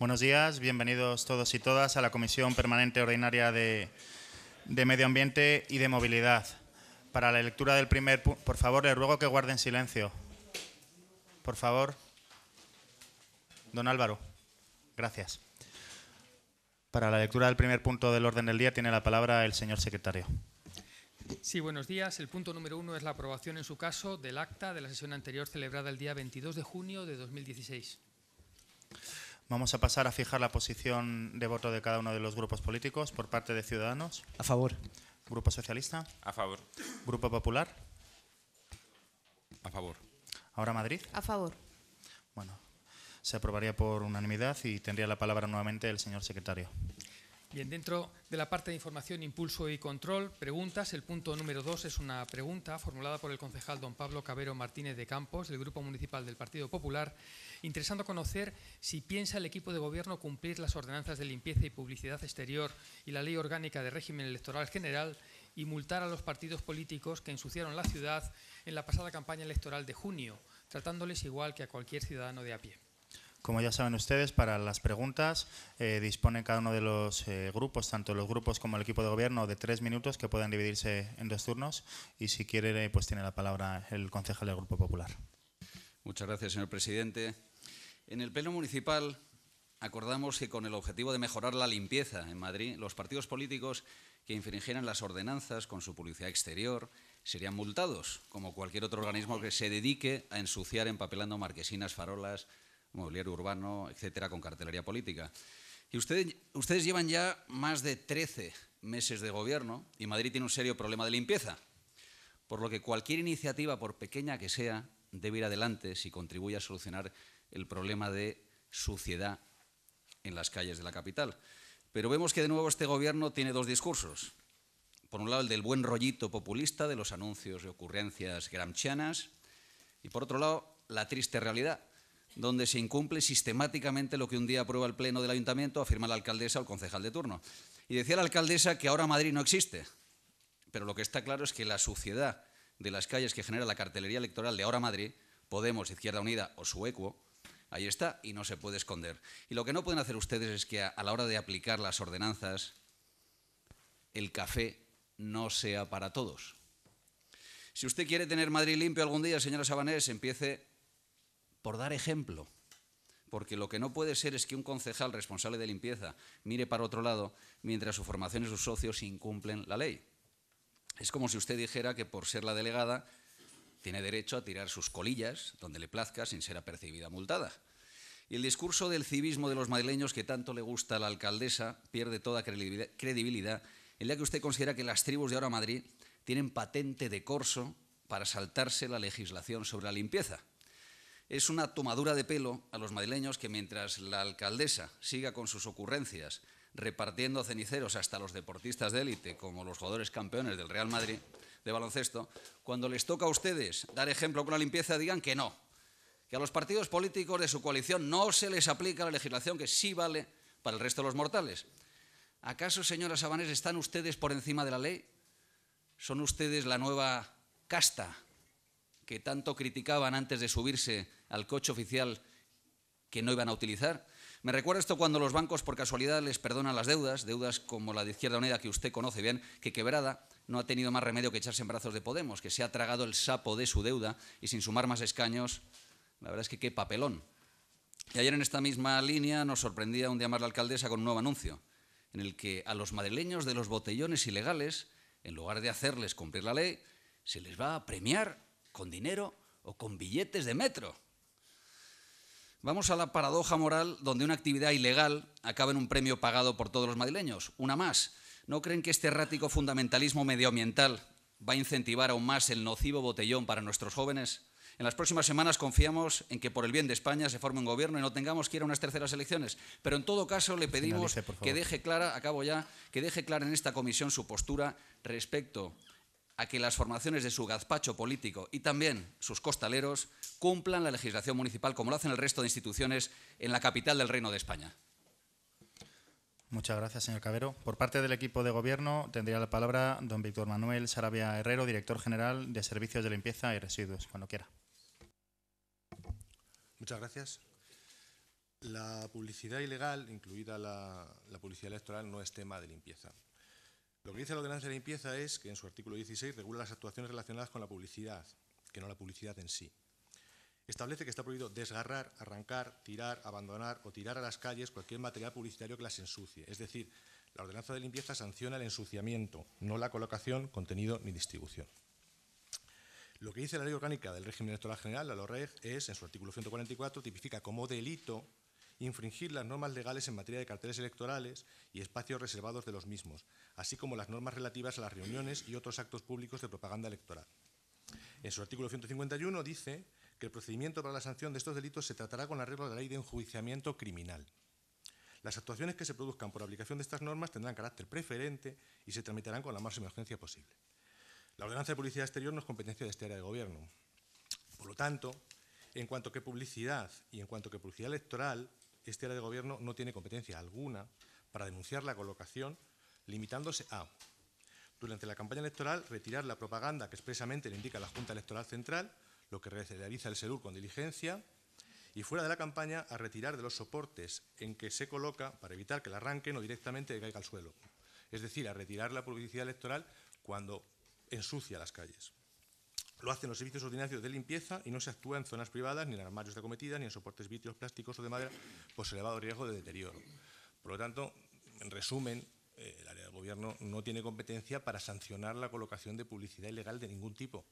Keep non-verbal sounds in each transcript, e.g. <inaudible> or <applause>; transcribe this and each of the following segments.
Buenos días, bienvenidos todos y todas a la Comisión Permanente Ordinaria de, Medio Ambiente y de Movilidad. Para la lectura del primer punto, por favor, le ruego que guarden silencio. Por favor. Don Álvaro, gracias. Para la lectura del primer punto del orden del día tiene la palabra el señor secretario. Sí, buenos días. El punto número uno es la aprobación, en su caso, del acta de la sesión anterior celebrada el día 22 de junio de 2016. Vamos a pasar a fijar la posición de voto de cada uno de los grupos políticos por parte de Ciudadanos. A favor. Grupo Socialista. A favor. Grupo Popular. A favor. Ahora Madrid. A favor. Bueno, se aprobaría por unanimidad y tendría la palabra nuevamente el señor secretario. Bien, dentro de la parte de información, impulso y control, preguntas. El punto número dos es una pregunta formulada por el concejal don Pablo Cabero Martínez de Campos, del Grupo Municipal del Partido Popular, interesando conocer si piensa el equipo de gobierno cumplir las ordenanzas de limpieza y publicidad exterior y la ley orgánica de régimen electoral general y multar a los partidos políticos que ensuciaron la ciudad en la pasada campaña electoral de junio, tratándoles igual que a cualquier ciudadano de a pie. Como ya saben ustedes, para las preguntas eh, dispone cada uno de los eh, grupos, tanto los grupos como el equipo de gobierno, de tres minutos que puedan dividirse en dos turnos y si quiere, eh, pues tiene la palabra el concejal del Grupo Popular. Muchas gracias, señor presidente. En el Pleno Municipal acordamos que con el objetivo de mejorar la limpieza en Madrid, los partidos políticos que infringieran las ordenanzas con su publicidad exterior serían multados, como cualquier otro organismo que se dedique a ensuciar empapelando marquesinas, farolas, mobiliario urbano, etcétera, con cartelería política. Y ustedes, ustedes llevan ya más de 13 meses de gobierno y Madrid tiene un serio problema de limpieza. Por lo que cualquier iniciativa, por pequeña que sea, debe ir adelante si contribuye a solucionar el problema de suciedad en las calles de la capital. Pero vemos que de nuevo este gobierno tiene dos discursos. Por un lado, el del buen rollito populista de los anuncios y ocurrencias gramchianas. y por otro lado, la triste realidad, donde se incumple sistemáticamente lo que un día aprueba el Pleno del Ayuntamiento, afirma la alcaldesa o el concejal de turno. Y decía la alcaldesa que ahora Madrid no existe, pero lo que está claro es que la suciedad de las calles que genera la cartelería electoral de ahora Madrid, Podemos, Izquierda Unida o su equo, ahí está y no se puede esconder. Y lo que no pueden hacer ustedes es que a la hora de aplicar las ordenanzas, el café no sea para todos. Si usted quiere tener Madrid limpio algún día, señora Sabanés, empiece por dar ejemplo. Porque lo que no puede ser es que un concejal responsable de limpieza mire para otro lado mientras su formación y sus socios incumplen la ley. Es como si usted dijera que por ser la delegada tiene derecho a tirar sus colillas donde le plazca sin ser apercibida multada. Y el discurso del civismo de los madrileños que tanto le gusta a la alcaldesa pierde toda credibilidad en la que usted considera que las tribus de ahora Madrid tienen patente de corso para saltarse la legislación sobre la limpieza. Es una tomadura de pelo a los madrileños que mientras la alcaldesa siga con sus ocurrencias, repartiendo ceniceros hasta los deportistas de élite, como los jugadores campeones del Real Madrid de baloncesto, cuando les toca a ustedes dar ejemplo con la limpieza, digan que no, que a los partidos políticos de su coalición no se les aplica la legislación que sí vale para el resto de los mortales. ¿Acaso, señora Sabanés, están ustedes por encima de la ley? ¿Son ustedes la nueva casta que tanto criticaban antes de subirse al coche oficial que no iban a utilizar. Me recuerda esto cuando los bancos por casualidad les perdonan las deudas, deudas como la de Izquierda Unida que usted conoce bien, que quebrada no ha tenido más remedio que echarse en brazos de Podemos, que se ha tragado el sapo de su deuda y sin sumar más escaños, la verdad es que qué papelón. Y ayer en esta misma línea nos sorprendía un día más la alcaldesa con un nuevo anuncio, en el que a los madrileños de los botellones ilegales, en lugar de hacerles cumplir la ley, se les va a premiar con dinero o con billetes de metro. Vamos a la paradoja moral donde una actividad ilegal acaba en un premio pagado por todos los madrileños. Una más. ¿No creen que este errático fundamentalismo medioambiental va a incentivar aún más el nocivo botellón para nuestros jóvenes? En las próximas semanas confiamos en que por el bien de España se forme un gobierno y no tengamos que ir a unas terceras elecciones. Pero en todo caso le pedimos que deje clara, acabo ya, que deje clara en esta comisión su postura respecto a que las formaciones de su gazpacho político y también sus costaleros cumplan la legislación municipal como lo hacen el resto de instituciones en la capital del Reino de España. Muchas gracias, señor Cabero. Por parte del equipo de gobierno tendría la palabra don Víctor Manuel Sarabia Herrero, director general de Servicios de Limpieza y Residuos, cuando quiera. Muchas gracias. La publicidad ilegal, incluida la, la publicidad electoral, no es tema de limpieza. Lo que dice la ordenanza de limpieza es que en su artículo 16 regula las actuaciones relacionadas con la publicidad, que no la publicidad en sí. Establece que está prohibido desgarrar, arrancar, tirar, abandonar o tirar a las calles cualquier material publicitario que las ensucie. Es decir, la ordenanza de limpieza sanciona el ensuciamiento, no la colocación, contenido ni distribución. Lo que dice la Ley Orgánica del Régimen Electoral General, la LOREG, es, en su artículo 144, tipifica como delito infringir las normas legales en materia de carteles electorales y espacios reservados de los mismos, así como las normas relativas a las reuniones y otros actos públicos de propaganda electoral. En su artículo 151 dice que el procedimiento para la sanción de estos delitos se tratará con arreglo de la ley de enjuiciamiento criminal. Las actuaciones que se produzcan por aplicación de estas normas tendrán carácter preferente y se tramitarán con la máxima urgencia posible. La ordenanza de publicidad exterior no es competencia de este área de gobierno. Por lo tanto, en cuanto a que publicidad y en cuanto que publicidad electoral, este área de gobierno no tiene competencia alguna para denunciar la colocación, limitándose a, durante la campaña electoral, retirar la propaganda que expresamente le indica la Junta Electoral Central, lo que realiza el SELUR con diligencia, y fuera de la campaña a retirar de los soportes en que se coloca para evitar que la arranquen o directamente caiga al suelo. Es decir, a retirar la publicidad electoral cuando ensucia las calles. Lo hacen los servicios ordinarios de limpieza y no se actúa en zonas privadas, ni en armarios de acometida, ni en soportes vítreos, plásticos o de madera, por elevado riesgo de deterioro. Por lo tanto, en resumen, eh, el área del gobierno no tiene competencia para sancionar la colocación de publicidad ilegal de ningún tipo,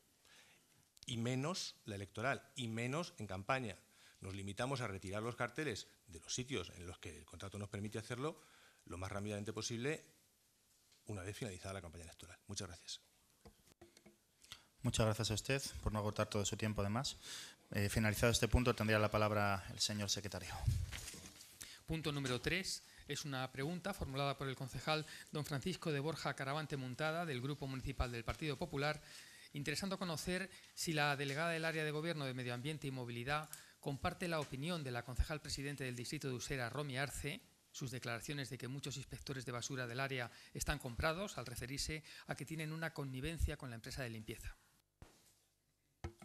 y menos la electoral, y menos en campaña. Nos limitamos a retirar los carteles de los sitios en los que el contrato nos permite hacerlo lo más rápidamente posible una vez finalizada la campaña electoral. Muchas gracias. Muchas gracias a usted por no agotar todo su tiempo, además. Eh, finalizado este punto, tendría la palabra el señor secretario. Punto número tres es una pregunta formulada por el concejal don Francisco de Borja Caravante Montada, del Grupo Municipal del Partido Popular, interesando conocer si la delegada del Área de Gobierno de Medio Ambiente y Movilidad comparte la opinión de la concejal presidente del distrito de Usera, Romy Arce, sus declaraciones de que muchos inspectores de basura del área están comprados al referirse a que tienen una connivencia con la empresa de limpieza.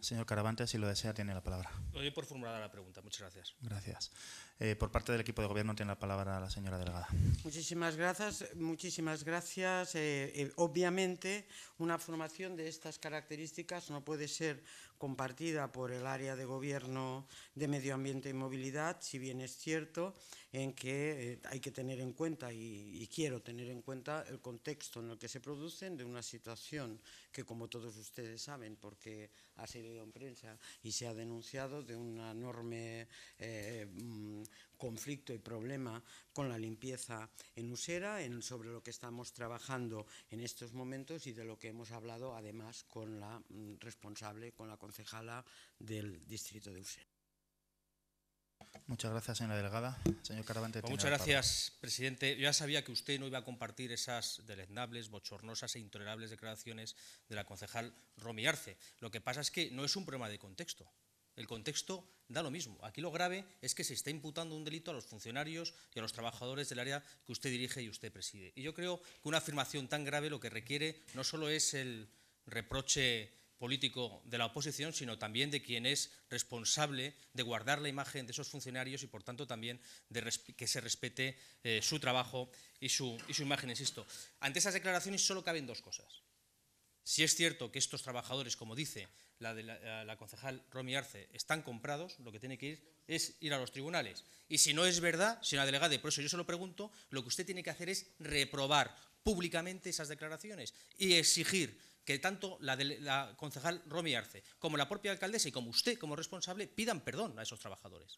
Señor Caravante, si lo desea, tiene la palabra. Lo doy por formulada la pregunta. Muchas gracias. Gracias. Eh, por parte del equipo de gobierno tiene la palabra la señora delegada. Muchísimas gracias. Muchísimas gracias. Eh, eh, obviamente, una formación de estas características no puede ser compartida por el área de gobierno de medio ambiente y movilidad, si bien es cierto en que eh, hay que tener en cuenta y, quiero tener en cuenta el contexto en el que se producen de una situación que como todos ustedes saben, porque ha sido en prensa y se ha denunciado de una enorme eh, mm, conflicto y problema con la limpieza en Usera, en, sobre lo que estamos trabajando en estos momentos y de lo que hemos hablado además con la mm, responsable, con la concejala del distrito de Usera. Muchas gracias, señora delegada. Señor Caravante. Pues muchas gracias, presidente. Yo ya sabía que usted no iba a compartir esas deleznables, bochornosas e intolerables declaraciones de la concejal Romi Arce. Lo que pasa es que no es un problema de contexto el contexto da lo mismo. Aquí lo grave es que se está imputando un delito a los funcionarios y a los trabajadores del área que usted dirige y usted preside. Y yo creo que una afirmación tan grave lo que requiere no solo es el reproche político de la oposición, sino también de quien es responsable de guardar la imagen de esos funcionarios y, por tanto, también de que se respete eh, su trabajo y su, y su imagen, insisto. Ante esas declaraciones solo caben dos cosas. Si es cierto que estos trabajadores, como dice, la de la, concejal Romy Arce, están comprados, lo que tiene que ir es ir a los tribunales. Y si no es verdad, señora delegada, y por eso yo se lo pregunto, lo que usted tiene que hacer es reprobar públicamente esas declaraciones y exigir que tanto la, la concejal Romy Arce como la propia alcaldesa y como usted como responsable pidan perdón a esos trabajadores.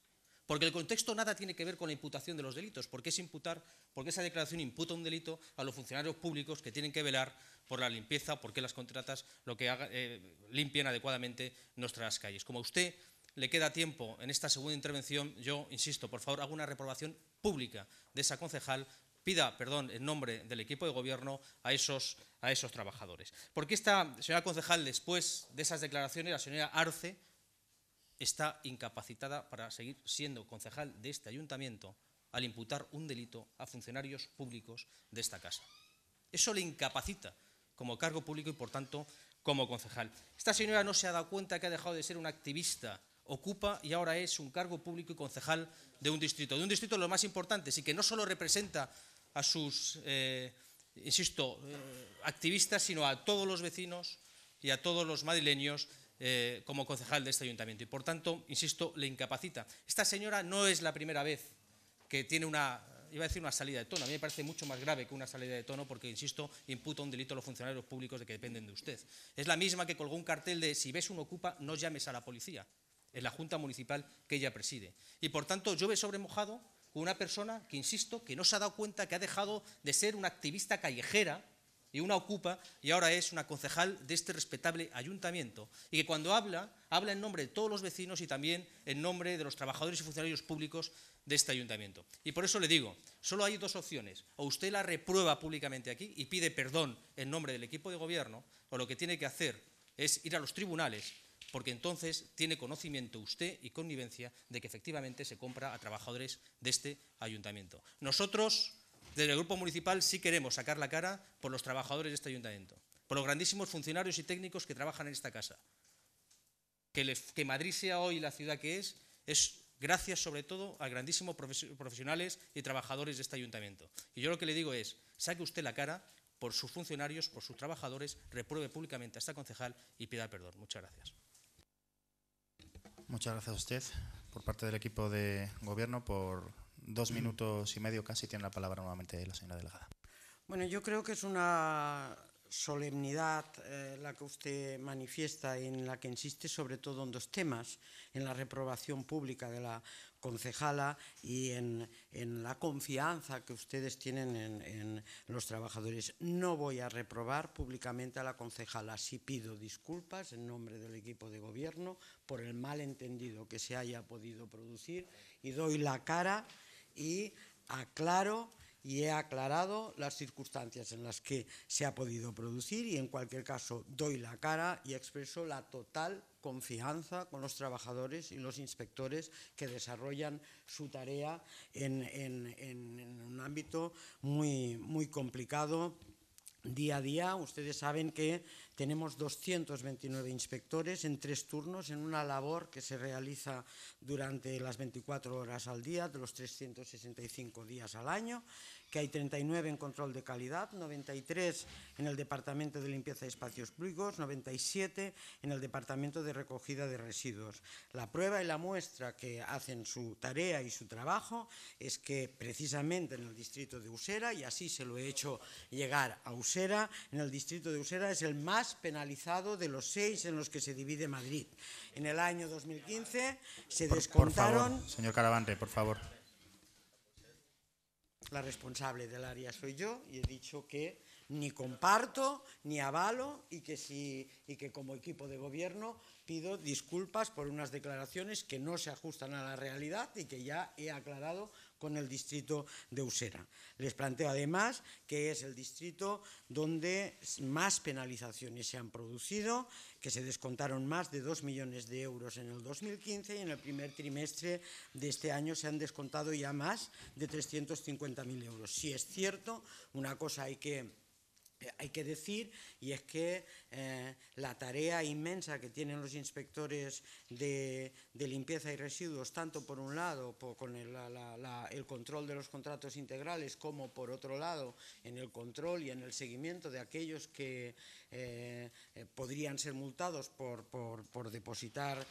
Porque el contexto nada tiene que ver con la imputación de los delitos, porque es imputar, porque esa declaración imputa un delito a los funcionarios públicos que tienen que velar por la limpieza, porque las contratas lo que eh, limpien adecuadamente nuestras calles. Como a usted le queda tiempo en esta segunda intervención, yo insisto, por favor, haga una reprobación pública de esa concejal pida perdón en nombre del equipo de gobierno a esos, a esos trabajadores. Porque esta señora concejal, después de esas declaraciones, la señora Arce, está incapacitada para seguir siendo concejal de este ayuntamiento al imputar un delito a funcionarios públicos de esta casa. Eso le incapacita como cargo público y, por tanto, como concejal. Esta señora no se ha dado cuenta que ha dejado de ser una activista ocupa y ahora es un cargo público y concejal de un distrito, de un distrito de los más importantes y que no solo representa a sus, eh, insisto, eh, activistas, sino a todos los vecinos y a todos los madrileños eh, como concejal de este ayuntamiento y, por tanto, insisto, le incapacita. Esta señora no es la primera vez que tiene una, iba a decir una salida de tono, a mí me parece mucho más grave que una salida de tono porque, insisto, imputa un delito a los funcionarios públicos de que dependen de usted. Es la misma que colgó un cartel de si ves un ocupa, no llames a la policía, en la Junta Municipal que ella preside. Y, por tanto, llueve sobre mojado con una persona que, insisto, que no se ha dado cuenta que ha dejado de ser una activista callejera y una ocupa y ahora es una concejal de este respetable ayuntamiento y que cuando habla, habla en nombre de todos los vecinos y también en nombre de los trabajadores y funcionarios públicos de este ayuntamiento. Y por eso le digo, solo hay dos opciones, o usted la reprueba públicamente aquí y pide perdón en nombre del equipo de gobierno, o lo que tiene que hacer es ir a los tribunales porque entonces tiene conocimiento usted y connivencia de que efectivamente se compra a trabajadores de este ayuntamiento. Nosotros desde el Grupo Municipal sí queremos sacar la cara por los trabajadores de este ayuntamiento, por los grandísimos funcionarios y técnicos que trabajan en esta casa. Que, Madrid sea hoy la ciudad que es, es gracias sobre todo a grandísimos profesionales y trabajadores de este ayuntamiento. Y yo lo que le digo es, saque usted la cara por sus funcionarios, por sus trabajadores, repruebe públicamente a esta concejal y pida perdón. Muchas gracias. Muchas gracias a usted por parte del equipo de gobierno por dos minutos y medio casi tiene la palabra nuevamente la señora Delgada. Bueno, yo creo que es una solemnidad eh, la que usted manifiesta y en la que insiste sobre todo en dos temas, en la reprobación pública de la concejala y en, la confianza que ustedes tienen en, en, los trabajadores. No voy a reprobar públicamente a la concejala, sí pido disculpas en nombre del equipo de gobierno por el malentendido que se haya podido producir y doy la cara y aclaro y he aclarado las circunstancias en las que se ha podido producir y en cualquier caso doy la cara y expreso la total confianza con los trabajadores y los inspectores que desarrollan su tarea en, un ámbito muy, muy complicado día a día. Ustedes saben que tenemos 229 inspectores en tres turnos, en una labor que se realiza durante las 24 horas al día, de los 365 días al año, que hay 39 en control de calidad, 93 en el Departamento de Limpieza de Espacios Públicos, 97 en el Departamento de Recogida de Residuos. La prueba y la muestra que hacen su tarea y su trabajo es que precisamente en el distrito de Usera, y así se lo he hecho llegar a Usera, en el distrito de Usera es el más penalizado de los seis en los que se divide Madrid. En el año 2015 se descontaron... señor Carabante, por favor la responsable del área soy yo y he dicho que ni comparto ni avalo y que, si, y que como equipo de gobierno pido disculpas por unas declaraciones que no se ajustan a la realidad y que ya he aclarado con el distrito de Usera. Les planteo además que es el distrito donde más penalizaciones se han producido que se descontaron más de 2 millones de euros en el 2015 y en el primer trimestre de este año se han descontado ya más de 350.000 euros. Si es cierto, una cosa hay que eh, hay que decir y es que eh, la tarea inmensa que tienen los inspectores de, limpieza y residuos, tanto por un lado con el, control de los contratos integrales como por otro lado en el control y en el seguimiento de aquellos que eh, eh, podrían ser multados por, depositar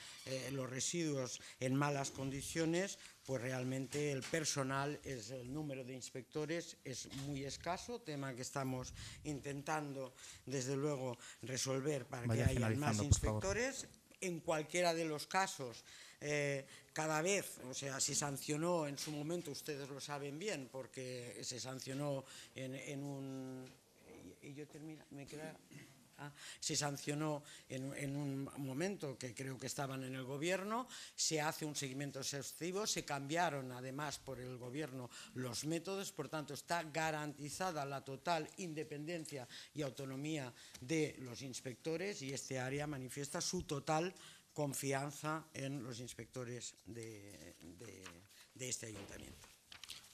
los residuos en malas condiciones, pues realmente el personal, el número de inspectores es muy escaso, tema que estamos intentando desde luego resolver para que haya más inspectores. En cualquiera de los casos, eh, cada vez, o sea, se sancionó en su momento, ustedes lo saben bien, porque se sancionó en, en un... yo me queda... Se sancionó en, un momento que creo que estaban en el gobierno, se hace un seguimiento exhaustivo, se cambiaron además por el gobierno los métodos, por tanto está garantizada la total independencia y autonomía de los inspectores y este área manifiesta su total confianza en los inspectores de este ayuntamiento.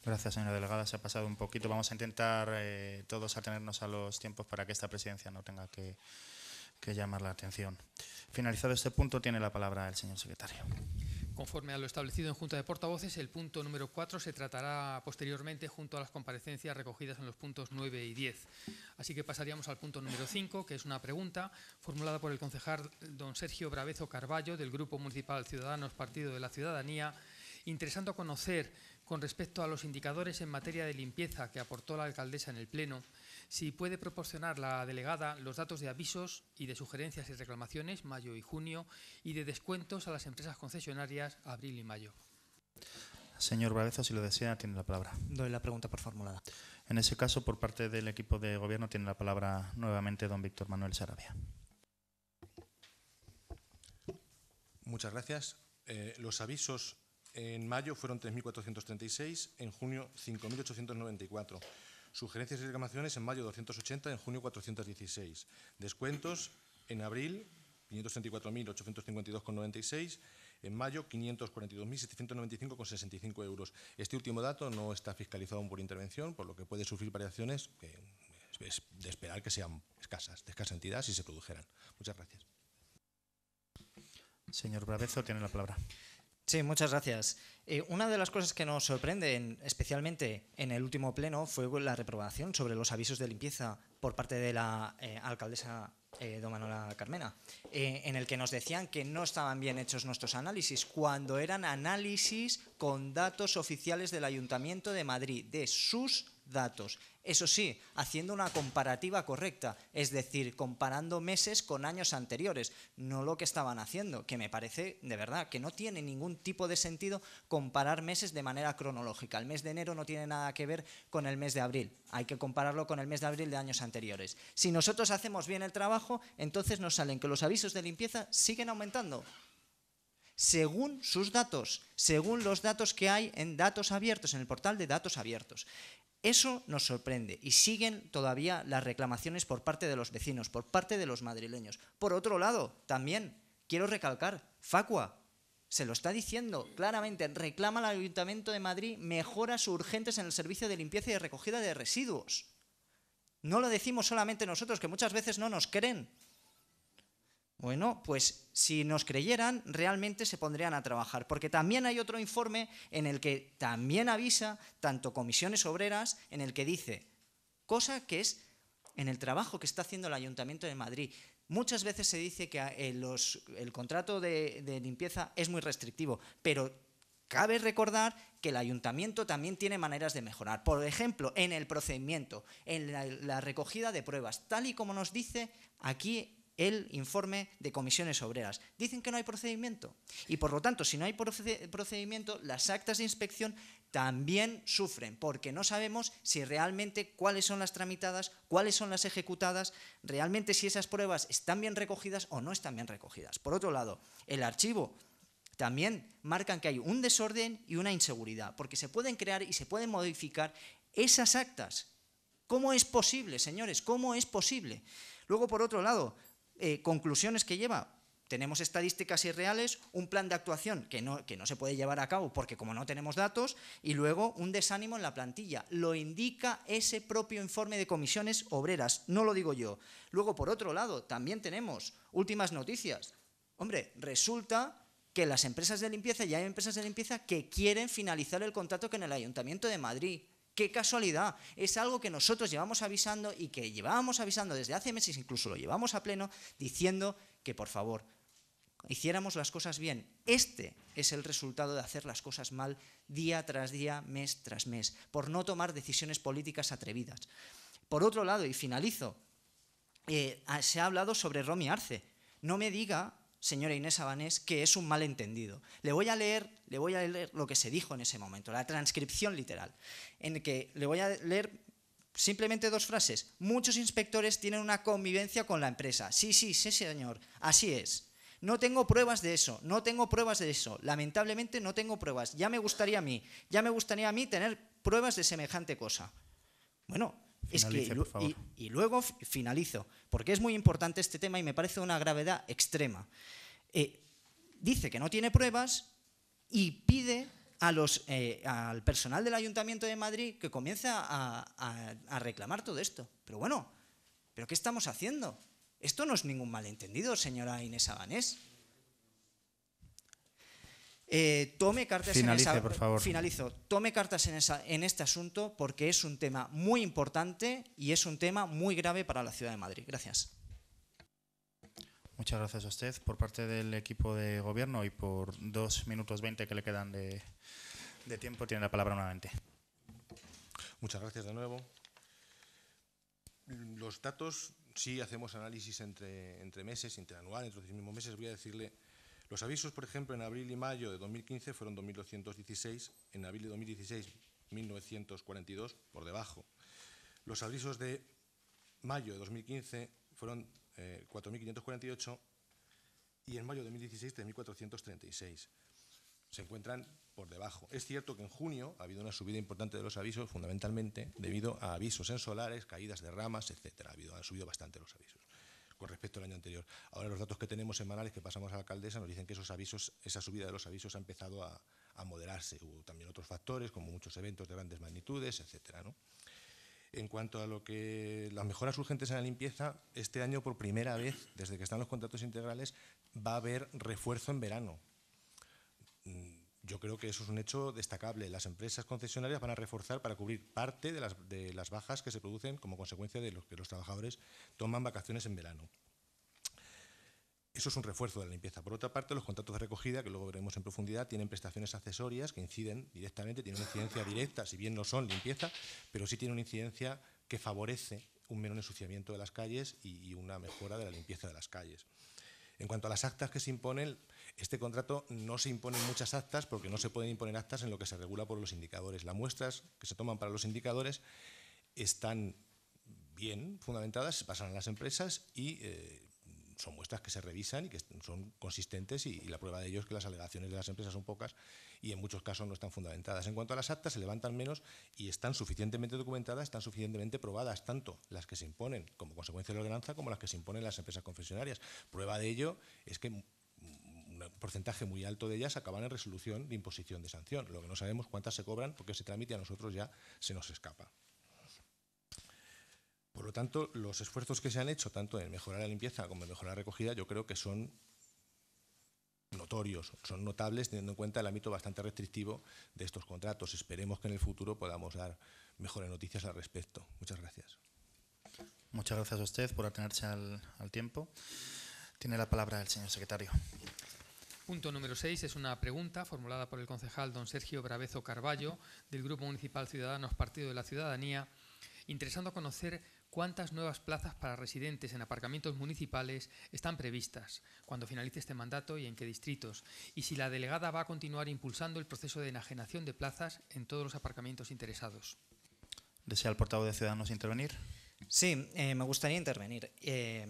Gracias, señora delegada. Se ha pasado un poquito. Vamos a intentar eh, todos atenernos a los tiempos para que esta presidencia no tenga que, llamar la atención. Finalizado este punto, tiene la palabra el señor secretario. Conforme a lo establecido en Junta de Portavoces, el punto número 4 se tratará posteriormente junto a las comparecencias recogidas en los puntos 9 y 10. Así que pasaríamos al punto número 5, que es una pregunta formulada por el concejal don Sergio Bravezo Carballo del Grupo Municipal Ciudadanos Partido de la Ciudadanía, interesando conocer con respecto a los indicadores en materia de limpieza que aportó la alcaldesa en el Pleno, si puede proporcionar la delegada los datos de avisos y de sugerencias y reclamaciones, mayo y junio, y de descuentos a las empresas concesionarias, abril y mayo. Señor Brabeza, si lo desea, tiene la palabra. Doy la pregunta por formulada. En ese caso, por parte del equipo de gobierno, tiene la palabra nuevamente don Víctor Manuel Sarabia. Muchas gracias. Eh, los avisos en mayo fueron 3.436, en junio 5.894. Sugerencias y reclamaciones en mayo 280, en junio 416. Descuentos en abril 534.852,96, en mayo 542.795,65 euros. Este último dato no está fiscalizado por intervención, por lo que puede sufrir variaciones de esperar que sean escasas, de escasa entidad si se produjeran. Muchas gracias. Señor Bravezo, tiene la palabra. Sí, muchas gracias. Eh, una de las cosas que nos sorprende, especialmente en el último pleno, fue la reprobación sobre los avisos de limpieza por parte de la eh, alcaldesa eh, don Manuela Carmena, eh, en el que nos decían que no estaban bien hechos nuestros análisis, cuando eran análisis con datos oficiales del Ayuntamiento de Madrid, de sus datos. Eso sí, haciendo una comparativa correcta, es decir, comparando meses con años anteriores, no lo que estaban haciendo, que me parece de verdad que no tiene ningún tipo de sentido comparar meses de manera cronológica. El mes de enero no tiene nada que ver con el mes de abril, hay que compararlo con el mes de abril de años anteriores. Si nosotros hacemos bien el trabajo, entonces nos salen que los avisos de limpieza siguen aumentando según sus datos, según los datos que hay en datos abiertos, en el portal de datos abiertos. Eso nos sorprende y siguen todavía las reclamaciones por parte de los vecinos, por parte de los madrileños. Por otro lado, también quiero recalcar, Facua se lo está diciendo claramente, reclama al Ayuntamiento de Madrid mejoras urgentes en el servicio de limpieza y recogida de residuos. No lo decimos solamente nosotros, que muchas veces no nos creen. Bueno, pues si nos creyeran, realmente se pondrían a trabajar, porque también hay otro informe en el que también avisa tanto comisiones obreras, en el que dice, cosa que es en el trabajo que está haciendo el Ayuntamiento de Madrid. Muchas veces se dice que eh, el contrato de, limpieza es muy restrictivo, pero Cabe recordar que el ayuntamiento también tiene maneras de mejorar. Por ejemplo, en el procedimiento, en la, recogida de pruebas, tal y como nos dice aquí el informe de comisiones obreras. Dicen que no hay procedimiento y por lo tanto, si no hay procedimiento, las actas de inspección también sufren porque no sabemos si realmente cuáles son las tramitadas, cuáles son las ejecutadas, realmente si esas pruebas están bien recogidas o no están bien recogidas. Por otro lado, el archivo también marcan que hay un desorden y una inseguridad porque se pueden crear y se pueden modificar esas actas. ¿Cómo es posible, señores? ¿Cómo es posible? Luego, por otro lado, eh, conclusiones que lleva. Tenemos estadísticas irreales, un plan de actuación que no, que no se puede llevar a cabo porque como no tenemos datos, y luego un desánimo en la plantilla. Lo indica ese propio informe de comisiones obreras, no lo digo yo. Luego, por otro lado, también tenemos últimas noticias. Hombre, resulta que las empresas de limpieza, ya hay empresas de limpieza que quieren finalizar el contrato con el Ayuntamiento de Madrid. Qué casualidad. Es algo que nosotros llevamos avisando y que llevábamos avisando desde hace meses, incluso lo llevamos a pleno, diciendo que por favor hiciéramos las cosas bien. Este es el resultado de hacer las cosas mal día tras día, mes tras mes, por no tomar decisiones políticas atrevidas. Por otro lado, y finalizo, eh, se ha hablado sobre Romy Arce. No me diga señora Inés Abanés, que es un malentendido. Le voy a leer, le voy a leer lo que se dijo en ese momento, la transcripción literal, en que le voy a leer simplemente dos frases. Muchos inspectores tienen una convivencia con la empresa. Sí, sí, sí, señor, así es. No tengo pruebas de eso, no tengo pruebas de eso. Lamentablemente no tengo pruebas. Ya me gustaría a mí, ya me gustaría a mí tener pruebas de semejante cosa. Bueno, es que, Y, luego finalizo, porque es muy importante este tema y me parece una gravedad extrema. Eh, dice que no tiene pruebas y pide a los, eh, al personal del Ayuntamiento de Madrid que comience a, a reclamar todo esto. Pero bueno, ¿pero qué estamos haciendo? Esto no es ningún malentendido, señora Inés Abanés. Eh, tome cartas en por favor. Tome cartas en, esa, en este asunto porque es un tema muy importante y es un tema muy grave para la ciudad de Madrid. Gracias. Muchas gracias a usted por parte del equipo de gobierno y por dos minutos veinte que le quedan de, tiempo tiene la palabra nuevamente. Muchas gracias de nuevo. Los datos, sí hacemos análisis entre, entre meses, interanual, entre los mismos meses. Voy a decirle los avisos, por ejemplo, en abril y mayo de 2015 fueron 2.216, en abril de 2016 1.942, por debajo. Los avisos de mayo de 2015 fueron 4.548 eh, y en mayo de 2016 3.436. Se encuentran por debajo. Es cierto que en junio ha habido una subida importante de los avisos, fundamentalmente debido a avisos en solares, caídas de ramas, etc. Ha, habido, han subido bastante los avisos con respecto al año anterior. Ahora los datos que tenemos semanales que pasamos a la alcaldesa nos dicen que esos avisos, esa subida de los avisos ha empezado a, moderarse. Hubo también otros factores, como muchos eventos de grandes magnitudes, etcétera. En cuanto a lo que las mejoras urgentes en la limpieza, este año por primera vez, desde que están los contratos integrales, va a haber refuerzo en verano yo creo que eso es un hecho destacable. Las empresas concesionarias van a reforzar para cubrir parte de las, bajas que se producen como consecuencia de los que los trabajadores toman vacaciones en verano. Eso es un refuerzo de la limpieza. Por otra parte, los contratos de recogida, que luego veremos en profundidad, tienen prestaciones accesorias que inciden directamente, tienen una incidencia directa, si bien no son limpieza, pero sí tienen una incidencia que favorece un menor ensuciamiento de las calles y una mejora de la limpieza de las calles. En cuanto a las actas que se imponen, este contrato no se imponen muchas actas porque no se pueden imponer actas en lo que se regula por los indicadores. Las muestras que se toman para los indicadores están bien fundamentadas, se pasan a las empresas y eh, son muestras que se revisan y que son consistentes y, la prueba de ello es que las alegaciones de las empresas son pocas y en muchos casos no están fundamentadas. En cuanto a las actas, se levantan menos y están suficientemente documentadas, están suficientemente probadas, tanto las que se imponen como consecuencia de la ordenanza como las que se imponen las empresas confesionarias. Prueba de ello es que un porcentaje muy alto de ellas acaban en resolución de imposición de sanción. Lo que no sabemos cuántas se cobran porque se trámite a nosotros ya se nos escapa. Por lo tanto, los esfuerzos que se han hecho, tanto en mejorar la limpieza como en mejorar la recogida, yo creo que son notorios, son notables teniendo en cuenta el ámbito bastante restrictivo de estos contratos. Esperemos que en el futuro podamos dar mejores noticias al respecto. Muchas gracias. Muchas gracias a usted por atenerse al tiempo. Tiene la palabra el señor secretario. Punto número 6 es una pregunta formulada por el concejal don Sergio Brabezo Carballo del Grupo Municipal Ciudadanos Partido de la Ciudadanía, interesando conocer cuántas nuevas plazas para residentes en aparcamientos municipales están previstas cuando finalice este mandato y en qué distritos, y si la delegada va a continuar impulsando el proceso de enajenación de plazas en todos los aparcamientos interesados. ¿Desea el portavoz de Ciudadanos intervenir? Sí, eh, me gustaría intervenir. Eh,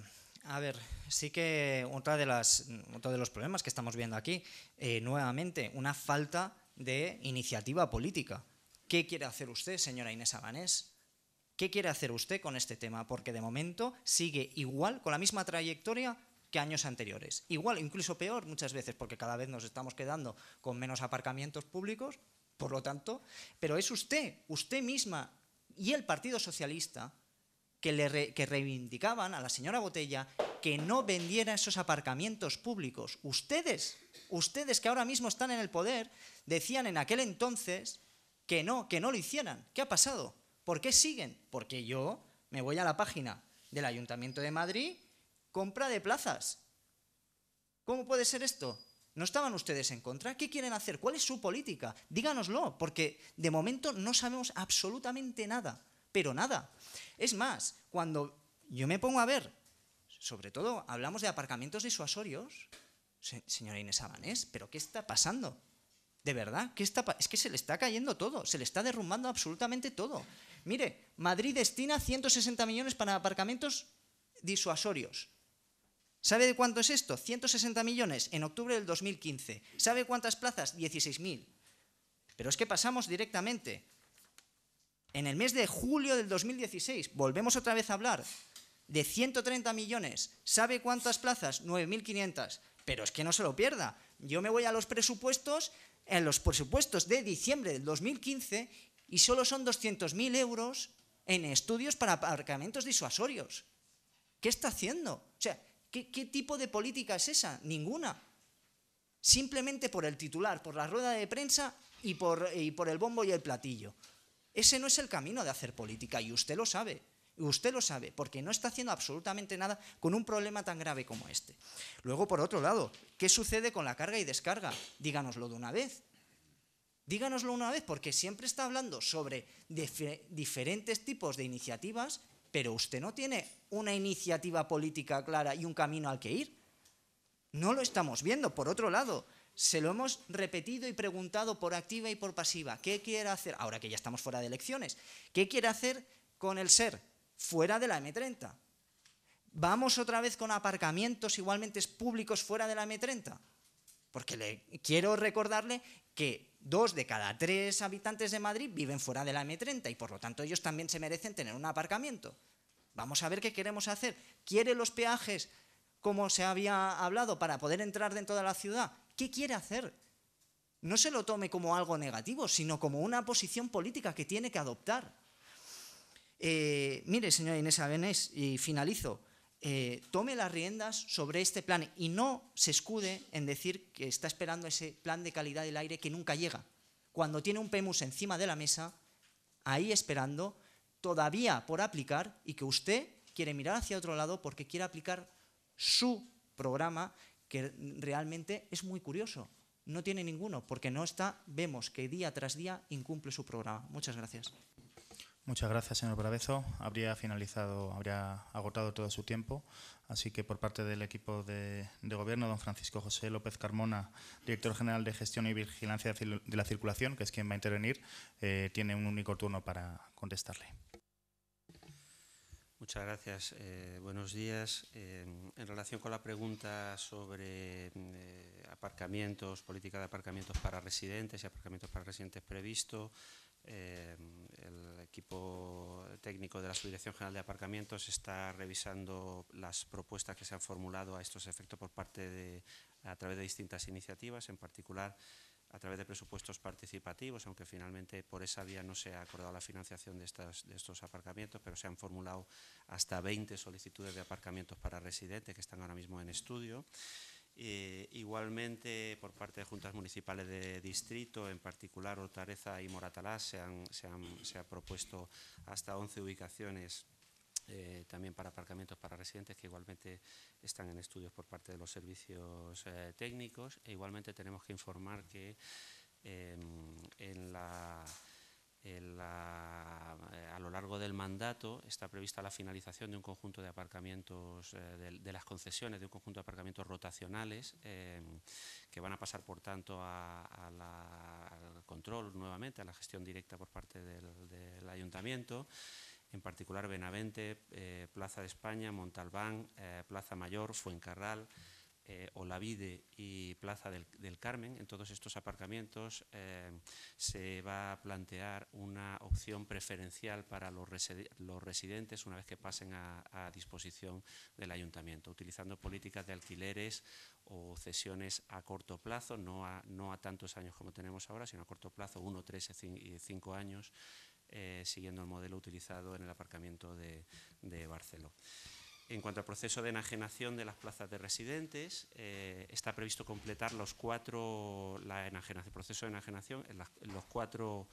a ver, sí que otra de las, otro de los problemas que estamos viendo aquí, eh, nuevamente, una falta de iniciativa política. ¿Qué quiere hacer usted, señora Inés Abanés? ¿Qué quiere hacer usted con este tema? Porque de momento sigue igual, con la misma trayectoria que años anteriores. Igual, incluso peor muchas veces, porque cada vez nos estamos quedando con menos aparcamientos públicos, por lo tanto, pero es usted, usted misma y el Partido Socialista que, le reivindicaban a la señora Botella que no vendiera esos aparcamientos públicos. Ustedes, ustedes que ahora mismo están en el poder, decían en aquel entonces que no, que no lo hicieran. ¿Qué ha pasado? ¿Por qué siguen? Porque yo me voy a la página del Ayuntamiento de Madrid, compra de plazas. ¿Cómo puede ser esto? ¿No estaban ustedes en contra? ¿Qué quieren hacer? ¿Cuál es su política? Díganoslo, porque de momento no sabemos absolutamente nada pero nada. Es más, cuando yo me pongo a ver, sobre todo hablamos de aparcamientos disuasorios, señora Inés Abanés, ¿pero qué está pasando? De verdad, ¿qué está es que se le está cayendo todo, se le está derrumbando absolutamente todo. Mire, Madrid destina 160 millones para aparcamientos disuasorios. ¿Sabe de cuánto es esto? 160 millones en octubre del 2015. ¿Sabe cuántas plazas? 16.000. Pero es que pasamos directamente en el mes de julio del 2016, volvemos otra vez a hablar de 130 millones. ¿Sabe cuántas plazas? 9.500. Pero es que no se lo pierda. Yo me voy a los presupuestos, en los presupuestos de diciembre del 2015, y solo son 200.000 euros en estudios para aparcamientos disuasorios. ¿Qué está haciendo? O sea, ¿qué, tipo de política es esa? Ninguna. Simplemente por el titular, por la rueda de prensa y por, y por el bombo y el platillo. Ese no es el camino de hacer política y usted lo sabe. Usted lo sabe, porque no está haciendo absolutamente nada con un problema tan grave como este. Luego, por otro lado, ¿qué sucede con la carga y descarga? Díganoslo de una vez. Díganoslo una vez, porque siempre está hablando sobre diferentes tipos de iniciativas, pero usted no tiene una iniciativa política clara y un camino al que ir. No lo estamos viendo. Por otro lado, se lo hemos repetido y preguntado por activa y por pasiva. ¿Qué quiere hacer? Ahora que ya estamos fuera de elecciones, ¿qué quiere hacer con el ser? Fuera de la M30. Vamos otra vez con aparcamientos igualmente públicos fuera de la M30. Porque quiero recordarle que dos de cada tres habitantes de Madrid viven fuera de la M30 y por lo tanto ellos también se merecen tener un aparcamiento. Vamos a ver qué queremos hacer. ¿Quiere los peajes como se había hablado para poder entrar dentro de la ciudad? qué quiere hacer. No se lo tome como algo negativo, sino como una posición política que tiene que adoptar. Eh, mire, señora Inés Avenés, y finalizo, eh, tome las riendas sobre este plan y no se escude en decir que está esperando ese plan de calidad del aire que nunca llega. Cuando tiene un PEMUS encima de la mesa, ahí esperando, todavía por aplicar y que usted quiere mirar hacia otro lado porque quiere aplicar su programa que realmente es muy curioso. No tiene ninguno, porque no está, vemos que día tras día incumple su programa. Muchas gracias. Muchas gracias, señor Brabezo. Habría finalizado, habría agotado todo su tiempo. Así que por parte del equipo de, gobierno, don Francisco José López Carmona, director general de Gestión y Vigilancia de la Circulación, que es quien va a intervenir, eh, tiene un único turno para contestarle. Muchas gracias. Eh, buenos días. Em, en relación con la pregunta sobre eh, aparcamientos, política de aparcamientos para residentes y aparcamientos para residentes previsto, em, el equipo técnico de la Subdirección General de Aparcamientos está revisando las propuestas que se han formulado a estos efectos por parte de, a través de distintas iniciativas, en particular a través de presupuestos participativos, aunque finalmente por esa vía no se ha acordado la financiación de, estas, estos aparcamientos, pero se han formulado hasta 20 solicitudes de aparcamientos para residentes que están ahora mismo en estudio. Eh, igualmente, por parte de juntas municipales de distrito, en particular Hortareza y Moratalá, se, han, se, han, ha propuesto hasta 11 ubicaciones eh, también para aparcamientos para residentes que igualmente están en estudios por parte de los servicios eh, técnicos e igualmente tenemos que informar que em, eh, a lo largo del mandato está prevista la finalización de un conjunto de aparcamientos, de, las concesiones de un conjunto de aparcamientos rotacionales em, que van a pasar, por tanto, al control nuevamente, a la gestión directa por parte del ayuntamiento en particular Benavente, eh, Plaza de España, Montalbán, eh, Plaza Mayor, Fuencarral, eh, Olavide y Plaza del, Carmen. En todos estos aparcamientos se va a plantear una opción preferencial para los, residentes una vez que pasen a, disposición del ayuntamiento, utilizando políticas de alquileres o cesiones a corto plazo, no a, no a, tantos años como tenemos ahora, sino a corto plazo, uno, tres y cinco años, eh, siguiendo el modelo utilizado en el aparcamiento de, Barceló. En cuanto al proceso de enajenación de las plazas de residentes, eh, está previsto completar los cuatro, la el proceso de enajenación en, los cuatro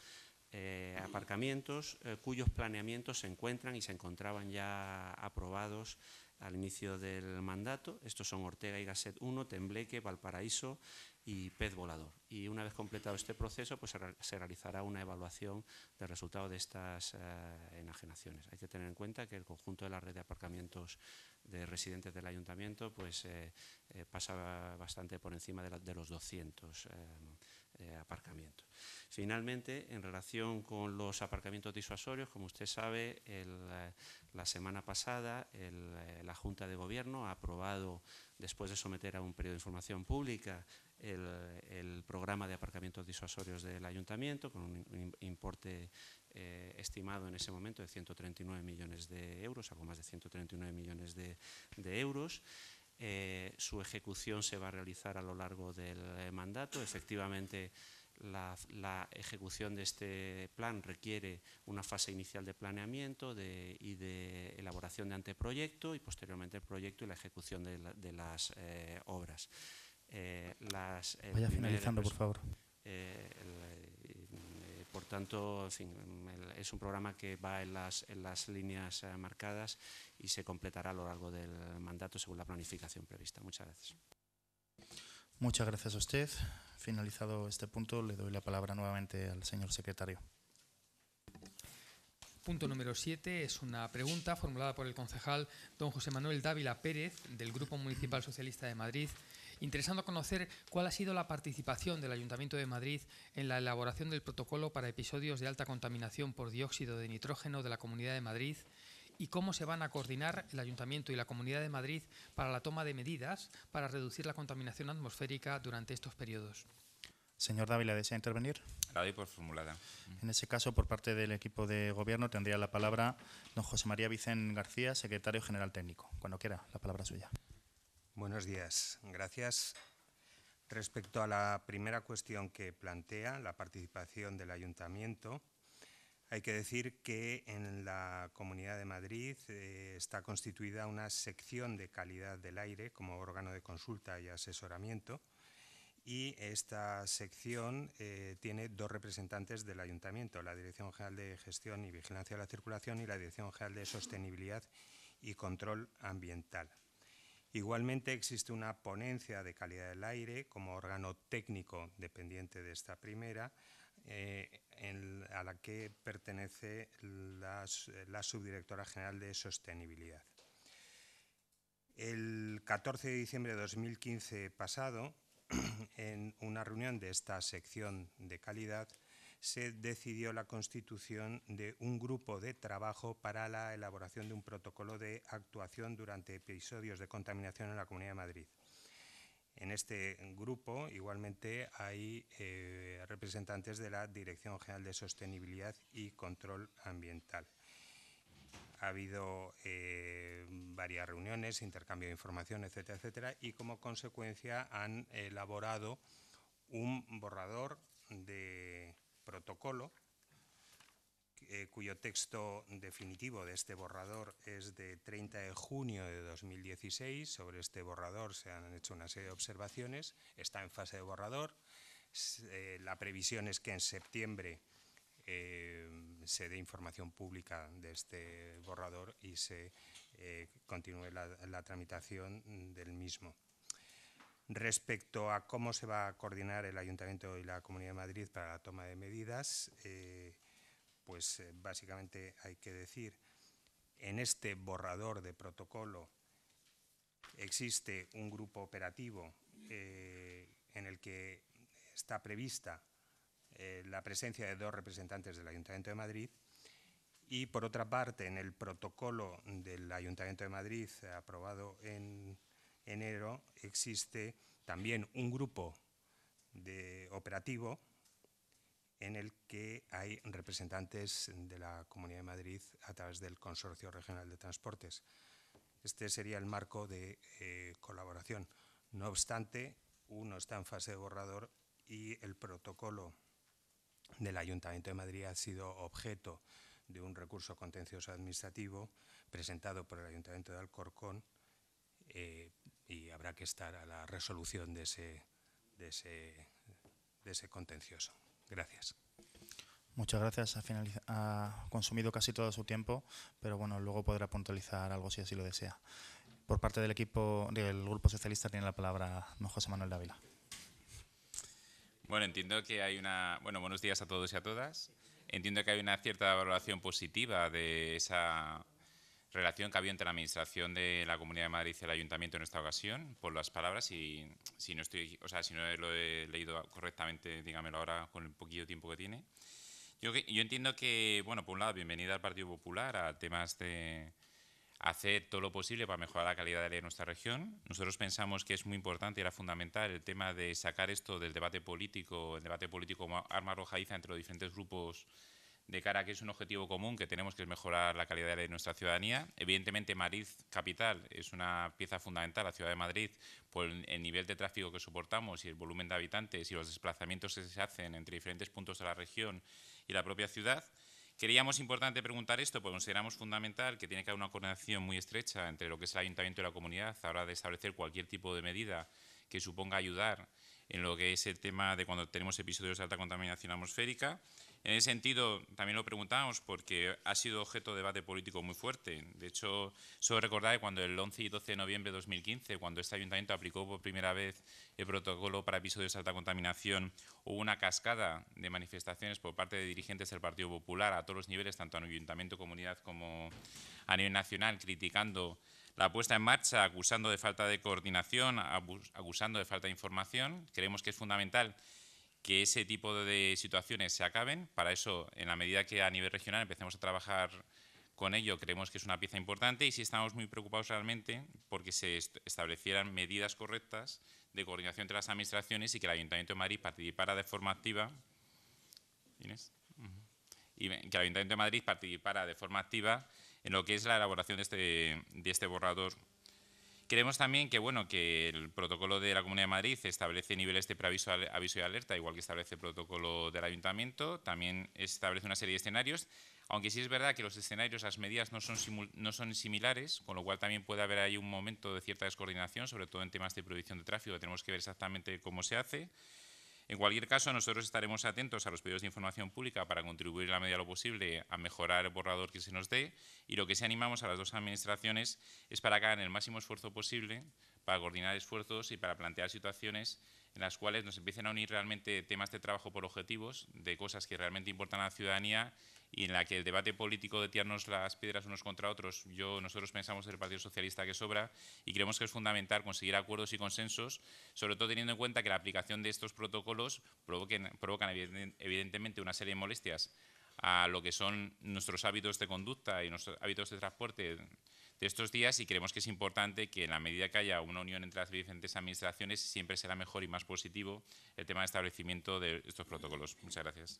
eh, aparcamientos cuyos planeamientos se encuentran y se encontraban ya aprobados al inicio del mandato. Estos son Ortega y Gasset 1, Tembleque, Valparaíso, y pez volador. Y una vez completado este proceso, pues se realizará una evaluación del resultado de estas eh, enajenaciones. Hay que tener en cuenta que el conjunto de la red de aparcamientos de residentes del ayuntamiento pues eh, eh, pasa bastante por encima de, los 200 aparcamientos. Finalmente, en relación con los aparcamientos disuasorios, como usted sabe, la semana pasada la Junta de Gobierno ha aprobado, después de someter a un periodo de información pública, el, programa de aparcamientos disuasorios del ayuntamiento, con un importe eh, estimado en ese momento de 139 millones de euros, algo más de 139 millones de, euros. Eh, su ejecución se va a realizar a lo largo del eh, mandato. Efectivamente, la, ejecución de este plan requiere una fase inicial de planeamiento de, y de elaboración de anteproyecto y posteriormente el proyecto y la ejecución de, las obras. Eh, las... Vaya finalizando, por favor. Eh, eh, por tanto, mm, es un programa que va en las, en las líneas marcadas y se completará a lo largo del mandato según la planificación prevista. Muchas gracias. Muchas gracias a usted. Finalizado este punto, le doy la palabra nuevamente al señor secretario. Punto número 7 es una pregunta formulada por el concejal don José Manuel Dávila Pérez del Grupo Municipal Socialista de Madrid interesando conocer cuál ha sido la participación del Ayuntamiento de Madrid en la elaboración del protocolo para episodios de alta contaminación por dióxido de nitrógeno de la Comunidad de Madrid y cómo se van a coordinar el Ayuntamiento y la Comunidad de Madrid para la toma de medidas para reducir la contaminación atmosférica durante estos periodos. Señor Dávila, ¿desea intervenir? La doy por formulada. En ese caso, por parte del equipo de gobierno, tendría la palabra don José María Vicen García, secretario general técnico. Cuando quiera, la palabra suya. Buenos días. Gracias. Respecto a la primera cuestión que plantea, la participación del ayuntamiento, hay que decir que en la Comunidad de Madrid eh, está constituida una sección de calidad del aire como órgano de consulta y asesoramiento y esta sección eh, tiene dos representantes del Ayuntamiento, la Dirección General de Gestión y Vigilancia de la Circulación y la Dirección General de Sostenibilidad y Control Ambiental. Igualmente existe una ponencia de calidad del aire como órgano técnico dependiente de esta primera, eh, a la que pertenece la Subdirectora General de Sostenibilidad. El 14 de diciembre de 2015 pasado, <clears throat> en una reunión de esta sección de calidad, se decidió la constitución de un grupo de trabajo para la elaboración de un protocolo de actuación durante episodios de contaminación en la Comunidad de Madrid. En este grupo igualmente hay eh, representantes de la Dirección General de Sostenibilidad y Control Ambiental. Ha habido eh, varias reuniones, intercambio de información, etcétera, etcétera, y como consecuencia han elaborado un borrador de protocolo, eh, cuyo texto definitivo de este borrador es de 30 de junio de 2016. Sobre este borrador se han hecho una serie de observaciones, está en fase de borrador. Eh, la previsión es que en septiembre eh, se dé información pública de este borrador y se continúe la tramitación del mismo. Respecto a cómo se va a coordinar el Ayuntamiento y la Comunidad de Madrid para la toma de medidas, eh, pues eh, básicamente hay que decir, en este borrador de protocolo existe un grupo operativo eh, en el que está prevista la presencia de dos representantes del Ayuntamiento de Madrid y por otra parte en el protocolo del Ayuntamiento de Madrid aprobado en enero existe también un grupo de operativo en el que hay representantes de la Comunidad de Madrid a través del Consorcio Regional de Transportes. Este sería el marco de eh, colaboración. No obstante, uno está en fase de borrador y el protocolo del Ayuntamiento de Madrid ha sido objeto de un recurso contencioso administrativo presentado por el Ayuntamiento de Alcorcón eh, y habrá que estar a la resolución de ese, de ese, contencioso. Gracias. Muchas gracias. Ha, consumido casi todo su tiempo, pero bueno, luego podrá puntualizar algo si así lo desea. Por parte del equipo del Grupo Socialista tiene la palabra José Manuel Dávila. Bueno, entiendo que hay una. Bueno, buenos días a todos y a todas. Entiendo que hay una cierta valoración positiva de esa relación que había entre la Administración de la Comunidad de Madrid y el Ayuntamiento en esta ocasión, por las palabras, y si no, estoy, o sea, si no lo he leído correctamente, dígamelo ahora con el poquillo tiempo que tiene. Yo, yo entiendo que, bueno, por un lado, bienvenida al Partido Popular a temas de hacer todo lo posible para mejorar la calidad de aire en nuestra región. Nosotros pensamos que es muy importante y era fundamental el tema de sacar esto del debate político, el debate político como arma arrojadiza entre los diferentes grupos de cara a que es un objetivo común que tenemos, que es mejorar la calidad de nuestra ciudadanía. Evidentemente, Madrid Capital es una pieza fundamental, la ciudad de Madrid, por el nivel de tráfico que soportamos y el volumen de habitantes y los desplazamientos que se hacen entre diferentes puntos de la región y la propia ciudad. Queríamos importante preguntar esto porque consideramos fundamental que tiene que haber una coordinación muy estrecha entre lo que es el ayuntamiento y la comunidad a la hora de establecer cualquier tipo de medida que suponga ayudar en lo que es el tema de cuando tenemos episodios de alta contaminación atmosférica en ese sentido, también lo preguntamos porque ha sido objeto de debate político muy fuerte. De hecho, solo recordar que cuando el 11 y 12 de noviembre de 2015, cuando este ayuntamiento aplicó por primera vez el protocolo para episodios de alta contaminación, hubo una cascada de manifestaciones por parte de dirigentes del Partido Popular a todos los niveles, tanto en ayuntamiento, comunidad como a nivel nacional, criticando la puesta en marcha, acusando de falta de coordinación, acusando de falta de información. Creemos que es fundamental que ese tipo de situaciones se acaben. Para eso, en la medida que a nivel regional empecemos a trabajar con ello, creemos que es una pieza importante y sí estamos muy preocupados realmente porque se establecieran medidas correctas de coordinación entre las administraciones y que el Ayuntamiento de Madrid participara de forma activa. Y que el Ayuntamiento de Madrid participara de forma activa en lo que es la elaboración de este, de este borrador Creemos también que, bueno, que el protocolo de la Comunidad de Madrid establece niveles de preaviso, aviso y alerta, igual que establece el protocolo del Ayuntamiento, también establece una serie de escenarios, aunque sí es verdad que los escenarios, las medidas no son, no son similares, con lo cual también puede haber ahí un momento de cierta descoordinación, sobre todo en temas de prohibición de tráfico, tenemos que ver exactamente cómo se hace. En cualquier caso, nosotros estaremos atentos a los pedidos de información pública para contribuir en la medida de lo posible a mejorar el borrador que se nos dé y lo que sí animamos a las dos administraciones es para que hagan el máximo esfuerzo posible para coordinar esfuerzos y para plantear situaciones en las cuales nos empiecen a unir realmente temas de trabajo por objetivos, de cosas que realmente importan a la ciudadanía y en la que el debate político de tirarnos las piedras unos contra otros, yo, nosotros pensamos el Partido Socialista que sobra y creemos que es fundamental conseguir acuerdos y consensos, sobre todo teniendo en cuenta que la aplicación de estos protocolos provocan evidentemente una serie de molestias a lo que son nuestros hábitos de conducta y nuestros hábitos de transporte de estos días y creemos que es importante que en la medida que haya una unión entre las diferentes administraciones siempre será mejor y más positivo el tema de establecimiento de estos protocolos. Muchas gracias.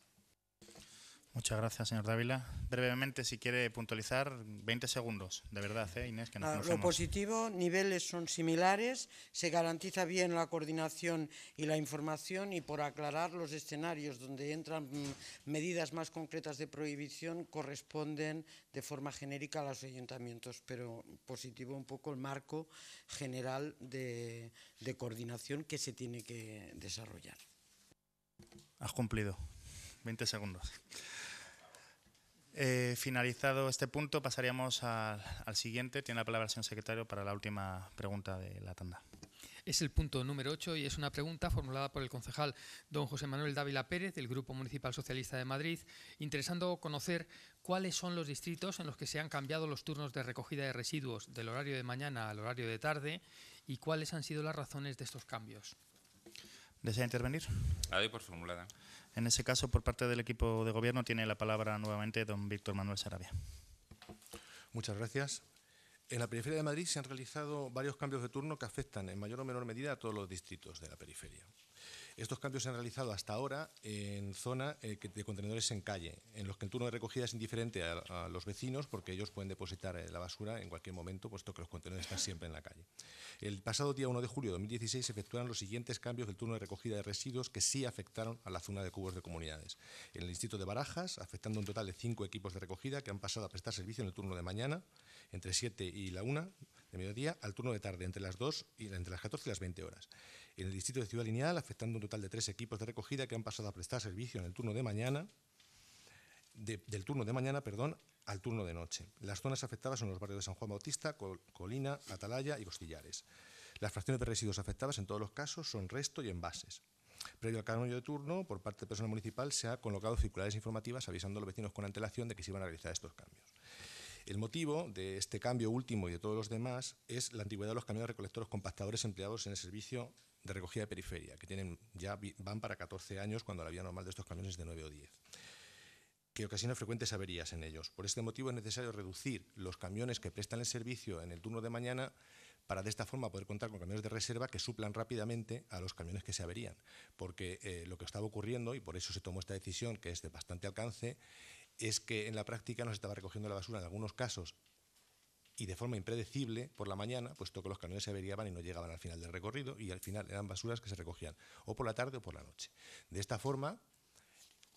Muchas gracias, señor Dávila. Brevemente, si quiere puntualizar, 20 segundos, de verdad, ¿eh, Inés, que ah, Lo positivo, niveles son similares, se garantiza bien la coordinación y la información y por aclarar los escenarios donde entran mm, medidas más concretas de prohibición corresponden de forma genérica a los ayuntamientos, pero positivo un poco el marco general de coordinación que se tiene que desarrollar. Has cumplido. 20 segundos. Eh, finalizado este punto, pasaríamos al, al, siguiente. Tiene la palabra el señor secretario para la última pregunta de la tanda. Es el punto número 8 y es una pregunta formulada por el concejal don José Manuel Dávila Pérez del Grupo Municipal Socialista de Madrid, interesando conocer cuáles son los distritos en los que se han cambiado los turnos de recogida de residuos del horario de mañana al horario de tarde y cuáles han sido las razones de estos cambios. ¿Desea intervenir? La doy por formulada. En ese caso, por parte del equipo de gobierno, tiene la palabra nuevamente don Víctor Manuel Sarabia. Muchas gracias. En la periferia de Madrid se han realizado varios cambios de turno que afectan en mayor o menor medida a todos los distritos de la periferia. Estos cambios se han realizado hasta ahora en zona eh, de contenedores en calle, en los que el turno de recogida es indiferente a, los vecinos porque ellos pueden depositar eh, la basura en cualquier momento, puesto que los contenedores están siempre en la calle. El pasado día 1 de julio de 2016 se efectuaron los siguientes cambios del turno de recogida de residuos que sí afectaron a la zona de cubos de comunidades. En el Instituto de Barajas, afectando un total de cinco equipos de recogida que han pasado a prestar servicio en el turno de mañana, entre 7 y la 1, mediodía al turno de tarde, entre las 2 y entre las 14 y las 20 horas. En el distrito de Ciudad Lineal, afectando un total de tres equipos de recogida que han pasado a prestar servicio en el turno de mañana, del turno de mañana, perdón, al turno de noche. Las zonas afectadas son los barrios de San Juan Bautista, Colina, Atalaya y Costillares. Las fracciones de residuos afectadas en todos los casos son resto y envases. Previo al cambio de turno, por parte del personal municipal se ha colocado circulares informativas avisando a los vecinos con antelación de que se iban a realizar estos cambios. El motivo de este cambio último y de todos los demás es la antigüedad de los camiones recolectores compactadores empleados en el servicio de recogida de periferia, que tienen, ya van para 14 años cuando la vida normal de estos camiones es de 9 o 10 que ocasiona frecuentes averías en ellos. Por este motivo es necesario reducir los camiones que prestan el servicio en el turno de mañana para de esta forma poder contar con camiones de reserva que suplan rápidamente a los camiones que se averían. Porque eh, lo que estaba ocurriendo, y por eso se tomó esta decisión, que es de bastante alcance, es que en la práctica nos estaba recogiendo la basura en algunos casos y de forma impredecible por la mañana, puesto que los camiones se averiaban y no llegaban al final del recorrido y al final eran basuras que se recogían o por la tarde o por la noche. De esta forma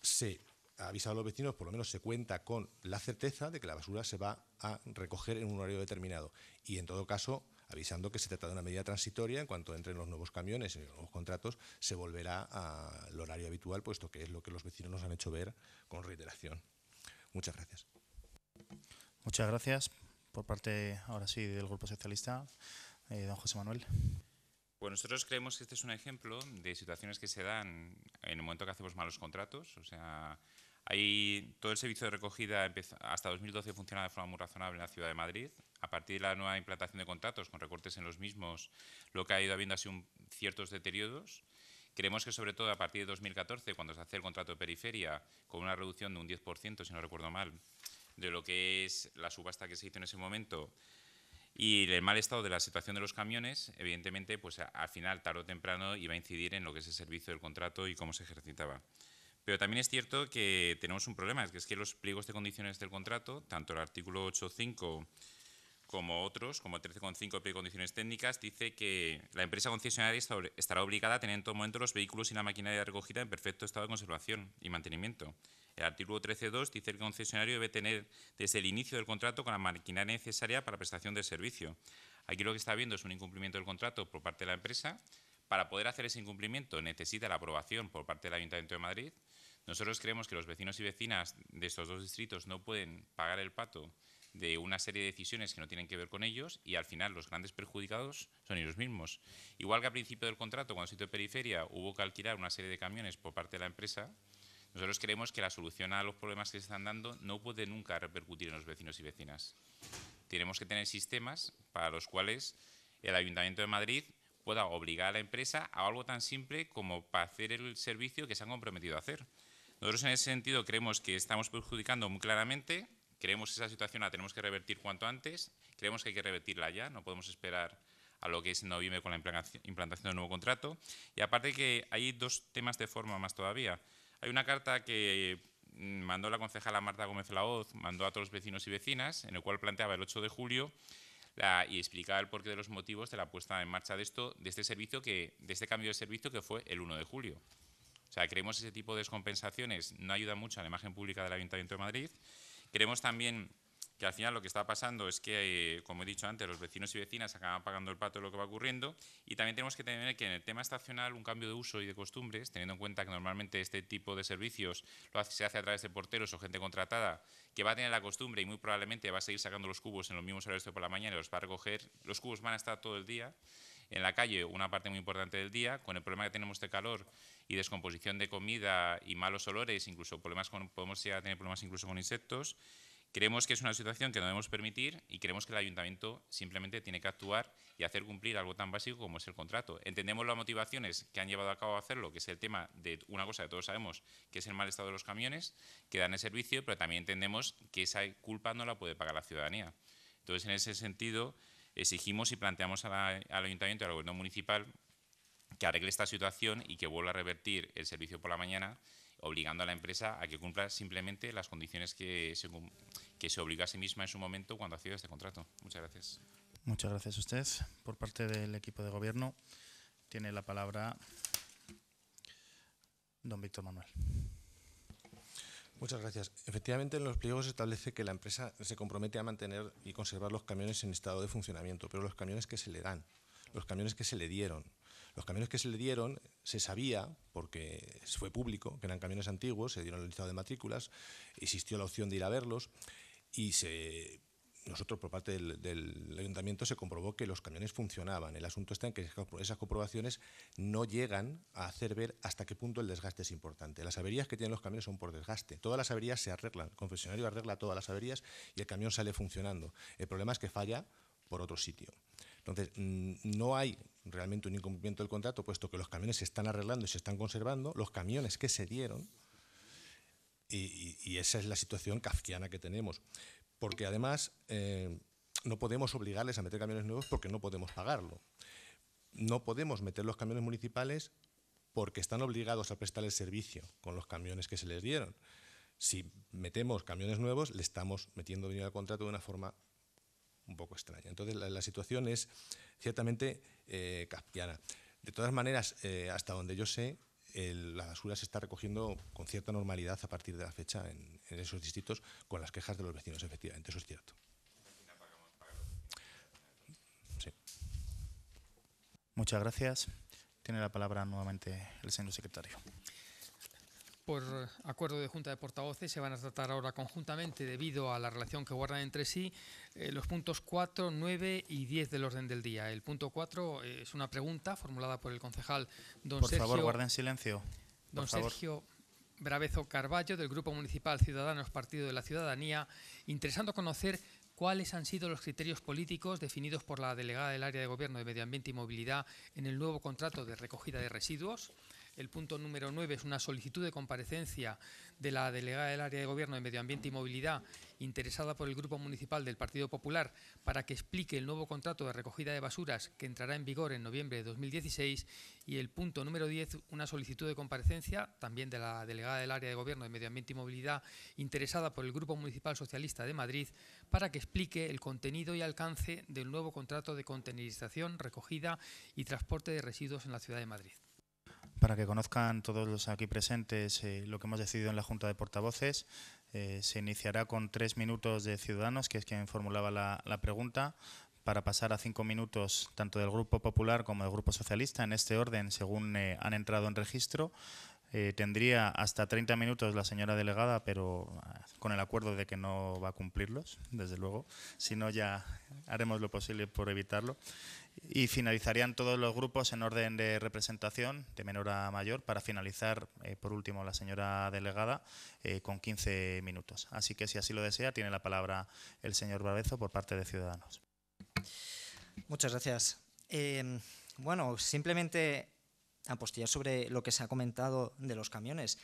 se ha avisado a los vecinos, por lo menos se cuenta con la certeza de que la basura se va a recoger en un horario determinado y en todo caso avisando que se trata de una medida transitoria, en cuanto entren los nuevos camiones y los nuevos contratos se volverá al horario habitual, puesto que es lo que los vecinos nos han hecho ver con reiteración. Muchas gracias. Muchas gracias por parte, ahora sí, del Grupo Socialista, eh, don José Manuel. Bueno, pues nosotros creemos que este es un ejemplo de situaciones que se dan en el momento que hacemos malos contratos. O sea, hay, todo el servicio de recogida hasta 2012 funcionaba de forma muy razonable en la ciudad de Madrid. A partir de la nueva implantación de contratos, con recortes en los mismos, lo que ha ido habiendo ha sido ciertos deterioros. Creemos que sobre todo a partir de 2014, cuando se hace el contrato de periferia, con una reducción de un 10%, si no recuerdo mal, de lo que es la subasta que se hizo en ese momento, y el mal estado de la situación de los camiones, evidentemente, pues al final, tarde o temprano, iba a incidir en lo que es el servicio del contrato y cómo se ejercitaba. Pero también es cierto que tenemos un problema, es que, es que los pliegos de condiciones del contrato, tanto el artículo 8.5 como otros, como 13.5 pre-condiciones técnicas, dice que la empresa concesionaria estará obligada a tener en todo momento los vehículos y la maquinaria de recogida en perfecto estado de conservación y mantenimiento. El artículo 13.2 dice que el concesionario debe tener desde el inicio del contrato con la maquinaria necesaria para prestación del servicio. Aquí lo que está viendo es un incumplimiento del contrato por parte de la empresa. Para poder hacer ese incumplimiento necesita la aprobación por parte del Ayuntamiento de Madrid. Nosotros creemos que los vecinos y vecinas de estos dos distritos no pueden pagar el pato de una serie de decisiones que no tienen que ver con ellos y al final los grandes perjudicados son ellos mismos. Igual que al principio del contrato, cuando se hizo periferia, hubo que alquilar una serie de camiones por parte de la empresa, nosotros creemos que la solución a los problemas que se están dando no puede nunca repercutir en los vecinos y vecinas. Tenemos que tener sistemas para los cuales el Ayuntamiento de Madrid pueda obligar a la empresa a algo tan simple como para hacer el servicio que se han comprometido a hacer. Nosotros en ese sentido creemos que estamos perjudicando muy claramente Creemos que esa situación la tenemos que revertir cuanto antes, creemos que hay que revertirla ya, no podemos esperar a lo que es en noviembre con la implantación del nuevo contrato. Y aparte que hay dos temas de forma más todavía. Hay una carta que mm, mandó la concejala Marta Gómez Laoz, mandó a todos los vecinos y vecinas, en el cual planteaba el 8 de julio la, y explicaba el porqué de los motivos de la puesta en marcha de esto, de este servicio que, de este cambio de servicio que fue el 1 de julio. O sea, creemos ese tipo de descompensaciones no ayuda mucho a la imagen pública del Ayuntamiento de Madrid Creemos también que al final lo que está pasando es que, eh, como he dicho antes, los vecinos y vecinas acaban pagando el pato de lo que va ocurriendo y también tenemos que tener que en el tema estacional un cambio de uso y de costumbres, teniendo en cuenta que normalmente este tipo de servicios se hace a través de porteros o gente contratada que va a tener la costumbre y muy probablemente va a seguir sacando los cubos en los mismos horarios de por la mañana y los va a recoger. Los cubos van a estar todo el día en la calle una parte muy importante del día, con el problema que tenemos de calor y descomposición de comida y malos olores, incluso problemas con, podemos llegar a tener problemas incluso con insectos. Creemos que es una situación que no debemos permitir y creemos que el ayuntamiento simplemente tiene que actuar y hacer cumplir algo tan básico como es el contrato. Entendemos las motivaciones que han llevado a cabo a hacerlo, que es el tema de una cosa que todos sabemos, que es el mal estado de los camiones que dan el servicio, pero también entendemos que esa culpa no la puede pagar la ciudadanía. Entonces, en ese sentido, exigimos y planteamos al ayuntamiento y al gobierno municipal que arregle esta situación y que vuelva a revertir el servicio por la mañana, obligando a la empresa a que cumpla simplemente las condiciones que se, obliga a sí misma en su momento cuando ha sido este contrato. Muchas gracias. Muchas gracias a usted. Por parte del equipo de gobierno, tiene la palabra don Víctor Manuel. Muchas gracias. Efectivamente, en los pliegos se establece que la empresa se compromete a mantener y conservar los camiones en estado de funcionamiento, pero los camiones que se le dan, los camiones que se le dieron, los camiones que se le dieron se sabía, porque fue público, que eran camiones antiguos, se dieron el listado de matrículas, existió la opción de ir a verlos y nosotros por parte del, ayuntamiento se comprobó que los camiones funcionaban. El asunto está en que esas comprobaciones no llegan a hacer ver hasta qué punto el desgaste es importante. Las averías que tienen los camiones son por desgaste. Todas las averías se arreglan. El confesionario arregla todas las averías y el camión sale funcionando. El problema es que falla por otro sitio. Entonces, mm, no hay realmente un incumplimiento del contrato, puesto que los camiones se están arreglando y se están conservando, los camiones que se dieron, y, esa es la situación kafkiana que tenemos. Porque además eh, no podemos obligarles a meter camiones nuevos porque no podemos pagarlo. No podemos meter los camiones municipales porque están obligados a prestar el servicio con los camiones que se les dieron. Si metemos camiones nuevos, le estamos metiendo dinero al contrato de una forma un poco extraña. Entonces la, situación es ciertamente eh, De todas maneras, eh, hasta donde yo sé, la basura se está recogiendo con cierta normalidad a partir de la fecha en, esos distritos con las quejas de los vecinos, efectivamente, eso es cierto. Muchas gracias. Tiene la palabra nuevamente el señor secretario por acuerdo de Junta de Portavoces, se van a tratar ahora conjuntamente, debido a la relación que guardan entre sí, eh, los puntos 4, 9 y 10 del orden del día. El punto 4 eh, es una pregunta formulada por el concejal don Sergio... Por favor, guarden silencio. Don Sergio Bravezo Carballo, del Grupo Municipal Ciudadanos Partido de la Ciudadanía, interesando conocer cuáles han sido los criterios políticos definidos por la delegada del área de Gobierno de Medio Ambiente y Movilidad en el nuevo contrato de recogida de residuos. El punto número 9 es una solicitud de comparecencia de la delegada del área de Gobierno de Medio Ambiente y Movilidad, interesada por el Grupo Municipal del Partido Popular, para que explique el nuevo contrato de recogida de basuras que entrará en vigor en noviembre de 2016. Y el punto número 10, una solicitud de comparecencia también de la delegada del área de Gobierno de Medio Ambiente y Movilidad, interesada por el Grupo Municipal Socialista de Madrid, para que explique el contenido y alcance del nuevo contrato de contenerización, recogida y transporte de residuos en la ciudad de Madrid para que conozcan todos los aquí presentes eh, lo que hemos decidido en la Junta de Portavoces. Eh, se iniciará con tres minutos de Ciudadanos, que es quien formulaba la, pregunta, para pasar a cinco minutos tanto del Grupo Popular como del Grupo Socialista, en este orden, según eh, han entrado en registro. tendría hasta 30 minutos la señora delegada, pero con el acuerdo de que no va a cumplirlos, desde luego. Si no, ya haremos lo posible por evitarlo. Y finalizarían todos los grupos en orden de representación, de menor a mayor, para finalizar, eh, por último, la señora delegada eh, con 15 minutos. Así que, si así lo desea, tiene la palabra el señor Barbezo por parte de Ciudadanos. Muchas gracias. Em, bueno, simplemente apostillar sobre lo que se ha comentado de los camiones.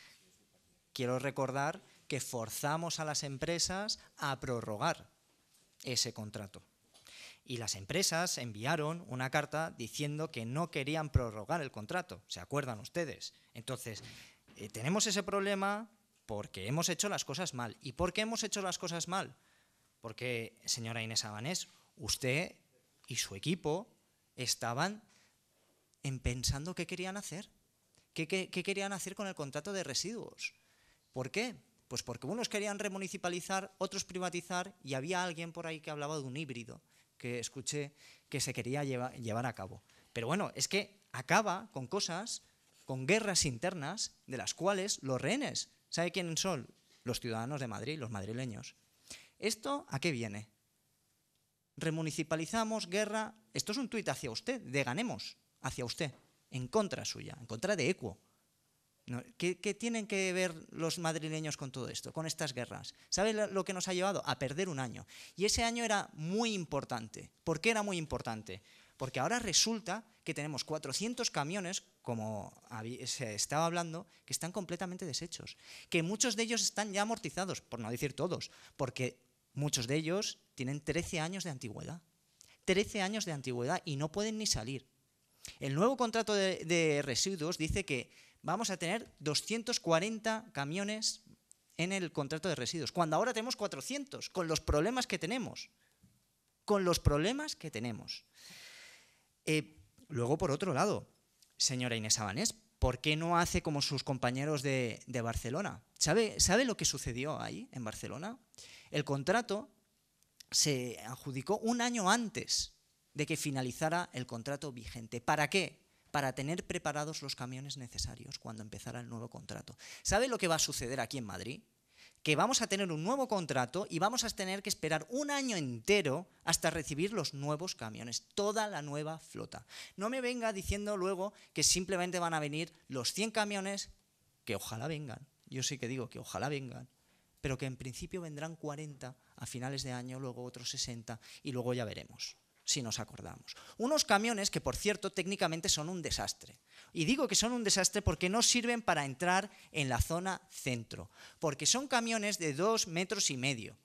Quiero recordar que forzamos a las empresas a prorrogar ese contrato y las empresas enviaron una carta diciendo que no querían prorrogar el contrato, ¿se acuerdan ustedes? Entonces, eh, tenemos ese problema porque hemos hecho las cosas mal. ¿Y por qué hemos hecho las cosas mal? Porque, señora Inés Abanés, usted y su equipo estaban pensando qué querían hacer, qué querían hacer con el contrato de residuos. ¿Por qué? Pues porque unos querían remunicipalizar, otros privatizar y había alguien por ahí que hablaba de un híbrido que escuché que se quería llevar a cabo. Pero bueno, es que acaba con cosas, con guerras internas de las cuales los rehenes, ¿sabe quiénes son? Los ciudadanos de Madrid, los madrileños. ¿Esto a qué viene? Remunicipalizamos guerra. Esto es un tuit hacia usted, de ganemos, hacia usted, en contra suya, en contra de Equo, ¿Qué, tienen que ver los madrileños con todo esto, con estas guerras? ¿Sabes lo que nos ha llevado? A perder un año. Y ese año era muy importante. ¿Por qué era muy importante? Porque ahora resulta que tenemos 400 camiones, como se estaba hablando, que están completamente deshechos. Que muchos de ellos están ya amortizados, por no decir todos, porque muchos de ellos tienen 13 años de antigüedad. 13 años de antigüedad y no pueden ni salir. El nuevo contrato de residuos dice que vamos a tener 240 camiones en el contrato de residuos, cuando ahora tenemos 400, con los problemas que tenemos. Con los problemas que tenemos. Eh, luego, por otro lado, señora Inés Abanés, ¿por qué no hace como sus compañeros de, de Barcelona? ¿Sabe, ¿Sabe lo que sucedió ahí, en Barcelona? El contrato se adjudicó un año antes de que finalizara el contrato vigente. ¿Para qué? para tener preparados los camiones necesarios cuando empezara el nuevo contrato. ¿Sabe lo que va a suceder aquí en Madrid? Que vamos a tener un nuevo contrato y vamos a tener que esperar un año entero hasta recibir los nuevos camiones, toda la nueva flota. No me venga diciendo luego que simplemente van a venir los 100 camiones, que ojalá vengan, yo sí que digo que ojalá vengan, pero que en principio vendrán 40 a finales de año, luego otros 60 y luego ya veremos si nos acordamos. Unos camiones que, por cierto, técnicamente son un desastre. Y digo que son un desastre porque no sirven para entrar en la zona centro, porque son camiones de dos metros y medio.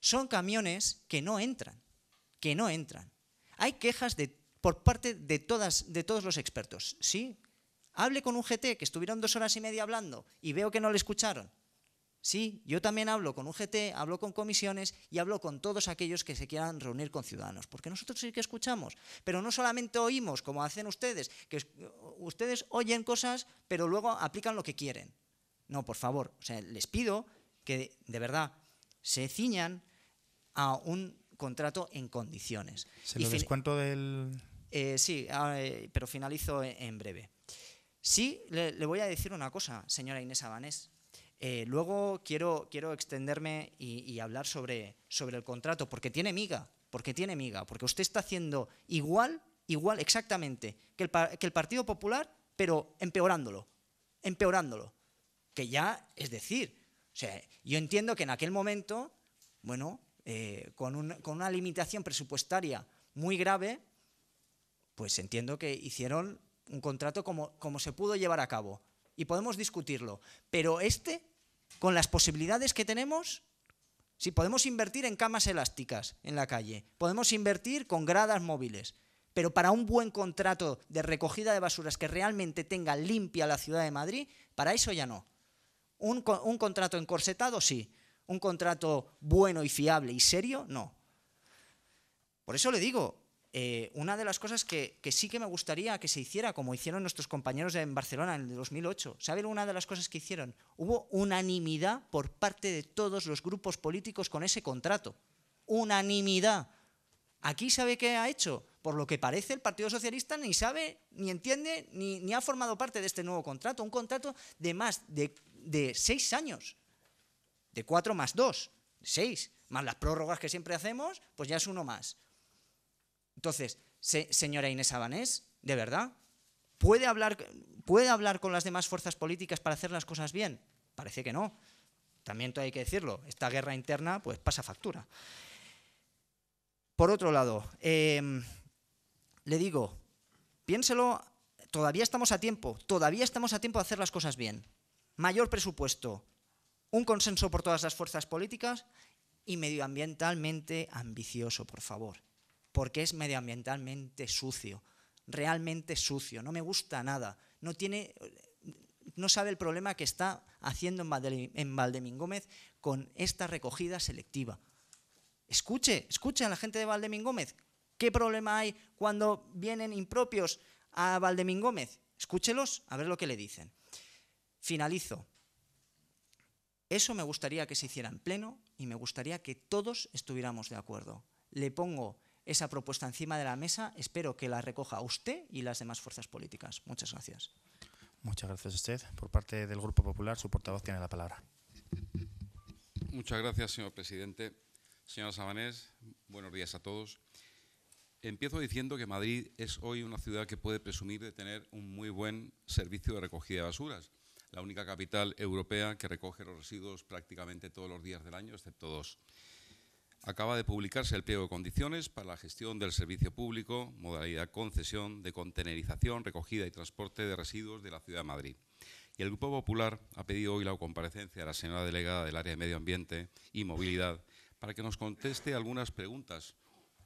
Son camiones que no entran, que no entran. Hay quejas de, por parte de, todas, de todos los expertos. Sí, hable con un GT que estuvieron dos horas y media hablando y veo que no le escucharon. Sí, yo también hablo con UGT, hablo con comisiones y hablo con todos aquellos que se quieran reunir con ciudadanos, porque nosotros sí que escuchamos, pero no solamente oímos como hacen ustedes, que ustedes oyen cosas, pero luego aplican lo que quieren. No, por favor, o sea, les pido que de verdad se ciñan a un contrato en condiciones. ¿Se lo descuento del...? Eh, sí, ah, eh, pero finalizo en breve. Sí, le, le voy a decir una cosa, señora Inés Abanés eh, luego quiero, extenderme y, hablar sobre, el contrato, porque tiene miga, porque tiene miga, porque usted está haciendo igual, igual exactamente que el, Partido Popular, pero empeorándolo, empeorándolo. Que ya, es decir, o sea, yo entiendo que en aquel momento, bueno, eh, con, una limitación presupuestaria muy grave, pues entiendo que hicieron un contrato como se pudo llevar a cabo y podemos discutirlo, pero este, con las posibilidades que tenemos, si podemos invertir en camas elásticas en la calle, podemos invertir con gradas móviles, pero para un buen contrato de recogida de basuras que realmente tenga limpia la ciudad de Madrid, para eso ya no. un contrato encorsetado, sí. Un contrato bueno y fiable y serio, no. Por eso le digo, eh, una de las cosas que, sí que me gustaría que se hiciera, como hicieron nuestros compañeros en Barcelona en el 2008, ¿saben una de las cosas que hicieron? Hubo unanimidad por parte de todos los grupos políticos con ese contrato. Unanimidad. Aquí sabe qué ha hecho. Por lo que parece, el Partido Socialista ni sabe, ni entiende, ni, ha formado parte de este nuevo contrato. Un contrato de más de, de seis años. De cuatro más dos. Seis. Más las prórrogas que siempre hacemos, pues ya es uno más. Entonces, señora Inés Abanés, ¿de verdad? ¿Puede hablar, ¿Puede hablar con las demás fuerzas políticas para hacer las cosas bien? Parece que no. También hay que decirlo, esta guerra interna pues pasa factura. Por otro lado, em, le digo, piénselo, todavía estamos a tiempo, todavía estamos a tiempo de hacer las cosas bien. Mayor presupuesto, un consenso por todas las fuerzas políticas y medioambientalmente ambicioso, por favor porque es medioambientalmente sucio, realmente sucio, no me gusta nada, no tiene no sabe el problema que está haciendo en Valdemín Gómez con esta recogida selectiva. Escuche, escuche a la gente de Valdemín Gómez. ¿Qué problema hay cuando vienen impropios a Valdemín Gómez? Escúchelos a ver lo que le dicen. Finalizo. Eso me gustaría que se hiciera en pleno y me gustaría que todos estuviéramos de acuerdo. Le pongo esa propuesta encima de la mesa. Espero que la recoja usted y las demás fuerzas políticas. Muchas gracias. Muchas gracias a usted. Por parte del Grupo Popular, su portavoz tiene la palabra. Muchas gracias, señor presidente. Señora Sabanés, buenos días a todos. Empiezo diciendo que Madrid es hoy una ciudad que puede presumir de tener un muy buen servicio de recogida de basuras, la única capital europea que recoge los residuos prácticamente todos los días del año, excepto dos acaba de publicarse el pliego de condiciones para la gestión del servicio público, modalidad concesión de contenerización, recogida y transporte de residuos de la Ciudad de Madrid. Y el Grupo Popular ha pedido hoy la comparecencia de la señora delegada del área de Medio Ambiente y Movilidad para que nos conteste algunas preguntas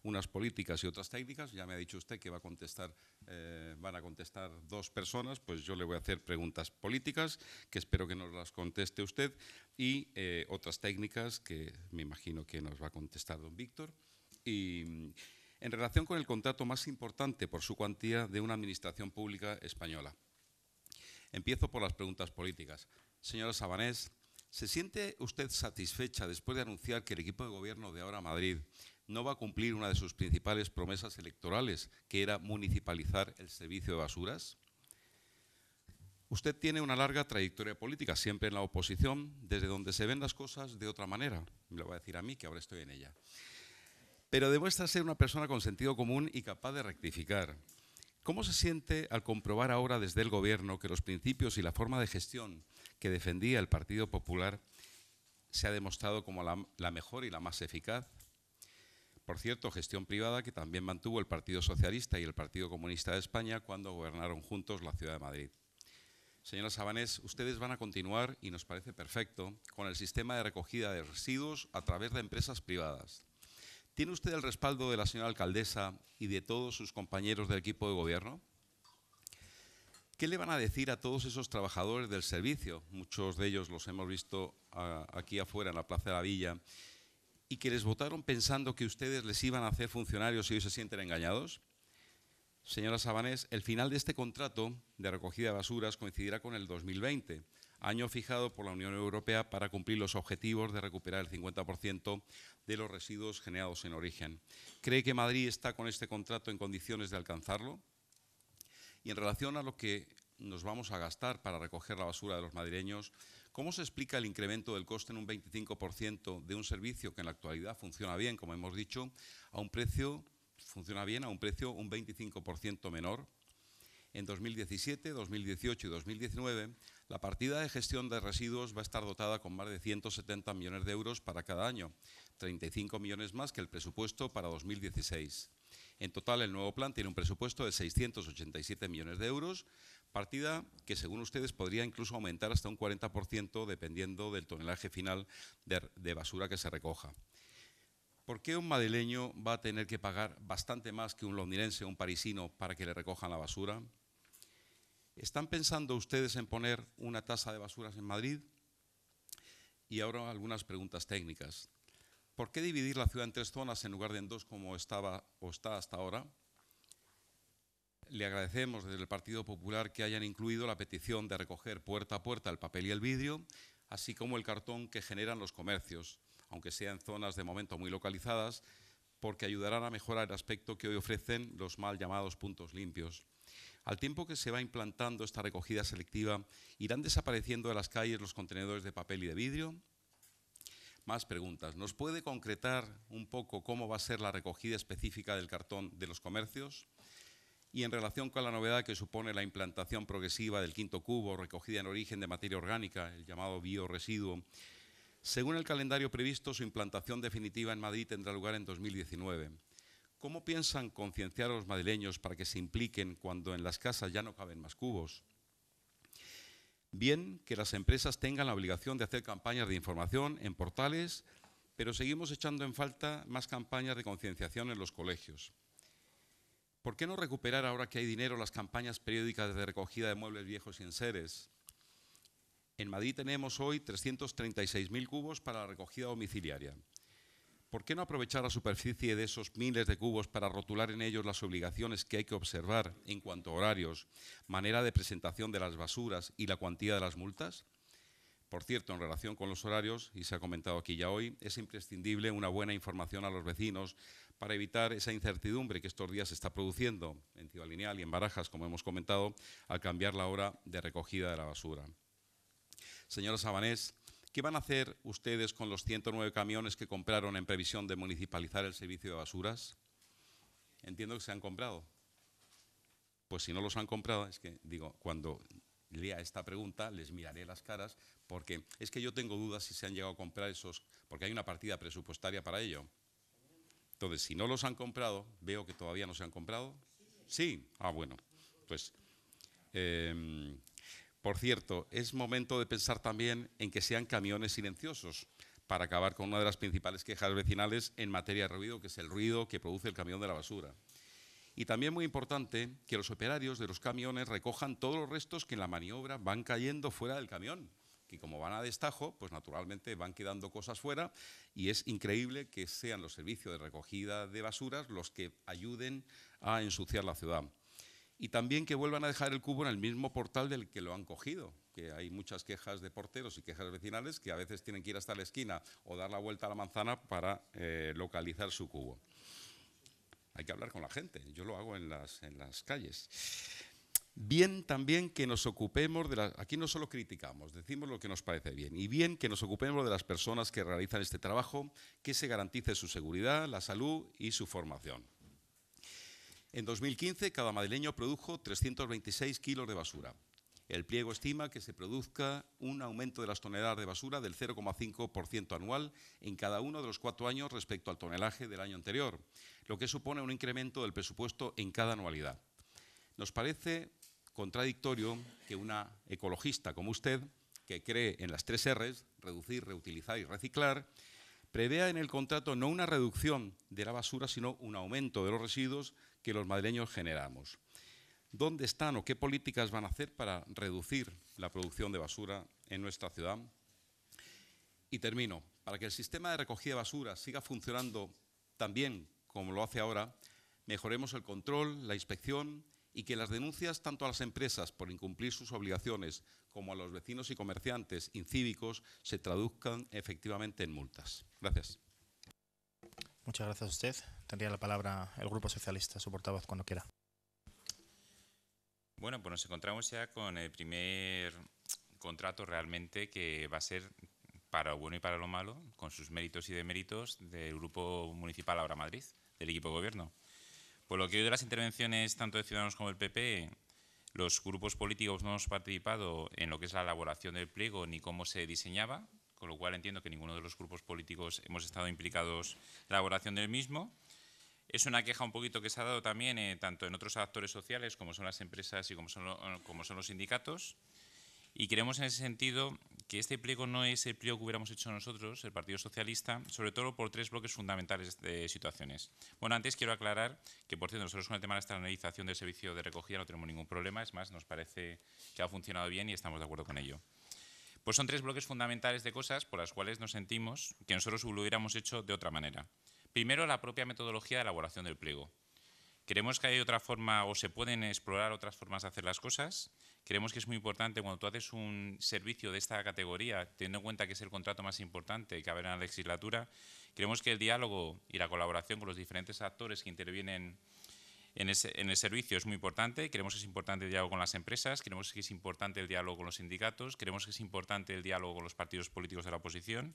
unas políticas y otras técnicas. Ya me ha dicho usted que va a contestar, eh, van a contestar dos personas, pues yo le voy a hacer preguntas políticas, que espero que nos las conteste usted, y eh, otras técnicas que me imagino que nos va a contestar don Víctor. Y mm, en relación con el contrato más importante por su cuantía de una administración pública española. Empiezo por las preguntas políticas. Señora Sabanés, ¿se siente usted satisfecha después de anunciar que el equipo de gobierno de Ahora Madrid no va a cumplir una de sus principales promesas electorales, que era municipalizar el servicio de basuras? Usted tiene una larga trayectoria política, siempre en la oposición, desde donde se ven las cosas de otra manera. Me lo va a decir a mí, que ahora estoy en ella. Pero demuestra ser una persona con sentido común y capaz de rectificar. ¿Cómo se siente al comprobar ahora desde el Gobierno que los principios y la forma de gestión que defendía el Partido Popular se ha demostrado como la, la mejor y la más eficaz? Por cierto, gestión privada que también mantuvo el Partido Socialista y el Partido Comunista de España cuando gobernaron juntos la ciudad de Madrid. Señora Sabanés, ustedes van a continuar, y nos parece perfecto, con el sistema de recogida de residuos a través de empresas privadas. ¿Tiene usted el respaldo de la señora alcaldesa y de todos sus compañeros del equipo de gobierno? ¿Qué le van a decir a todos esos trabajadores del servicio? Muchos de ellos los hemos visto ah, aquí afuera en la Plaza de la Villa y que les votaron pensando que ustedes les iban a hacer funcionarios y hoy se sienten engañados? Señora Sabanés, el final de este contrato de recogida de basuras coincidirá con el 2020, año fijado por la Unión Europea para cumplir los objetivos de recuperar el 50% de los residuos generados en origen. ¿Cree que Madrid está con este contrato en condiciones de alcanzarlo? Y en relación a lo que nos vamos a gastar para recoger la basura de los madrileños, ¿Cómo se explica el incremento del coste en un 25% de un servicio que en la actualidad funciona bien, como hemos dicho, a un precio, funciona bien a un precio un 25% menor? En 2017, 2018 y 2019, la partida de gestión de residuos va a estar dotada con más de 170 millones de euros para cada año, 35 millones más que el presupuesto para 2016. En total, el nuevo plan tiene un presupuesto de 687 millones de euros, Partida que según ustedes podría incluso aumentar hasta un 40% dependiendo del tonelaje final de, basura que se recoja. ¿Por qué un madrileño va a tener que pagar bastante más que un londinense o un parisino para que le recojan la basura? ¿Están pensando ustedes en poner una tasa de basuras en Madrid? Y ahora algunas preguntas técnicas. ¿Por qué dividir la ciudad en tres zonas en lugar de en dos como estaba o está hasta ahora? Le agradecemos desde el Partido Popular que hayan incluido la petición de recoger puerta a puerta el papel y el vidrio, así como el cartón que generan los comercios, aunque sea en zonas de momento muy localizadas, porque ayudarán a mejorar el aspecto que hoy ofrecen los mal llamados puntos limpios. Al tiempo que se va implantando esta recogida selectiva, irán desapareciendo de las calles los contenedores de papel y de vidrio. Más preguntas. ¿Nos puede concretar un poco cómo va a ser la recogida específica del cartón de los comercios? y en relación con la novedad que supone la implantación progresiva del quinto cubo recogida en origen de materia orgánica, el llamado bioresiduo, según el calendario previsto, su implantación definitiva en Madrid tendrá lugar en 2019. ¿Cómo piensan concienciar a los madrileños para que se impliquen cuando en las casas ya no caben más cubos? Bien que las empresas tengan la obligación de hacer campañas de información en portales, pero seguimos echando en falta más campañas de concienciación en los colegios. ¿Por qué no recuperar ahora que hay dinero las campañas periódicas de recogida de muebles viejos y enseres? En Madrid tenemos hoy 336.000 cubos para la recogida domiciliaria. ¿Por qué no aprovechar la superficie de esos miles de cubos para rotular en ellos las obligaciones que hay que observar en cuanto a horarios, manera de presentación de las basuras y la cuantía de las multas? Por cierto, en relación con los horarios, y se ha comentado aquí ya hoy, es imprescindible una buena información a los vecinos para evitar esa incertidumbre que estos días se está produciendo en Ciudad Lineal y en Barajas, como hemos comentado, al cambiar la hora de recogida de la basura. Señora Sabanés, ¿qué van a hacer ustedes con los 109 camiones que compraron en previsión de municipalizar el servicio de basuras? Entiendo que se han comprado. Pues si no los han comprado, es que, digo, cuando lea esta pregunta, les miraré las caras, porque es que yo tengo dudas si se han llegado a comprar esos, porque hay una partida presupuestaria para ello. Entonces, si no los han comprado, veo que todavía no se han comprado. Sí, ah, bueno, pues... Em, por cierto, es momento de pensar también en que sean camiones silenciosos para acabar con una de las principales quejas vecinales en materia de ruido, que es el ruido que produce el camión de la basura. Y también muy importante que los operarios de los camiones recojan todos los restos que en la maniobra van cayendo fuera del camión que como van a destajo, pues naturalmente van quedando cosas fuera y es increíble que sean los servicios de recogida de basuras los que ayuden a ensuciar la ciudad. Y también que vuelvan a dejar el cubo en el mismo portal del que lo han cogido, que hay muchas quejas de porteros y quejas vecinales que a veces tienen que ir hasta la esquina o dar la vuelta a la manzana para eh, localizar su cubo. Hay que hablar con la gente, yo lo hago en las, en las calles bien también que nos ocupemos de las... Aquí no solo criticamos, decimos lo que nos parece bien, y bien que nos ocupemos de las personas que realizan este trabajo, que se garantice su seguridad, la salud y su formación. En 2015, cada madrileño produjo 326 kilos de basura. El pliego estima que se produzca un aumento de las toneladas de basura del 0,5% anual en cada uno de los cuatro años respecto al tonelaje del año anterior, lo que supone un incremento del presupuesto en cada anualidad. Nos parece contradictorio que una ecologista como usted, que cree en las tres Rs, reducir, reutilizar y reciclar, prevea en el contrato no una reducción de la basura, sino un aumento de los residuos que los madrileños generamos. ¿Dónde están o qué políticas van a hacer para reducir la producción de basura en nuestra ciudad? Y termino. Para que el sistema de recogida de basura siga funcionando tan bien como lo hace ahora, mejoremos el control, la inspección y que las denuncias tanto a las empresas por incumplir sus obligaciones como a los vecinos y comerciantes incívicos se traduzcan efectivamente en multas. Gracias. Muchas gracias a usted. Tendría la palabra el Grupo Socialista, su portavoz, cuando quiera. Bueno, pues nos encontramos ya con el primer contrato realmente que va a ser para lo bueno y para lo malo, con sus méritos y deméritos del Grupo Municipal Ahora Madrid, del equipo de gobierno. Por lo que oído de las intervenciones tanto de Ciudadanos como del PP, los grupos políticos no hemos participado en lo que es la elaboración del pliego ni cómo se diseñaba, con lo cual entiendo que ninguno de los grupos políticos hemos estado implicados en la elaboración del mismo. Es una queja un poquito que se ha dado también eh, tanto en otros actores sociales como son las empresas y como son los sindicatos. Y creemos en ese sentido que este pliego no es el pliego que hubiéramos hecho nosotros, el Partido Socialista, sobre todo por tres bloques fundamentales de situaciones. Bueno, antes quiero aclarar que, por cierto, nosotros con el tema de la externalización del servicio de recogida no tenemos ningún problema, es más, nos parece que ha funcionado bien y estamos de acuerdo con ello. Pues son tres bloques fundamentales de cosas por las cuales nos sentimos que nosotros lo hubiéramos hecho de otra manera. Primero, la propia metodología de elaboración del pliego. Queremos que hay otra forma o se pueden explorar otras formas de hacer las cosas Creemos que es muy importante cuando tú haces un servicio de esta categoría, teniendo en cuenta que es el contrato más importante que haber en la legislatura, creemos que el diálogo y la colaboración con los diferentes actores que intervienen en, ese, en, el servicio es muy importante. Creemos que es importante el diálogo con las empresas, creemos que es importante el diálogo con los sindicatos, creemos que es importante el diálogo con los partidos políticos de la oposición.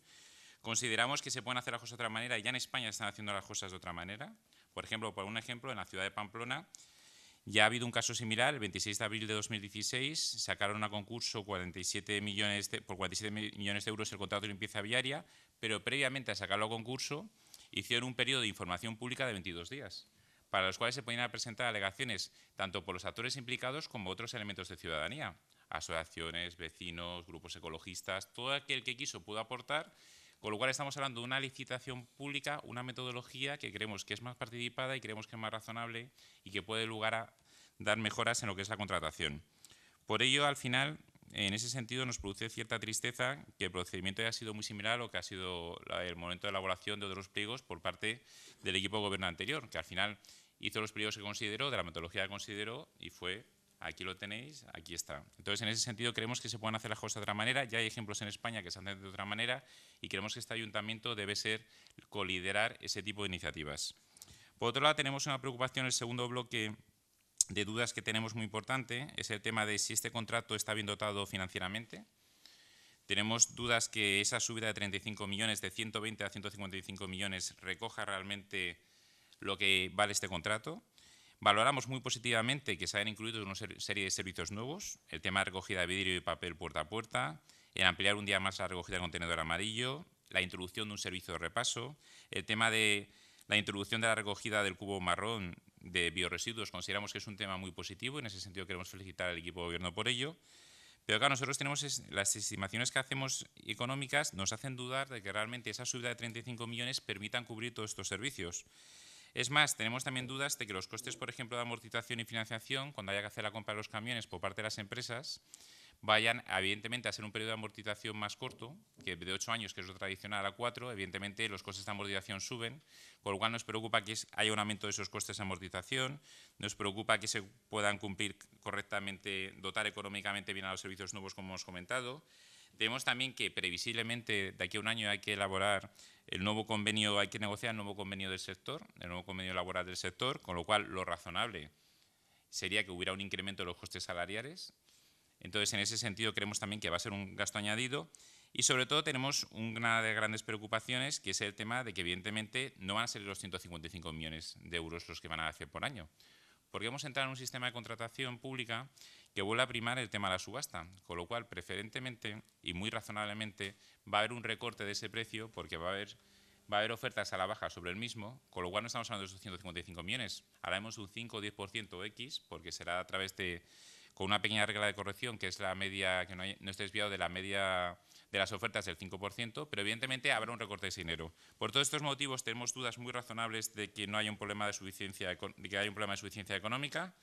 Consideramos que se pueden hacer las cosas de otra manera y ya en España se están haciendo las cosas de otra manera. Por ejemplo, por un ejemplo, en la ciudad de Pamplona ya ha habido un caso similar, el 26 de abril de 2016 sacaron a concurso 47 millones por 47 millones de euros el contrato de limpieza viaria, pero previamente a sacarlo a concurso hicieron un periodo de información pública de 22 días, para los cuales se podían presentar alegaciones tanto por los actores implicados como otros elementos de ciudadanía, asociaciones, vecinos, grupos ecologistas, todo aquel que quiso pudo aportar con lo cual estamos hablando de una licitación pública, una metodología que creemos que es más participada y creemos que es más razonable y que puede lugar a dar mejoras en lo que es la contratación. Por ello, al final, en ese sentido nos produce cierta tristeza que el procedimiento haya sido muy similar a lo que ha sido el momento de elaboración de otros pliegos por parte del equipo de gobierno anterior, que al final hizo los pliegos que consideró, de la metodología que consideró y fue aquí lo tenéis, aquí está. Entonces, en ese sentido, creemos que se pueden hacer las cosas de otra manera. Ya hay ejemplos en España que se hacen de otra manera y creemos que este ayuntamiento debe ser coliderar ese tipo de iniciativas. Por otro lado, tenemos una preocupación, el segundo bloque de dudas que tenemos muy importante, es el tema de si este contrato está bien dotado financieramente. Tenemos dudas que esa subida de 35 millones, de 120 a 155 millones, recoja realmente lo que vale este contrato. Valoramos muy positivamente que se hayan incluido una serie de servicios nuevos, el tema de recogida de vidrio y papel puerta a puerta, el ampliar un día más la recogida de contenedor amarillo, la introducción de un servicio de repaso, el tema de la introducción de la recogida del cubo marrón de bioresiduos, consideramos que es un tema muy positivo y en ese sentido queremos felicitar al equipo de gobierno por ello. Pero acá nosotros tenemos las estimaciones que hacemos económicas nos hacen dudar de que realmente esa subida de 35 millones permitan cubrir todos estos servicios. Es más, tenemos también dudas de que los costes, por ejemplo, de amortización y financiación, cuando haya que hacer la compra de los camiones por parte de las empresas, vayan evidentemente a ser un periodo de amortización más corto, que de ocho años, que es lo tradicional, a cuatro, evidentemente los costes de amortización suben, con lo cual nos preocupa que haya un aumento de esos costes de amortización, nos preocupa que se puedan cumplir correctamente, dotar económicamente bien a los servicios nuevos, como hemos comentado. Tenemos también que previsiblemente de aquí a un año hay que elaborar el nuevo convenio, hay que negociar el nuevo convenio del sector, el nuevo convenio laboral del sector, con lo cual lo razonable sería que hubiera un incremento de los costes salariales. Entonces, en ese sentido, creemos también que va a ser un gasto añadido. Y sobre todo tenemos una de grandes preocupaciones, que es el tema de que evidentemente no van a ser los 155 millones de euros los que van a hacer por año. Porque hemos entrado en un sistema de contratación pública que vuelve a primar el tema de la subasta, con lo cual preferentemente y muy razonablemente va a haber un recorte de ese precio porque va a haber, va a haber ofertas a la baja sobre el mismo, con lo cual no estamos hablando de esos 155 millones, haremos un 5 o 10% X porque será a través de, con una pequeña regla de corrección que es la media, que no, esté desviado de la media de las ofertas del 5%, pero evidentemente habrá un recorte de ese dinero. Por todos estos motivos tenemos dudas muy razonables de que no haya un problema de suficiencia, de que haya un problema de suficiencia económica,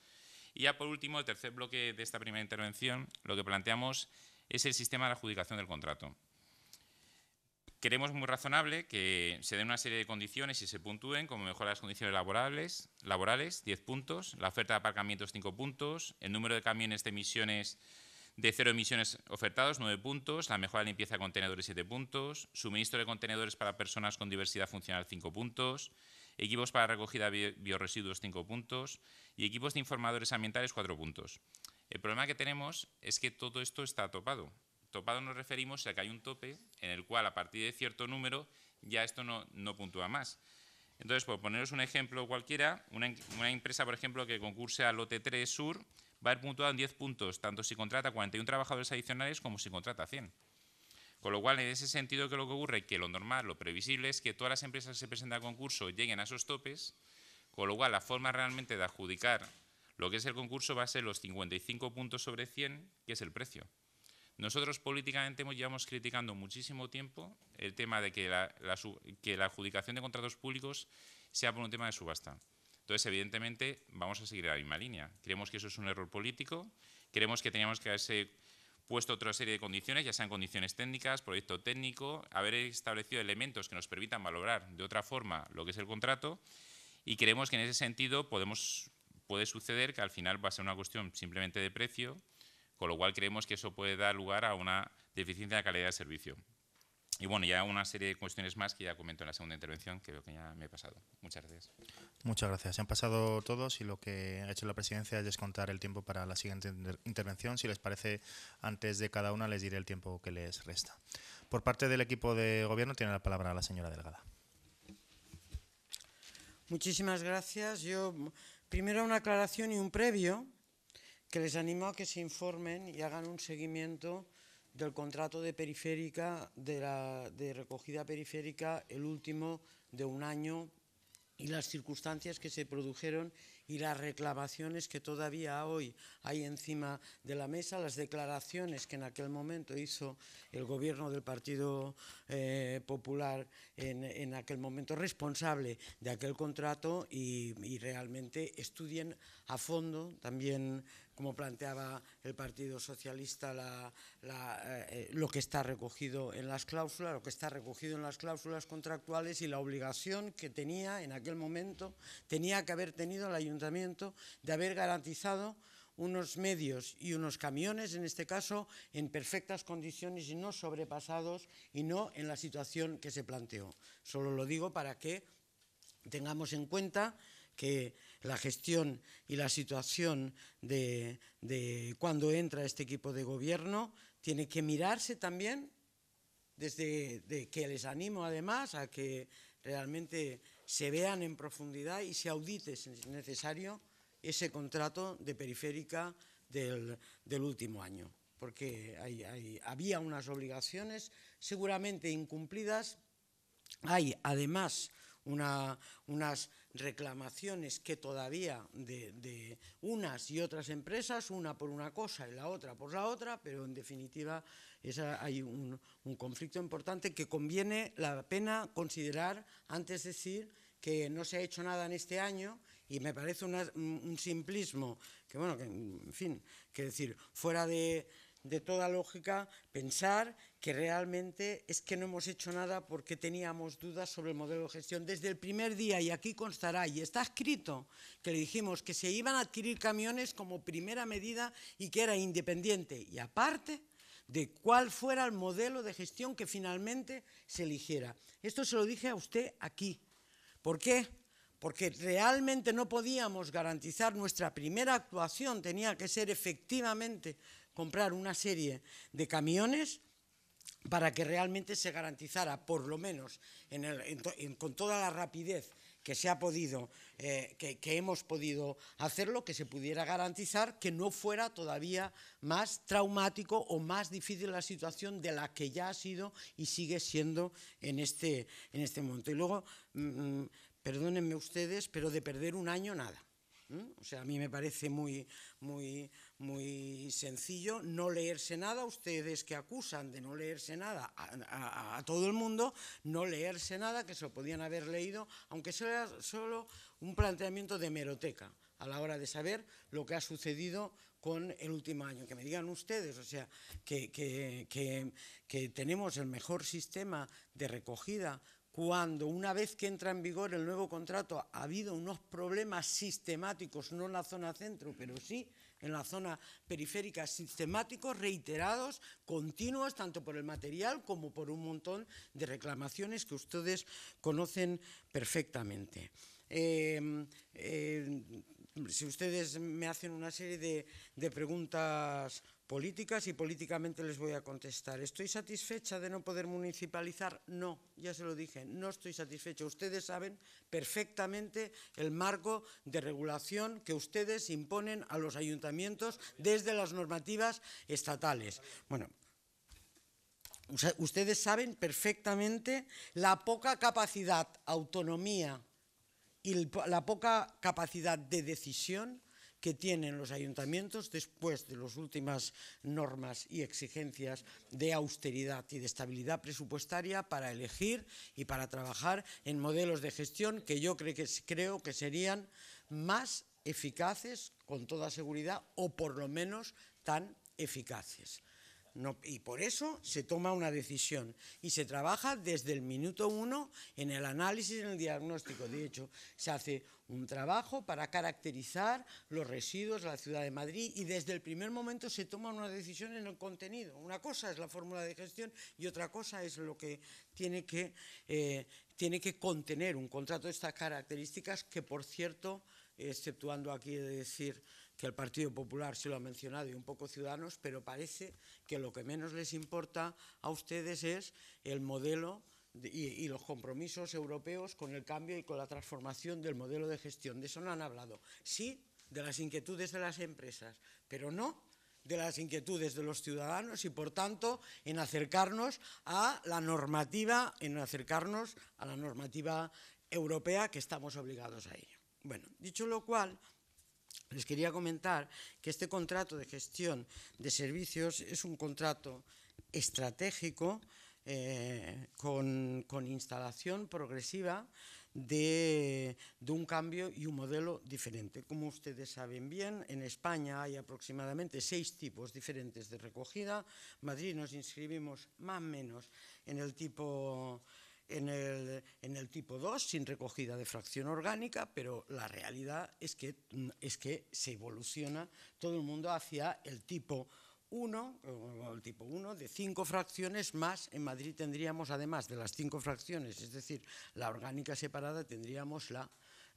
y ya por último, el tercer bloque de esta primera intervención, lo que planteamos es el sistema de adjudicación del contrato. Queremos muy razonable que se den una serie de condiciones y se puntúen, como mejoras las condiciones laborales, laborales 10 puntos, la oferta de aparcamientos 5 puntos, el número de camiones de emisiones de cero emisiones ofertados 9 puntos, la mejora de limpieza de contenedores 7 puntos, suministro de contenedores para personas con diversidad funcional 5 puntos, equipos para recogida de bioresiduos 5 puntos, y equipos de informadores ambientales, cuatro puntos. El problema que tenemos es que todo esto está topado. Topado nos referimos a que hay un tope en el cual a partir de cierto número ya esto no, puntúa más. Entonces, por poneros un ejemplo cualquiera, una, em, empresa, por ejemplo, que concurse al lote 3 Sur va a haber puntuado en diez puntos, tanto si contrata 41 trabajadores adicionales como si contrata 100. Con lo cual, en ese sentido, que lo que ocurre? Que lo normal, lo previsible es que todas las empresas que se presentan al concurso lleguen a esos topes con lo cual, la forma realmente de adjudicar lo que es el concurso va a ser los 55 puntos sobre 100, que es el precio. Nosotros políticamente llevamos criticando muchísimo tiempo el tema de que la, adjudicación de contratos públicos sea por un tema de subasta. Entonces, evidentemente, vamos a seguir la misma línea. Creemos que eso es un error político, creemos que teníamos que haberse puesto otra serie de condiciones, ya sean condiciones técnicas, proyecto técnico, haber establecido elementos que nos permitan valorar de otra forma lo que es el contrato y creemos que en ese sentido puede suceder que al final va a ser una cuestión simplemente de precio, con lo cual creemos que eso puede dar lugar a una deficiencia de calidad de servicio. Y bueno, ya una serie de cuestiones más que ya comento en la segunda intervención, que veo que ya me he pasado. Muchas gracias. Muchas gracias. Se han pasado todos y lo que ha hecho la presidencia es descontar el tiempo para la siguiente intervención. Si les parece, antes de cada una les diré el tiempo que les resta. Por parte del equipo de gobierno tiene la palabra la señora Delgada. Muchísimas gracias. Yo primero una aclaración y un previo que les animo a que se informen y hagan un seguimiento del contrato de periférica, de, de recogida periférica, el último de un año y las circunstancias que se produjeron y las reclamaciones que todavía hoy hay encima de la mesa, las declaraciones que en aquel momento hizo el gobierno del Partido eh, Popular en, aquel momento responsable de aquel contrato y, y realmente estudien a fondo también como planteaba el Partido Socialista, eh, eh, lo que está recogido en las cláusulas, lo que está recogido en las cláusulas contractuales y la obligación que tenía en aquel momento, tenía que haber tenido el ayuntamiento de haber garantizado unos medios y unos camiones, en este caso, en perfectas condiciones y no sobrepasados y no en la situación que se planteó. Solo lo digo para que tengamos en cuenta que la gestión y la situación de, cuando entra este equipo de gobierno, tiene que mirarse también, desde que les animo además a que realmente se vean en profundidad y se audite, si es necesario, ese contrato de periférica del, último año, porque había unas obligaciones seguramente incumplidas, hay además unas reclamaciones que todavía de, unas y otras empresas, una por una cosa y la otra por la otra, pero en definitiva hay un, conflicto importante que conviene la pena considerar antes de decir que no se ha hecho nada en este año y me parece un simplismo que, bueno, que, en fin, que decir, fuera de, de toda lógica, pensar que realmente es que no hemos hecho nada porque teníamos dudas sobre el modelo de gestión. Desde el primer día, y aquí constará, y está escrito, que le dijimos que se iban a adquirir camiones como primera medida y que era independiente. Y aparte de cuál fuera el modelo de gestión que finalmente se eligiera. Esto se lo dije a usted aquí. ¿Por qué? Porque realmente no podíamos garantizar nuestra primera actuación, tenía que ser efectivamente comprar una serie de camiones para que realmente se garantizara, por lo menos, con toda la rapidez que se ha podido, eh, que, hemos podido hacerlo, que se pudiera garantizar que no fuera todavía más traumático o más difícil la situación de la que ya ha sido y sigue siendo en este, en este momento. Y luego, mm, mm, perdónenme ustedes, pero de perder un año nada. ¿Mm? O sea, a mí me parece muy, muy, muy sencillo no leerse nada, ustedes que acusan de no leerse nada a, todo el mundo, no leerse nada que se lo podían haber leído, aunque sea solo un planteamiento de meroteca a la hora de saber lo que ha sucedido con el último año. Que me digan ustedes, o sea, que tenemos el mejor sistema de recogida cuando una vez que entra en vigor el nuevo contrato ha habido unos problemas sistemáticos, no en la zona centro, pero sí en la zona periférica, sistemáticos, reiterados, continuos, tanto por el material como por un montón de reclamaciones que ustedes conocen perfectamente. Em, em, si ustedes me hacen una serie de preguntas políticas y políticamente les voy a contestar. ¿Estoy satisfecha de no poder municipalizar? No, ya se lo dije, no estoy satisfecha. Ustedes saben perfectamente el marco de regulación que ustedes imponen a los ayuntamientos desde las normativas estatales. Bueno, ustedes saben perfectamente la poca capacidad, autonomía y la poca capacidad de decisión que tienen los ayuntamientos después de las últimas normas y exigencias de austeridad y de estabilidad presupuestaria para elegir y para trabajar en modelos de gestión que yo creo que, creo que serían más eficaces, con toda seguridad, o por lo menos tan eficaces y por eso se toma una decisión y se trabaja desde el minuto uno en el análisis en el diagnóstico. De hecho, se hace un trabajo para caracterizar los residuos de la ciudad de Madrid y desde el primer momento se toma una decisión en el contenido. Una cosa es la fórmula de gestión y otra cosa es lo que tiene que, eh, tiene que contener un contrato de estas características que, por cierto, exceptuando aquí de decir que el Partido Popular se lo ha mencionado y un poco Ciudadanos, pero parece que lo que menos les importa a ustedes es el modelo y, los compromisos europeos con el cambio y con la transformación del modelo de gestión. De eso no han hablado. Sí, de las inquietudes de las empresas, pero no de las inquietudes de los ciudadanos y, por tanto, en acercarnos a la normativa, en acercarnos a la normativa europea que estamos obligados a ello. Bueno, dicho lo cual, les quería comentar que este contrato de gestión de servicios es un contrato estratégico eh, con, instalación progresiva de, un cambio y un modelo diferente. Como ustedes saben bien, en España hay aproximadamente seis tipos diferentes de recogida. Madrid nos inscribimos más o menos en el tipo en el, tipo 2 sin recogida de fracción orgánica, pero la realidad es que, mm, es que se evoluciona todo el mundo hacia el tipo 1, el tipo 1 de cinco fracciones más, en Madrid tendríamos además de las cinco fracciones, es decir, la orgánica separada tendríamos la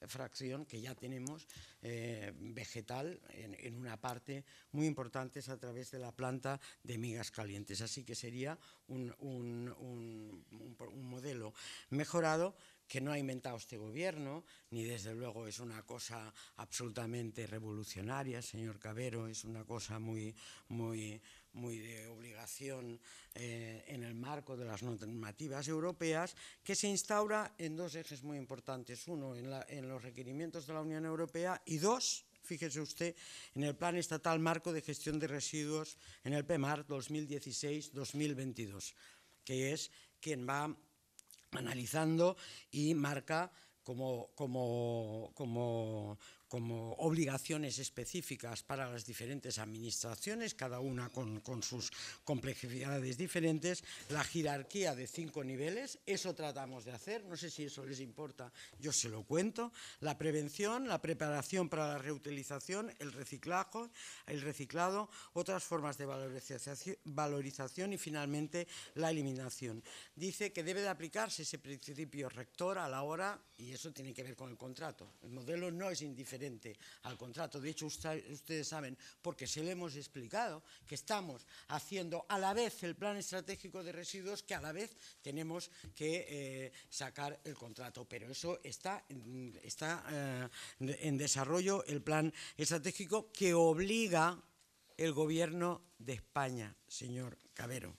fracción que ya tenemos eh, vegetal en, una parte muy importante es a través de la planta de migas calientes. Así que sería un, modelo mejorado que no ha inventado este gobierno, ni desde luego es una cosa absolutamente revolucionaria, señor Cabero, es una cosa muy, muy, muy de obligación eh, en el marco de las normativas europeas, que se instaura en dos ejes muy importantes. Uno, en, en los requerimientos de la Unión Europea y dos, fíjese usted, en el Plan Estatal Marco de Gestión de Residuos, en el PEMAR 2016-2022, que es quien va analizando y marca como, como, como, como obligaciones específicas para las diferentes administraciones, cada una con, sus complejidades diferentes, la jerarquía de cinco niveles, eso tratamos de hacer, no sé si eso les importa, yo se lo cuento, la prevención, la preparación para la reutilización, el reciclaje, el reciclado, otras formas de valorización y finalmente la eliminación. Dice que debe de aplicarse ese principio rector a la hora, y eso tiene que ver con el contrato, el modelo no es indiferente al contrato. De hecho, ustedes saben, porque se le hemos explicado, que estamos haciendo a la vez el plan estratégico de residuos que a la vez tenemos que eh, sacar el contrato. Pero eso está, está eh, en desarrollo el plan estratégico que obliga el Gobierno de España, señor Cabero.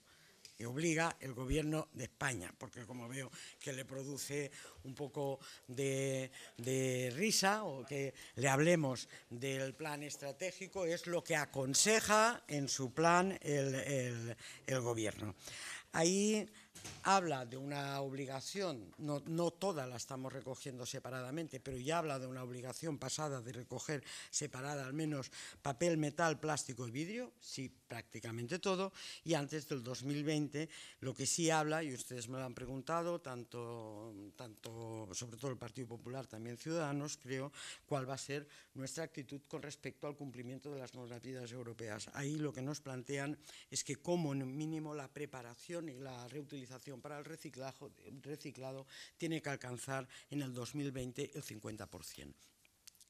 Y obliga el gobierno de España, porque como veo que le produce un poco de, risa o que le hablemos del plan estratégico, es lo que aconseja en su plan el, gobierno. Ahí habla de una obligación, no, no toda la estamos recogiendo separadamente, pero ya habla de una obligación pasada de recoger separada al menos papel, metal, plástico y vidrio, sí, prácticamente todo, y antes del 2020 lo que sí habla, y ustedes me lo han preguntado, tanto, tanto sobre todo el Partido Popular, también Ciudadanos, creo, cuál va a ser nuestra actitud con respecto al cumplimiento de las normativas europeas. Ahí lo que nos plantean es que como mínimo la preparación y la reutilización para el reciclado tiene que alcanzar en el 2020 el 50%.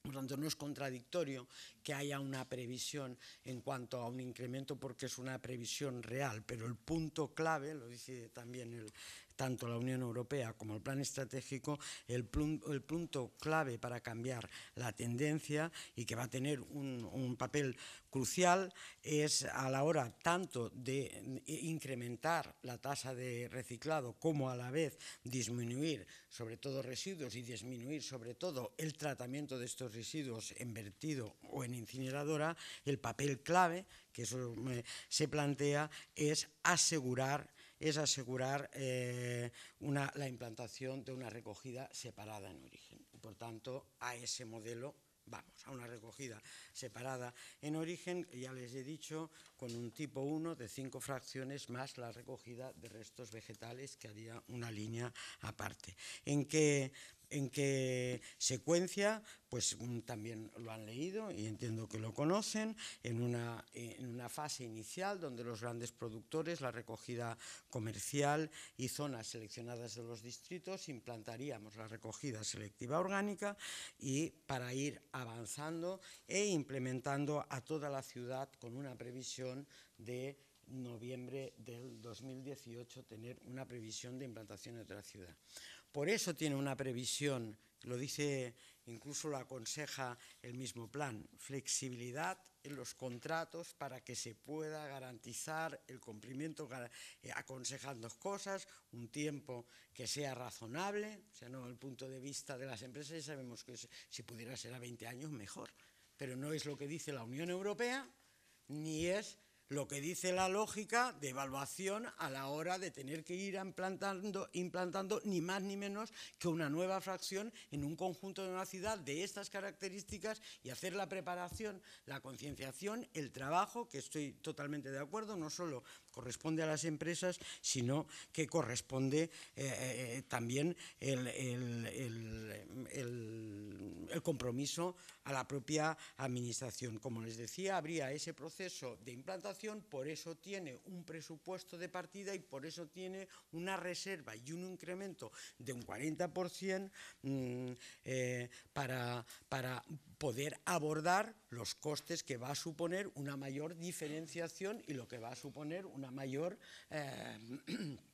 Por lo tanto, no es contradictorio que haya una previsión en cuanto a un incremento porque es una previsión real, pero el punto clave, lo dice también el, tanto la Unión Europea como el plan estratégico, el, punto clave para cambiar la tendencia y que va a tener un, un papel crucial es a la hora tanto de incrementar la tasa de reciclado como a la vez disminuir sobre todo residuos y disminuir sobre todo el tratamiento de estos residuos en vertido o en incineradora, el papel clave que eso se plantea es asegurar es asegurar eh, la implantación de una recogida separada en origen. por tanto, a ese modelo vamos, a una recogida separada en origen, ya les he dicho, con un tipo 1 de cinco fracciones más la recogida de restos vegetales que haría una línea aparte. ¿En qué en qué secuencia, pues mm, también lo han leído y entiendo que lo conocen, en una, eh, en una fase inicial donde los grandes productores, la recogida comercial y zonas seleccionadas de los distritos, implantaríamos la recogida selectiva orgánica y para ir avanzando e implementando a toda la ciudad con una previsión de noviembre del 2018 tener una previsión de implantación en la ciudad. Por eso tiene una previsión, lo dice incluso lo aconseja el mismo plan, flexibilidad en los contratos para que se pueda garantizar el cumplimiento, eh, aconsejan dos cosas, un tiempo que sea razonable, o sea, no el punto de vista de las empresas, y sabemos que si pudiera ser a 20 años mejor, pero no es lo que dice la Unión Europea, ni es lo que dice la lógica de evaluación a la hora de tener que ir implantando, implantando ni más ni menos que una nueva fracción en un conjunto de una ciudad de estas características y hacer la preparación, la concienciación, el trabajo, que estoy totalmente de acuerdo, no solo corresponde a las empresas, sino que corresponde eh, eh, también el compromiso a la propia administración. Como les decía, habría ese proceso de implantación por eso tiene un presupuesto de partida y por eso tiene una reserva y un incremento de un 40% mm, eh, para, para poder abordar los costes que va a suponer una mayor diferenciación y lo que va a suponer una mayor... Eh, <clears throat>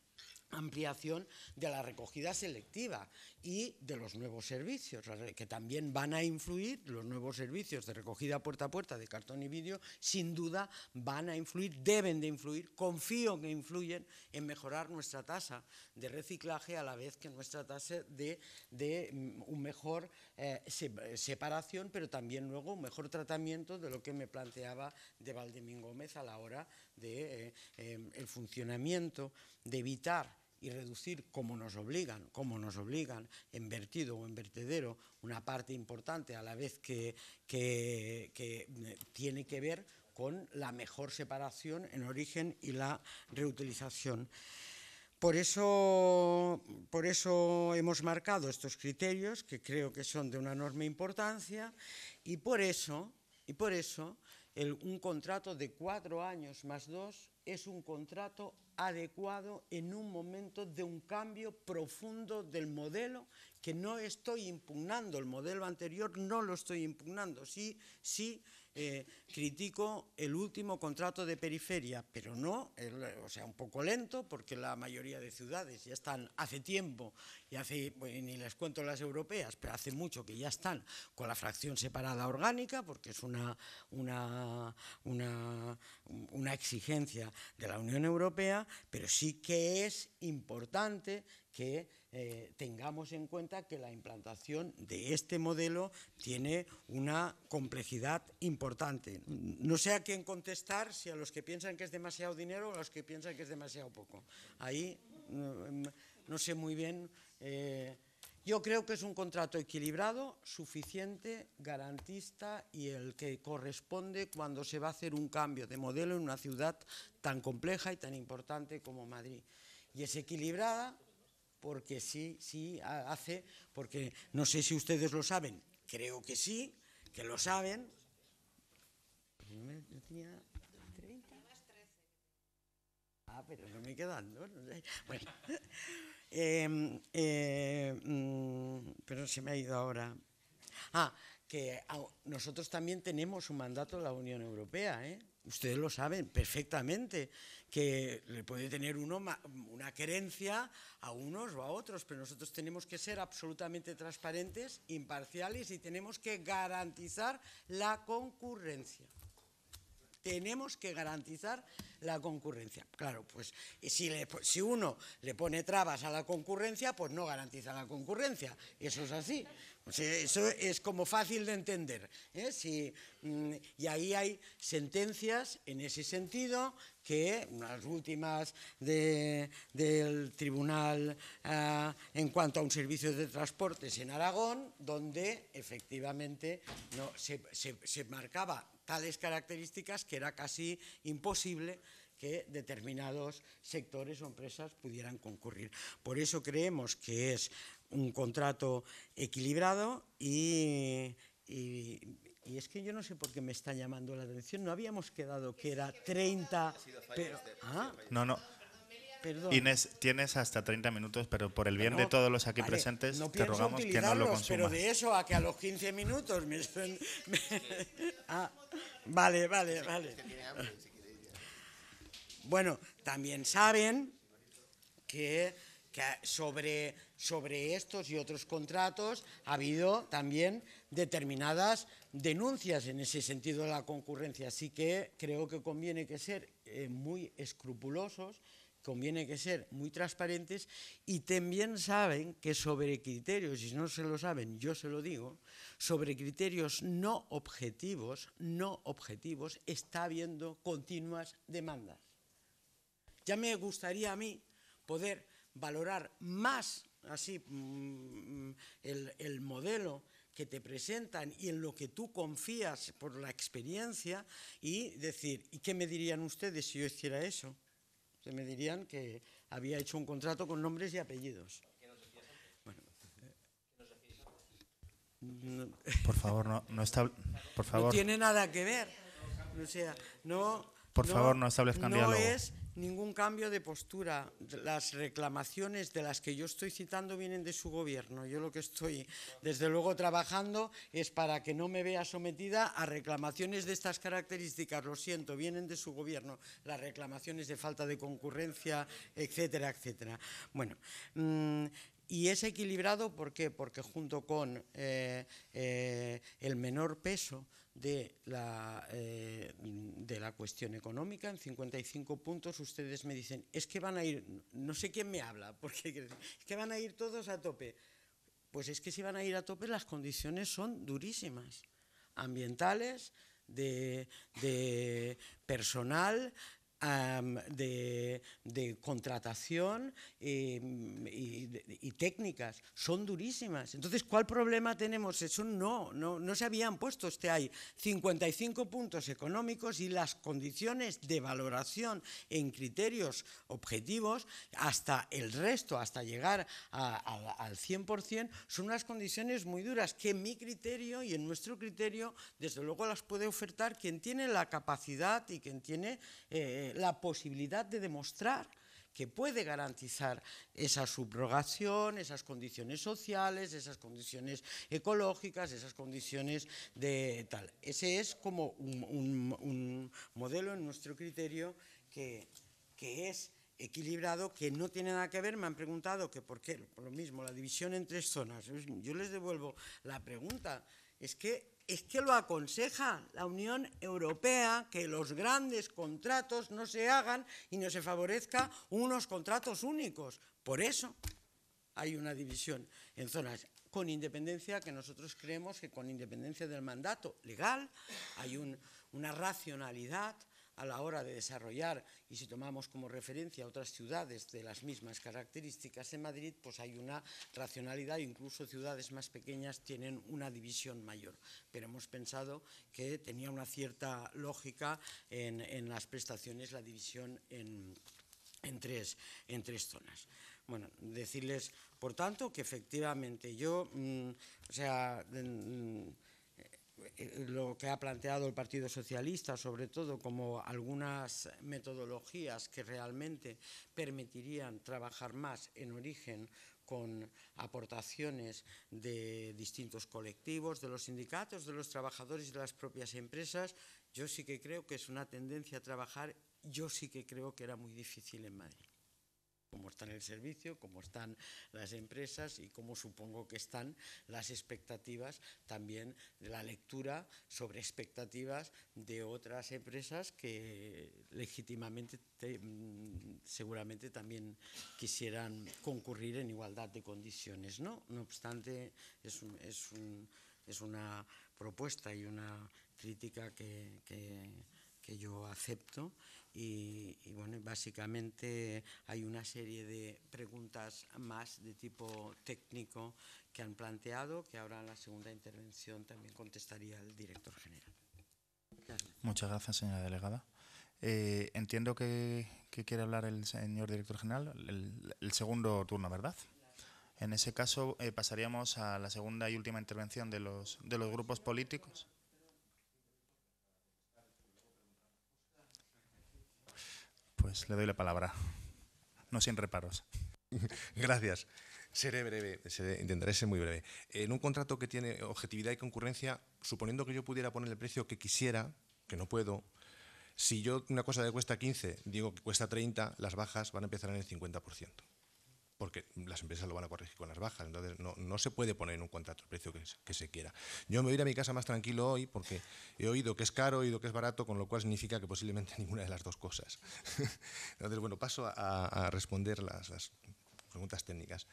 ampliación de la recogida selectiva y de los nuevos servicios, que también van a influir, los nuevos servicios de recogida puerta a puerta de cartón y vídeo, sin duda van a influir, deben de influir, confío que influyen en mejorar nuestra tasa de reciclaje a la vez que nuestra tasa de, de mm, un mejor eh, separación, pero también luego un mejor tratamiento de lo que me planteaba de Valdemín Gómez a la hora del de, eh, em, el funcionamiento, de evitar y reducir como nos obligan, como nos obligan, en vertido o en vertedero, una parte importante a la vez que, que eh, tiene que ver con la mejor separación en origen y la reutilización. Por eso, por eso hemos marcado estos criterios, que creo que son de una enorme importancia, y por eso, y por eso un contrato de cuatro años más dos es un contrato adecuado en un momento de un cambio profundo del modelo, que no estoy impugnando, el modelo anterior no lo estoy impugnando, sí, sí eh, critico el último contrato de periferia, pero no, o sea, un poco lento, porque la mayoría de ciudades ya están hace tiempo, y pues, ni les cuento las europeas, pero hace mucho que ya están con la fracción separada orgánica, porque es una, una, una exigencia de la Unión Europea, pero sí que es importante que eh, tengamos en cuenta que la implantación de este modelo tiene una complejidad importante. No sé a quién contestar, si a los que piensan que es demasiado dinero o a los que piensan que es demasiado poco. Ahí mm, no, sé muy bien. Eh, yo creo que es un contrato equilibrado, suficiente, garantista y el que corresponde cuando se va a hacer un cambio de modelo en una ciudad tan compleja y tan importante como Madrid. Y es equilibrada, porque sí, sí hace, porque no sé si ustedes lo saben, creo que sí, que lo saben. Yo tenía 30. Ah, pero no me quedan quedado, Bueno, <laughs> em, eh, mm, pero se me ha ido ahora. Ah, que nosotros también tenemos un mandato de la Unión Europea, ¿eh? Ustedes lo saben perfectamente que le puede tener uno una querencia a unos o a otros, pero nosotros tenemos que ser absolutamente transparentes, imparciales y tenemos que garantizar la concurrencia. Tenemos que garantizar la concurrencia. Claro, pues si, uno le pone trabas a la concurrencia, pues no garantiza la concurrencia. Eso es así. eso es como fácil de entender. ¿eh? Mm, y ahí hay sentencias en ese sentido que unas últimas del tribunal ah, en cuanto a un servicio de transportes en Aragón, donde efectivamente no, se, marcaba tales características que era casi imposible que determinados sectores o empresas pudieran concurrir. Por eso creemos que es un contrato equilibrado y y es que yo no sé por qué me está llamando la atención, no habíamos quedado que era 30... Pero, ¿ah? No, no. Perdón. Inés, tienes hasta 30 minutos, pero por el bien de todos los aquí presentes, te rogamos que no lo consumas. Pero de eso a que a los 15 minutos me... <laughs> Ah, vale, vale, vale. Bueno, también saben que, sobre, sobre estos y otros contratos ha habido también determinadas denuncias en ese sentido de la concurrencia. Así que creo que conviene que ser eh, muy escrupulosos, conviene que ser muy transparentes y también saben que sobre criterios, y si no se lo saben, yo se lo digo, sobre criterios no objetivos, no objetivos, está habiendo continuas demandas. Ya me gustaría a mí poder valorar más así mm, mm, el, el modelo que te presentan y en lo que tú confías por la experiencia y decir, ¿y qué me dirían ustedes si yo hiciera eso? Se me dirían que había hecho un contrato con nombres y apellidos. Eh, por favor, no, no está, por favor. No tiene nada que ver. no. Por favor, no, establezcan diálogo ningún cambio de postura. Las reclamaciones de las que yo estoy citando vienen de su gobierno. Yo lo que estoy, desde luego, trabajando es para que no me vea sometida a reclamaciones de estas características. Lo siento, vienen de su gobierno. Las reclamaciones de falta de concurrencia, etcétera, etcétera. Bueno, mm, y es equilibrado, ¿por qué? Porque junto con eh, eh, el menor peso de la, eh, de la cuestión económica, en 55 puntos, ustedes me dicen, es que van a ir, no sé quién me habla, <laughs> porque es que van a ir todos a tope. Pues es que si van a ir a tope las condiciones son durísimas, ambientales, de, de personal, de, contratación em, y, técnicas. Son durísimas. Entonces, ¿cuál problema tenemos? Eso no, no, se habían puesto. Este hay 55 puntos económicos y las condiciones de valoración en criterios objetivos hasta el resto, hasta llegar al 100%, son unas condiciones muy duras que en mi criterio y en nuestro criterio, desde luego las puede ofertar quien tiene la capacidad y quien tiene... Eh, la posibilidad de demostrar que puede garantizar esa subrogación, esas condiciones sociales, esas condiciones ecológicas, esas condiciones de tal. Ese es como un, modelo en nuestro criterio que, que es equilibrado que no tiene nada que ver. Me han preguntado que por qué, por lo mismo, la división en tres zonas. Yo les devuelvo la pregunta. Es que es que lo aconseja la Unión Europea, que los grandes contratos no se hagan y no se favorezca unos contratos únicos. Por eso hay una división en zonas con independencia, que nosotros creemos que con independencia del mandato legal hay una racionalidad a la hora de desarrollar, y si tomamos como referencia otras ciudades de las mismas características en Madrid, pues hay una racionalidad, incluso ciudades más pequeñas tienen una división mayor. Pero hemos pensado que tenía una cierta lógica en, las prestaciones la división en, tres, en tres zonas. Bueno, decirles, por tanto, que efectivamente yo, mm, o sea... Mm, eh, lo que ha planteado el Partido Socialista, sobre todo como algunas metodologías que realmente permitirían trabajar más en origen con aportaciones de distintos colectivos, de los sindicatos, de los trabajadores y de las propias empresas, yo sí que creo que es una tendencia a trabajar, yo sí que creo que era muy difícil en Madrid cómo están el servicio, cómo están las empresas y cómo supongo que están las expectativas también de la lectura sobre expectativas de otras empresas que legítimamente mm, seguramente también quisieran concurrir en igualdad de condiciones. No, no obstante, es, es, es una propuesta y una crítica que que yo acepto y, bueno, básicamente hay una serie de preguntas más de tipo técnico que han planteado, que ahora en la segunda intervención también contestaría el director general. Muchas gracias, señora delegada. Eh, entiendo que, quiere hablar el señor director general, el, segundo turno, ¿verdad? En ese caso, eh, pasaríamos a la segunda y última intervención de los, de los grupos políticos. Pues, le doy la palabra. No sin reparos. <laughs> Gracias. Seré breve, intentaré ser muy breve. En un contrato que tiene objetividad y concurrencia, suponiendo que yo pudiera poner el precio que quisiera, que no puedo, si yo una cosa le cuesta 15, digo que cuesta 30, las bajas van a empezar en el 50% porque las empresas lo van a corregir con las bajas. Entonces, no, no se puede poner en un contrato el precio que, que, se quiera. Yo me voy a ir a mi casa más tranquilo hoy porque he oído que es caro, he oído que es barato, con lo cual significa que posiblemente <laughs> ninguna de las dos cosas. <laughs> Entonces, bueno, paso a, responder las, preguntas técnicas.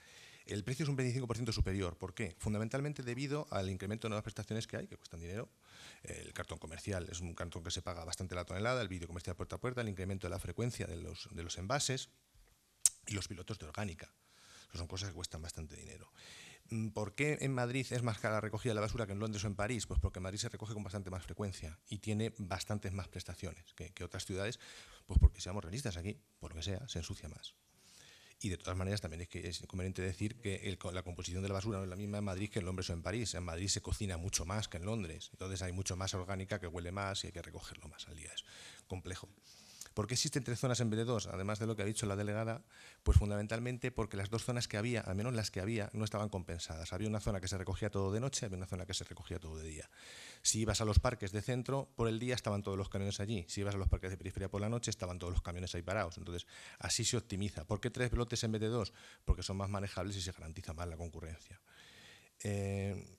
El precio es un 25% superior. ¿Por qué? Fundamentalmente debido al incremento de nuevas prestaciones que hay, que cuestan dinero. El cartón comercial es un cartón que se paga bastante la tonelada, el vídeo comercial puerta a puerta, el incremento de la frecuencia de los, de los envases, y los pilotos de orgánica. son cosas que cuestan bastante dinero. Mm, ¿Por qué en Madrid es más cara la recogida de la basura que en Londres o en París? Pues porque en Madrid se recoge con bastante más frecuencia y tiene bastantes más prestaciones que, otras ciudades, pues porque seamos realistas, aquí, por lo que sea, se ensucia más. Y de todas maneras también es, que es conveniente decir que la composición de la basura no es la misma en Madrid que en Londres o en París. En Madrid se cocina mucho más que en Londres. Entonces hay mucho más orgánica que huele más y hay que recogerlo más al día. Es complejo. ¿Por qué existen tres zonas en vez de dos? Además de lo que ha dicho la delegada, pues fundamentalmente porque las dos zonas que había, al menos las que había, no estaban compensadas. Había una zona que se recogía todo de noche, había una zona que se recogía todo de día. Si ibas a los parques de centro, por el día estaban todos los camiones allí. Si ibas a los parques de periferia por la noche, estaban todos los camiones ahí parados. Entonces, así se optimiza. ¿Por qué tres lotes en vez de dos? Porque son más manejables y se garantiza más la concurrencia. Eh,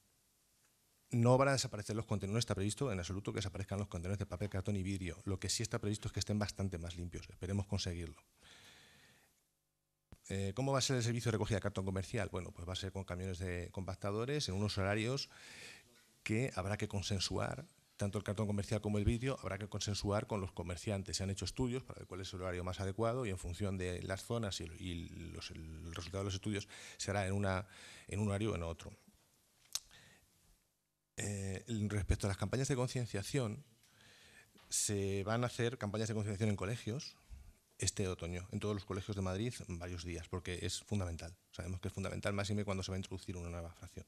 no van a desaparecer los contenidos, está previsto en absoluto que desaparezcan los contenedores de papel, cartón y vidrio. Lo que sí está previsto es que estén bastante más limpios. Esperemos conseguirlo. Eh, ¿Cómo va a ser el servicio de recogida de cartón comercial? Bueno, pues va a ser con camiones de compactadores en unos horarios que habrá que consensuar, tanto el cartón comercial como el vidrio, habrá que consensuar con los comerciantes. Se han hecho estudios para ver cuál es el horario más adecuado y en función de las zonas y, los, el resultado de los estudios será en, una, en un horario o en otro. Eh, respecto a las campañas de concienciación, se van a hacer campañas de concienciación en colegios este otoño, en todos los colegios de Madrid, varios días, porque es fundamental. Sabemos que es fundamental, más y cuando se va a introducir una nueva fracción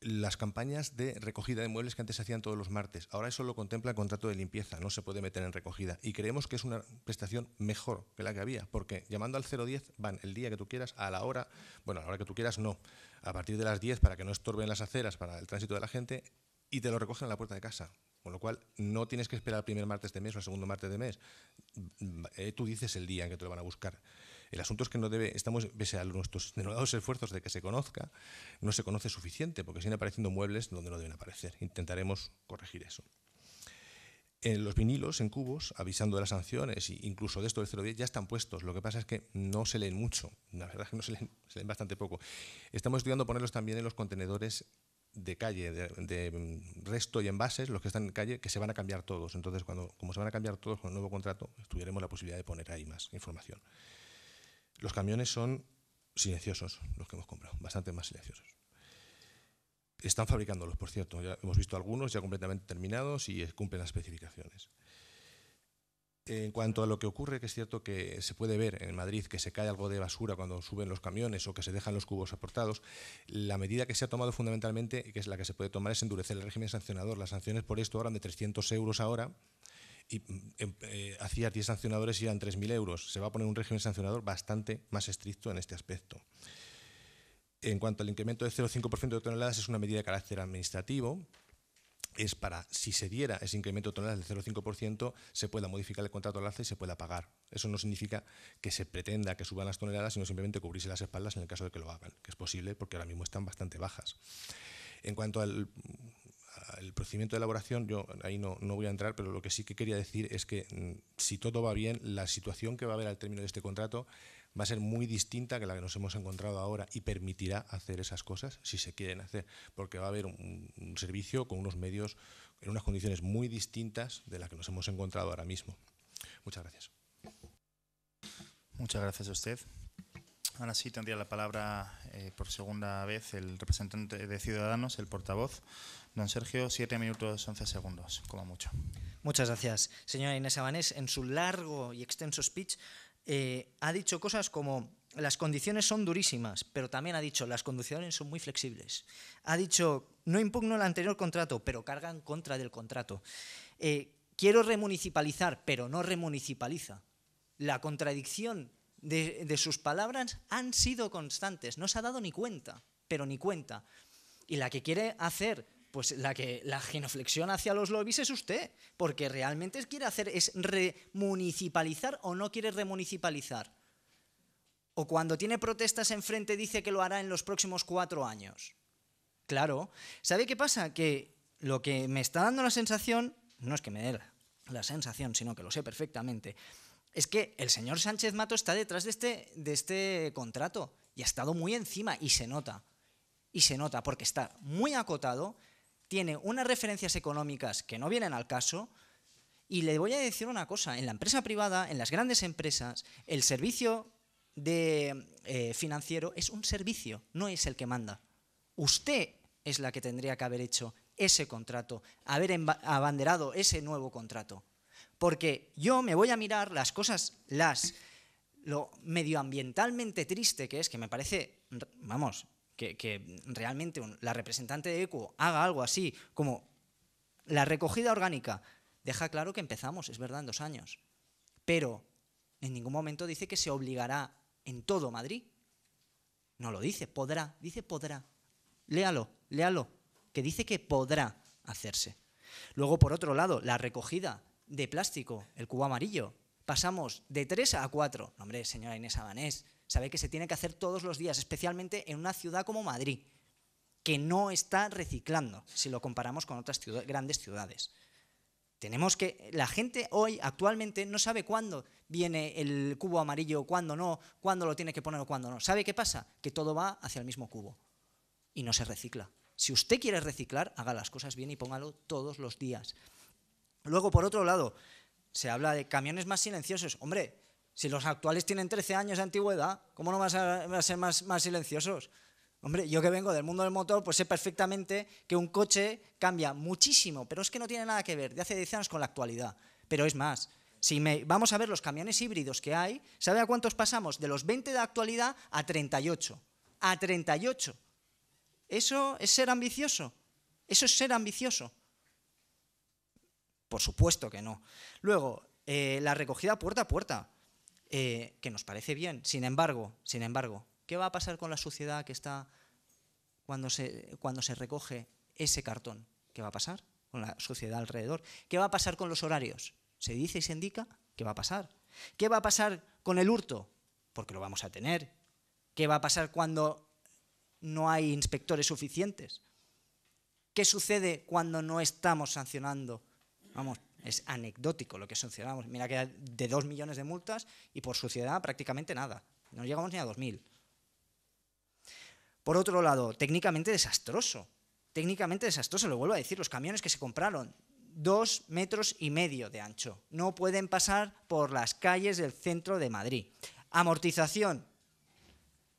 las campañas de recogida de muebles que antes se hacían todos los martes. Ahora eso lo contempla el contrato de limpieza, no se puede meter en recogida. Y creemos que es una prestación mejor que la que había, porque llamando al 010 van el día que tú quieras, a la hora, bueno, a la hora que tú quieras no, a partir de las 10 para que no estorben las aceras para el tránsito de la gente y te lo recogen a la puerta de casa. Con lo cual, no tienes que esperar el primer martes de mes o el segundo martes de mes. Mm, eh, tú dices el día en que te lo van a buscar. El asunto es que no debe, estamos, pese a nuestros denodados esfuerzos de que se conozca, no se conoce suficiente, porque siguen apareciendo muebles donde no deben aparecer. Intentaremos corregir eso. En los vinilos en cubos, avisando de las sanciones e incluso de esto del 010, ya están puestos. Lo que pasa es que no se leen mucho. La verdad es que no se leen, bastante poco. Estamos estudiando ponerlos también en los contenedores de calle, de, resto y envases, los que están en calle, que se van a cambiar todos. Entonces, cuando, como se van a cambiar todos con el nuevo contrato, estudiaremos la posibilidad de poner ahí más información. Los camiones son silenciosos, los que hemos comprado, bastante más silenciosos. Están fabricándolos, por cierto, ya hemos visto algunos ya completamente terminados y cumplen las especificaciones. En cuanto a lo que ocurre, que es cierto que se puede ver en Madrid que se cae algo de basura cuando suben los camiones o que se dejan los cubos aportados, la medida que se ha tomado fundamentalmente, que es la que se puede tomar, es endurecer el régimen sancionador. Las sanciones por esto ahora son de 300 euros ahora, y em, eh, hacía 10 sancionadores y eran 3.000 euros. Se va a poner un régimen sancionador bastante más estricto en este aspecto. En cuanto al incremento de 0,5% de toneladas, es una medida de carácter administrativo. Es para, si se diera ese incremento de toneladas del 0,5%, se pueda modificar el contrato al alza y se pueda pagar. Eso no significa que se pretenda que suban las toneladas, sino simplemente cubrirse las espaldas en el caso de que lo hagan, que es posible porque ahora mismo están bastante bajas. En cuanto al el procedimiento de elaboración, yo ahí no, voy a entrar, pero lo que sí que quería decir es que mm, si todo va bien, la situación que va a haber al término de este contrato va a ser muy distinta que la que nos hemos encontrado ahora y permitirá hacer esas cosas si se quieren hacer, porque va a haber un, servicio con unos medios en unas condiciones muy distintas de las que nos hemos encontrado ahora mismo. Muchas gracias. Muchas gracias a usted. Ahora sí tendría la palabra eh, por segunda vez el representante de Ciudadanos, el portavoz, Don Sergio, 7 minutos 11 segundos, como mucho. Muchas gracias. Señora Inés Abanés, en su largo y extenso speech eh, ha dicho cosas como las condiciones son durísimas, pero también ha dicho las condiciones son muy flexibles. Ha dicho no impugno el anterior contrato, pero cargan contra del contrato. Eh, quiero remunicipalizar, pero no remunicipaliza. La contradicción de, de sus palabras han sido constantes, no se ha dado ni cuenta, pero ni cuenta. Y la que quiere hacer pues la que la genoflexión hacia los lobbies es usted, porque realmente quiere hacer es remunicipalizar o no quiere remunicipalizar. O cuando tiene protestas enfrente dice que lo hará en los próximos cuatro años. Claro, ¿sabe qué pasa? Que lo que me está dando la sensación, no es que me dé la, sensación, sino que lo sé perfectamente, es que el señor Sánchez Mato está detrás de este, de este contrato y ha estado muy encima y se nota. Y se nota porque está muy acotado, tiene unas referencias económicas que no vienen al caso. Y le voy a decir una cosa, en la empresa privada, en las grandes empresas, el servicio de, eh, financiero es un servicio, no es el que manda. Usted es la que tendría que haber hecho ese contrato, haber abanderado ese nuevo contrato. Porque yo me voy a mirar las cosas, las lo medioambientalmente triste que es, que me parece, vamos, que, realmente la representante de ECO haga algo así como la recogida orgánica, deja claro que empezamos, es verdad, en dos años. Pero en ningún momento dice que se obligará en todo Madrid. No lo dice, podrá, dice podrá. Léalo, léalo, que dice que podrá hacerse. Luego, por otro lado, la recogida de plástico, el cubo amarillo. Pasamos de tres a cuatro, nombre hombre, señora Inés Abanés, Sabe que se tiene que hacer todos los días, especialmente en una ciudad como Madrid, que no está reciclando si lo comparamos con otras grandes ciudades. Tenemos que la gente hoy actualmente no sabe cuándo viene el cubo amarillo, cuándo no, cuándo lo tiene que poner o cuándo no. ¿Sabe qué pasa? Que todo va hacia el mismo cubo y no se recicla. Si usted quiere reciclar, haga las cosas bien y póngalo todos los días. Luego, por otro lado, se habla de camiones más silenciosos. Hombre, si los actuales tienen 13 años de antigüedad, ¿cómo no van a ser más, silenciosos? Hombre, yo que vengo del mundo del motor, pues sé perfectamente que un coche cambia muchísimo, pero es que no tiene nada que ver de hace 10 años con la actualidad. Pero es más, si vamos a ver los camiones híbridos que hay, ¿sabe a cuántos pasamos? De los 20 de actualidad a 38. A 38. ¿Eso es ser ambicioso? ¿Eso es ser ambicioso? Por supuesto que no. Luego, eh, la recogida puerta a puerta. Eh, que nos parece bien. Sin embargo, sin embargo, ¿qué va a pasar con la suciedad que está cuando se, cuando se recoge ese cartón? ¿Qué va a pasar con la suciedad alrededor? ¿Qué va a pasar con los horarios? Se dice y se indica qué va a pasar. ¿Qué va a pasar con el hurto? Porque lo vamos a tener. ¿Qué va a pasar cuando no hay inspectores suficientes? ¿Qué sucede cuando no estamos sancionando? Vamos, es anecdótico lo que sancionamos. Mira que de dos millones de multas y por suciedad prácticamente nada. No llegamos ni a dos 2.000. Por otro lado, técnicamente desastroso. Técnicamente desastroso, lo vuelvo a decir, los camiones que se compraron, dos metros y medio de ancho. No pueden pasar por las calles del centro de Madrid. Amortización,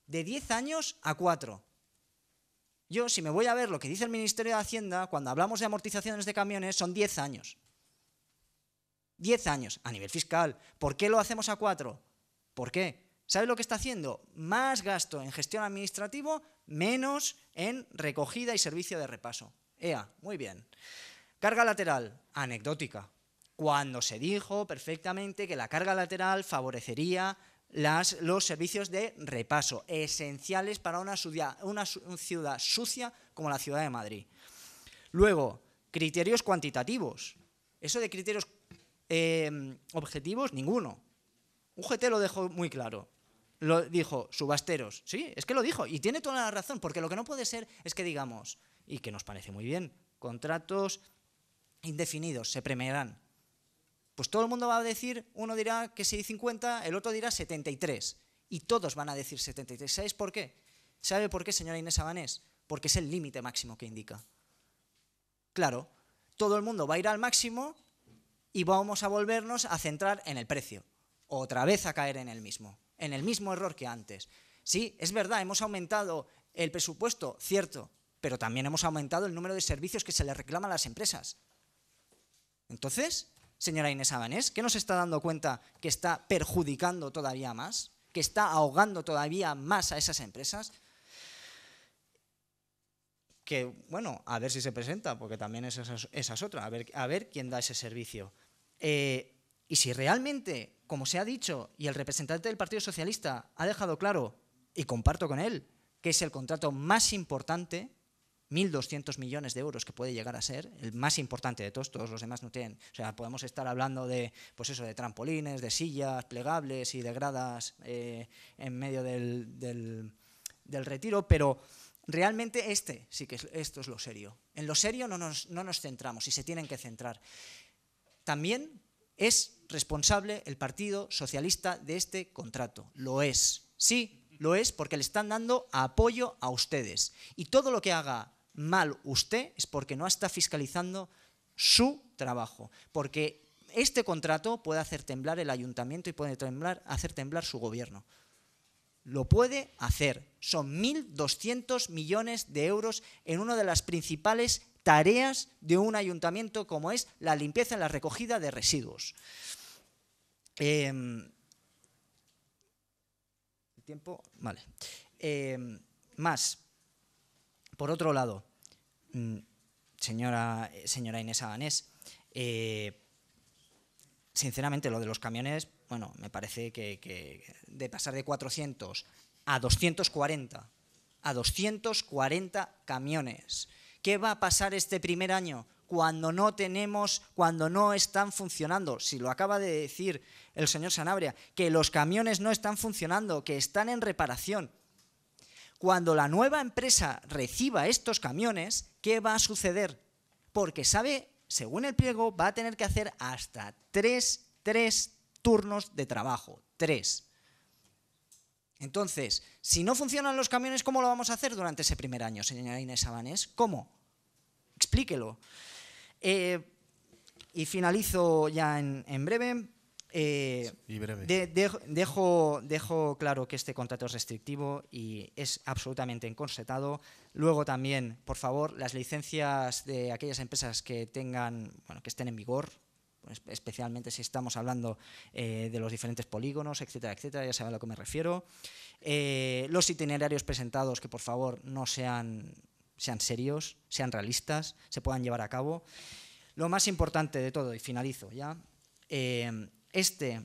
de 10 años a cuatro. Yo, si me voy a ver lo que dice el Ministerio de Hacienda, cuando hablamos de amortizaciones de camiones, son diez años. Diez años a nivel fiscal. ¿Por qué lo hacemos a cuatro? ¿Por qué? ¿Sabe lo que está haciendo? Más gasto en gestión administrativo, menos en recogida y servicio de repaso. EA, muy bien. Carga lateral, anecdótica. Cuando se dijo perfectamente que la carga lateral favorecería los servicios de repaso, esenciales para una una ciudad sucia como la ciudad de Madrid. Luego, criterios cuantitativos. Eso de criterios Em, objetivos, ninguno. Un UGT lo dejó muy claro. Lo dijo, subasteros. Sí, es que lo dijo. Y tiene toda la razón, porque lo que no puede ser es que digamos, y que nos parece muy bien, contratos indefinidos se premiarán. Pues todo el mundo va a decir, uno dirá que 6,50, 50, el otro dirá 73. Y todos van a decir 73. ¿Sabéis por qué? ¿Sabe por qué, señora Inés Abanés? Porque es el límite máximo que indica. Claro, todo el mundo va a ir al máximo y vamos a volvernos a centrar en el precio, otra vez a caer en el mismo, en el mismo error que antes. Sí, es verdad, hemos aumentado el presupuesto, cierto, pero también hemos aumentado el número de servicios que se le reclaman a las empresas. Entonces, señora Inés Abanés, ¿qué nos está dando cuenta que está perjudicando todavía más? ¿Que está ahogando todavía más a esas empresas? que, bueno, a ver si se presenta, porque también esa, es otra, a ver, a ver quién da ese servicio. Eh, y si realmente, como se ha dicho, y el representante del Partido Socialista ha dejado claro, y comparto con él, que es el contrato más importante 1.200 millones de euros que puede llegar a ser, el más importante de todos, todos los demás no tienen. O sea, podemos estar hablando de, pues eso, de trampolines, de sillas plegables y de gradas eh, en medio del, del retiro, pero Realmente este, sí que esto es lo serio. En lo serio no nos, centramos y se tienen que centrar. También es responsable el Partido Socialista de este contrato. Lo es. Sí, lo es porque le están dando apoyo a ustedes. Y todo lo que haga mal usted es porque no está fiscalizando su trabajo. Porque este contrato puede hacer temblar el ayuntamiento y puede temblar, hacer temblar su gobierno lo puede hacer. Son 1.200 millones de euros en una de las principales tareas de un ayuntamiento como es la limpieza y la recogida de residuos. Em, ¿El tiempo? Vale. Em, más. Por otro lado, mm, señora, señora Inés Aganés, eh, sinceramente lo de los camiones bueno, me parece que, de pasar de 400 a 240, a 240 camiones. ¿Qué va a pasar este primer año cuando no tenemos, cuando no están funcionando? Si lo acaba de decir el señor Sanabria, que los camiones no están funcionando, que están en reparación. Cuando la nueva empresa reciba estos camiones, ¿qué va a suceder? Porque sabe, según el pliego, va a tener que hacer hasta tres, tres, turnos de trabajo. Tres. Entonces, si no funcionan los camiones, ¿cómo lo vamos a hacer durante ese primer año, señora Inés Abanés? ¿Cómo? Explíquelo. Eh, y finalizo ya en, breve. Eh, dejo, dejo, claro que este contrato es restrictivo y es absolutamente inconsetado. Luego también, por favor, las licencias de aquellas empresas que tengan, bueno, que estén en vigor, especialmente si estamos hablando eh, de los diferentes polígonos, etcétera, etcétera, ya saben a lo que me refiero. Eh, los itinerarios presentados, que por favor no sean, sean serios, sean realistas, se puedan llevar a cabo. Lo más importante de todo, y finalizo ya, eh, este,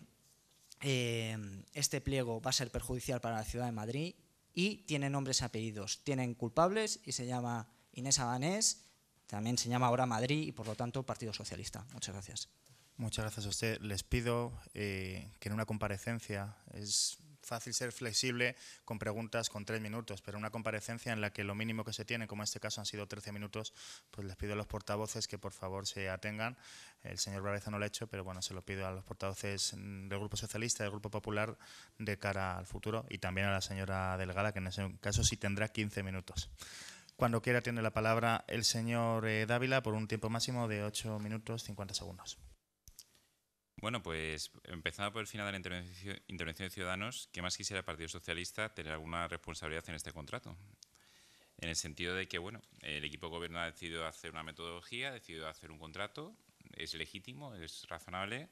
este pliego va a ser perjudicial para la ciudad de Madrid y tiene nombres y apellidos. Tienen culpables y se llama Inés Abanés, también se llama ahora Madrid y por lo tanto Partido Socialista. Muchas gracias. Muchas gracias a usted. Les pido eh, que en una comparecencia es fácil ser flexible con preguntas con tres minutos, pero en una comparecencia en la que lo mínimo que se tiene, como en este caso han sido 13 minutos, pues les pido a los portavoces que por favor se atengan. El señor Braveza no lo ha hecho, pero bueno, se lo pido a los portavoces del Grupo Socialista, del Grupo Popular, de cara al futuro, y también a la señora Delgada, que en ese caso sí tendrá 15 minutos. Cuando quiera tiene la palabra el señor eh, Dávila por un tiempo máximo de ocho minutos 50 segundos. Bueno, pues empezando por el final de la intervención, de Ciudadanos, ¿qué más quisiera el Partido Socialista tener alguna responsabilidad en este contrato? En el sentido de que, bueno, el equipo de gobierno ha decidido hacer una metodología, ha decidido hacer un contrato, es legítimo, es razonable,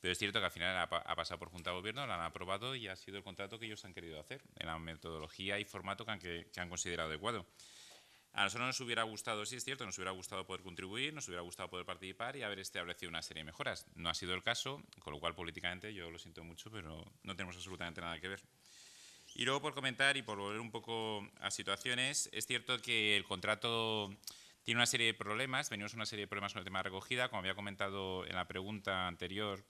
pero es cierto que al final ha, pasado por Junta de Gobierno, la han aprobado y ha sido el contrato que ellos han querido hacer, en la metodología y formato que han considerado adecuado. A nosotros nos hubiera gustado, sí es cierto, nos hubiera gustado poder contribuir, nos hubiera gustado poder participar y haber establecido una serie de mejoras. No ha sido el caso, con lo cual políticamente yo lo siento mucho, pero no tenemos absolutamente nada que ver. Y luego por comentar y por volver un poco a situaciones, es cierto que el contrato tiene una serie de problemas, venimos una serie de problemas con el tema de recogida, como había comentado en la pregunta anterior,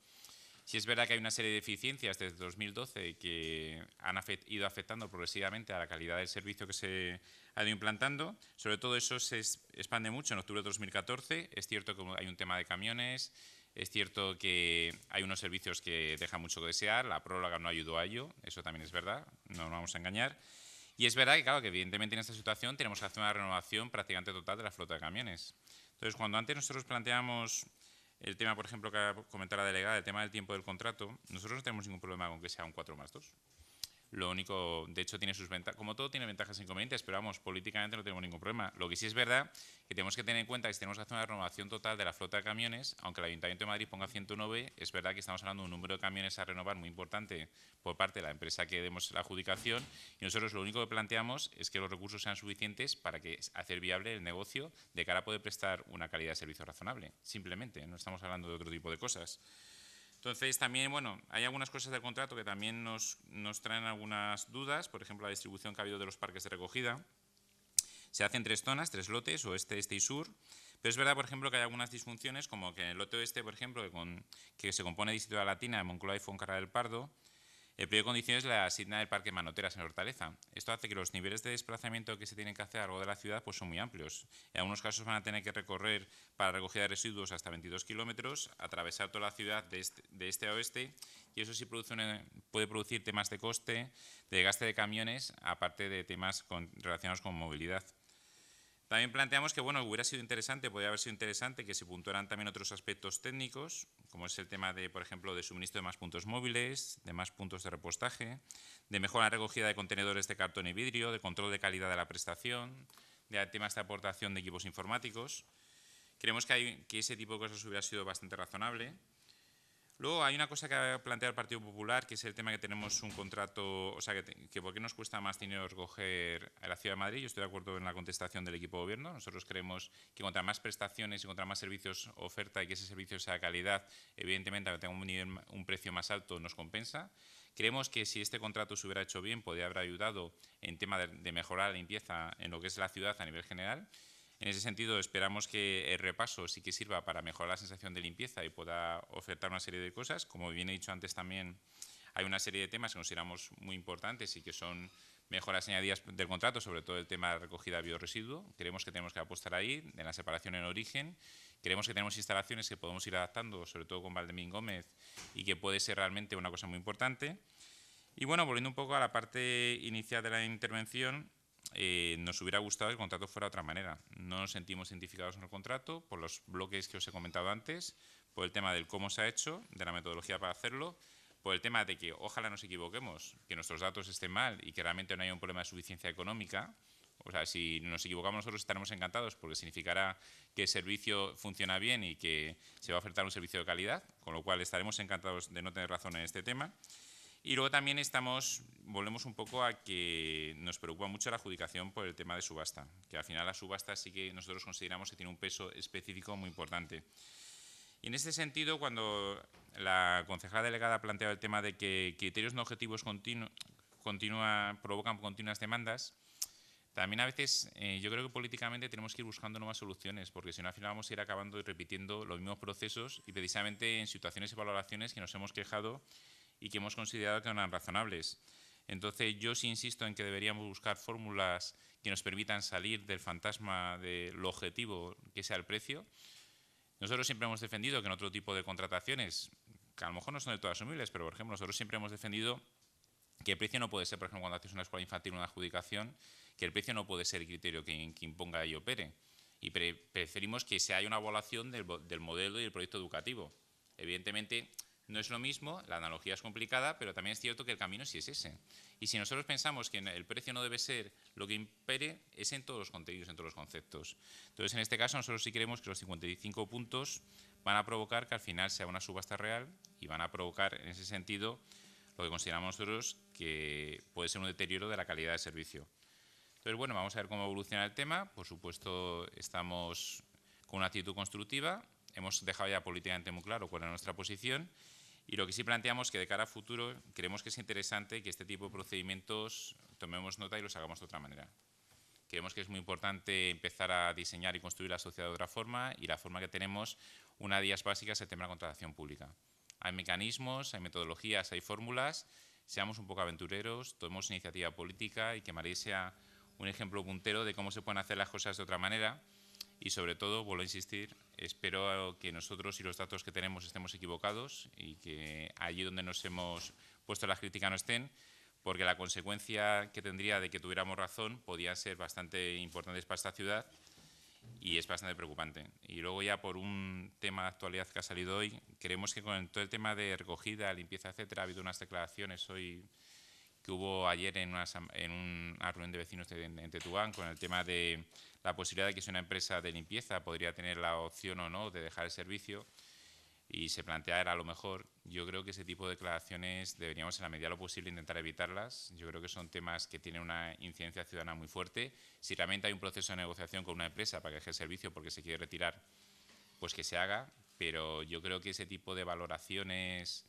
si es verdad que hay una serie de deficiencias desde 2012 que han ido afectando progresivamente a la calidad del servicio que se ha ido implantando. Sobre todo eso se expande mucho en octubre de 2014. Es cierto que hay un tema de camiones, es cierto que hay unos servicios que dejan mucho que desear, la prórroga no ayudó a ello, eso también es verdad, no nos vamos a engañar. Y es verdad que, claro, que evidentemente en esta situación tenemos que hacer una renovación prácticamente total de la flota de camiones. Entonces, cuando antes nosotros planteamos el tema, por ejemplo, que comentado la delegada, el tema del tiempo del contrato, nosotros no tenemos ningún problema con que sea un 4 más 2. Lo único, de hecho, tiene sus ventajas, como todo tiene ventajas e inconvenientes, pero vamos, políticamente no tenemos ningún problema. Lo que sí es verdad que tenemos que tener en cuenta que si tenemos que hacer una renovación total de la flota de camiones, aunque el Ayuntamiento de Madrid ponga 109, es verdad que estamos hablando de un número de camiones a renovar muy importante por parte de la empresa que demos la adjudicación y nosotros lo único que planteamos es que los recursos sean suficientes para que hacer viable el negocio de cara a poder prestar una calidad de servicio razonable, simplemente, no estamos hablando de otro tipo de cosas. Entonces, también, bueno, hay algunas cosas del contrato que también nos, traen algunas dudas, por ejemplo, la distribución que ha habido de los parques de recogida. Se hace en tres zonas, tres lotes, oeste, este y sur, pero es verdad, por ejemplo, que hay algunas disfunciones, como que en el lote oeste, por ejemplo, que, con, que se compone de Distrito de la Latina, Moncloa y Foncarra del Pardo, el pliego de condiciones la asigna del parque Manoteras en Hortaleza. Esto hace que los niveles de desplazamiento que se tienen que hacer a lo largo de la ciudad pues, son muy amplios. En algunos casos van a tener que recorrer para recoger residuos hasta 22 kilómetros, atravesar toda la ciudad de este, este a oeste y eso sí puede producir temas de coste, de gasto de camiones, aparte de temas relacionados con movilidad. También planteamos que bueno, hubiera sido interesante, podría haber sido interesante que se puntuaran también otros aspectos técnicos, como es el tema de, por ejemplo, de suministro de más puntos móviles, de más puntos de repostaje, de mejora recogida de contenedores de cartón y vidrio, de control de calidad de la prestación, de temas de aportación de equipos informáticos. Creemos que, que ese tipo de cosas hubiera sido bastante razonable. Luego hay una cosa que ha planteado el Partido Popular, que es el tema que tenemos un contrato, o sea, que, por qué nos cuesta más dinero recoger a la Ciudad de Madrid. Yo estoy de acuerdo en la contestación del equipo de gobierno. Nosotros creemos que contra más prestaciones y contra más servicios oferta y que ese servicio sea de calidad, evidentemente, aunque tenga un, precio más alto, nos compensa. Creemos que si este contrato se hubiera hecho bien, podría haber ayudado en tema de mejorar la limpieza en lo que es la ciudad a nivel general. En ese sentido, esperamos que el repaso sí que sirva para mejorar la sensación de limpieza y pueda ofertar una serie de cosas. Como bien he dicho antes también, hay una serie de temas que consideramos muy importantes y que son mejoras añadidas del contrato, sobre todo el tema de recogida de bioresiduo. Creemos que tenemos que apostar ahí, en la separación en origen. Creemos que tenemos instalaciones que podemos ir adaptando, sobre todo con Valdemín Gómez, y que puede ser realmente una cosa muy importante. Y bueno, volviendo un poco a la parte inicial de la intervención, eh, nos hubiera gustado que el contrato fuera de otra manera. No nos sentimos identificados en el contrato por los bloques que os he comentado antes, por el tema del cómo se ha hecho, de la metodología para hacerlo, por el tema de que ojalá nos equivoquemos, que nuestros datos estén mal y que realmente no haya un problema de suficiencia económica. O sea, si nos equivocamos nosotros estaremos encantados porque significará que el servicio funciona bien y que se va a ofertar un servicio de calidad, con lo cual estaremos encantados de no tener razón en este tema. Y luego también estamos, volvemos un poco a que nos preocupa mucho la adjudicación por el tema de subasta, que al final la subasta sí que nosotros consideramos que tiene un peso específico muy importante. Y en este sentido, cuando la concejala delegada ha planteado el tema de que criterios no objetivos provocan continuas demandas, también a veces eh, yo creo que políticamente tenemos que ir buscando nuevas soluciones, porque si no al final vamos a ir acabando y repitiendo los mismos procesos y precisamente en situaciones y valoraciones que nos hemos quejado y que hemos considerado que eran razonables. Entonces, yo sí insisto en que deberíamos buscar fórmulas que nos permitan salir del fantasma del objetivo que sea el precio. Nosotros siempre hemos defendido que en otro tipo de contrataciones, que a lo mejor no son de todas asumibles, pero por ejemplo, nosotros siempre hemos defendido que el precio no puede ser, por ejemplo, cuando haces una escuela infantil una adjudicación, que el precio no puede ser el criterio que, imponga y opere. Y preferimos que se haya una evaluación del, del modelo y del proyecto educativo. Evidentemente, no es lo mismo, la analogía es complicada, pero también es cierto que el camino sí es ese. Y si nosotros pensamos que el precio no debe ser lo que impere, es en todos los contenidos, en todos los conceptos. Entonces, en este caso, nosotros sí creemos que los 55 puntos van a provocar que al final sea una subasta real y van a provocar, en ese sentido, lo que consideramos nosotros que puede ser un deterioro de la calidad de servicio. Entonces, bueno, vamos a ver cómo evoluciona el tema. Por supuesto, estamos con una actitud constructiva. Hemos dejado ya políticamente muy claro cuál es nuestra posición y lo que sí planteamos que de cara a futuro creemos que es interesante que este tipo de procedimientos tomemos nota y los hagamos de otra manera. Creemos que es muy importante empezar a diseñar y construir la sociedad de otra forma y la forma que tenemos, una de ellas básicas es el tema de la contratación pública. Hay mecanismos, hay metodologías, hay fórmulas, seamos un poco aventureros, tomemos iniciativa política y que María sea un ejemplo puntero de cómo se pueden hacer las cosas de otra manera y sobre todo, vuelvo a insistir, espero que nosotros y los datos que tenemos estemos equivocados y que allí donde nos hemos puesto las críticas no estén, porque la consecuencia que tendría de que tuviéramos razón podía ser bastante importante para esta ciudad y es bastante preocupante. Y luego ya por un tema de actualidad que ha salido hoy, creemos que con todo el tema de recogida, limpieza, etcétera, ha habido unas declaraciones hoy que hubo ayer en una, en reunión de vecinos de, en, Tetubán, con el tema de la posibilidad de que si una empresa de limpieza podría tener la opción o no de dejar el servicio y se plantea era a lo mejor, yo creo que ese tipo de declaraciones deberíamos en la medida de lo posible intentar evitarlas. Yo creo que son temas que tienen una incidencia ciudadana muy fuerte. Si realmente hay un proceso de negociación con una empresa para que deje el servicio porque se quiere retirar, pues que se haga, pero yo creo que ese tipo de valoraciones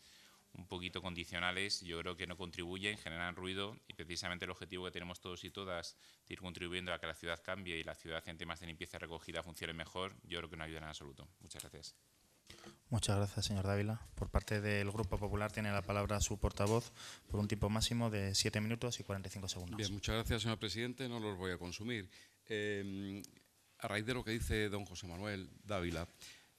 un poquito condicionales, yo creo que no contribuyen, generan ruido y precisamente el objetivo que tenemos todos y todas de ir contribuyendo a que la ciudad cambie y la ciudad en temas de limpieza y recogida funcione mejor, yo creo que no ayudan en absoluto. Muchas gracias. Muchas gracias, señor Dávila. Por parte del Grupo Popular tiene la palabra su portavoz por un tiempo máximo de 7 minutos y 45 segundos. Bien, muchas gracias, señor presidente. No los voy a consumir. Eh, a raíz de lo que dice don José Manuel Dávila,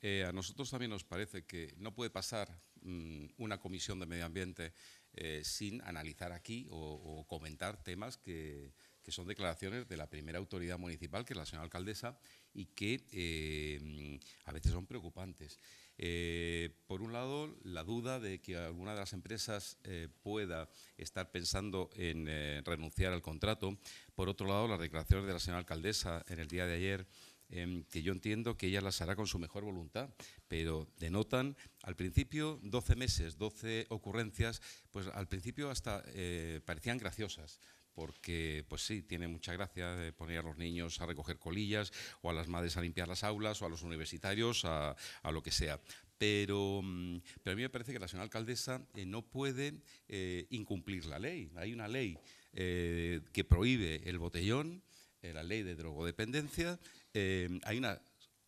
eh, a nosotros también nos parece que no puede pasar Mm, una comisión de medio ambiente eh, sin analizar aquí o, comentar temas que, son declaraciones de la primera autoridad municipal, que es la señora alcaldesa, y que eh, mm, a veces son preocupantes. Eh, por un lado, la duda de que alguna de las empresas pueda estar pensando en renunciar al contrato. Por otro lado, las declaraciones de la señora alcaldesa en el día de ayer Em, que yo entiendo que ella las hará con su mejor voluntad, pero denotan al principio 12 meses, 12 ocurrencias, pues al principio hasta eh, parecían graciosas, porque pues sí, tiene mucha gracia de poner a los niños a recoger colillas o a las madres a limpiar las aulas o a los universitarios a, lo que sea. Mm, pero, a mí me parece que la señora alcaldesa eh, no puede eh, incumplir la ley. Hay una ley que prohíbe el botellón, la ley de drogodependencia, eh, hay unas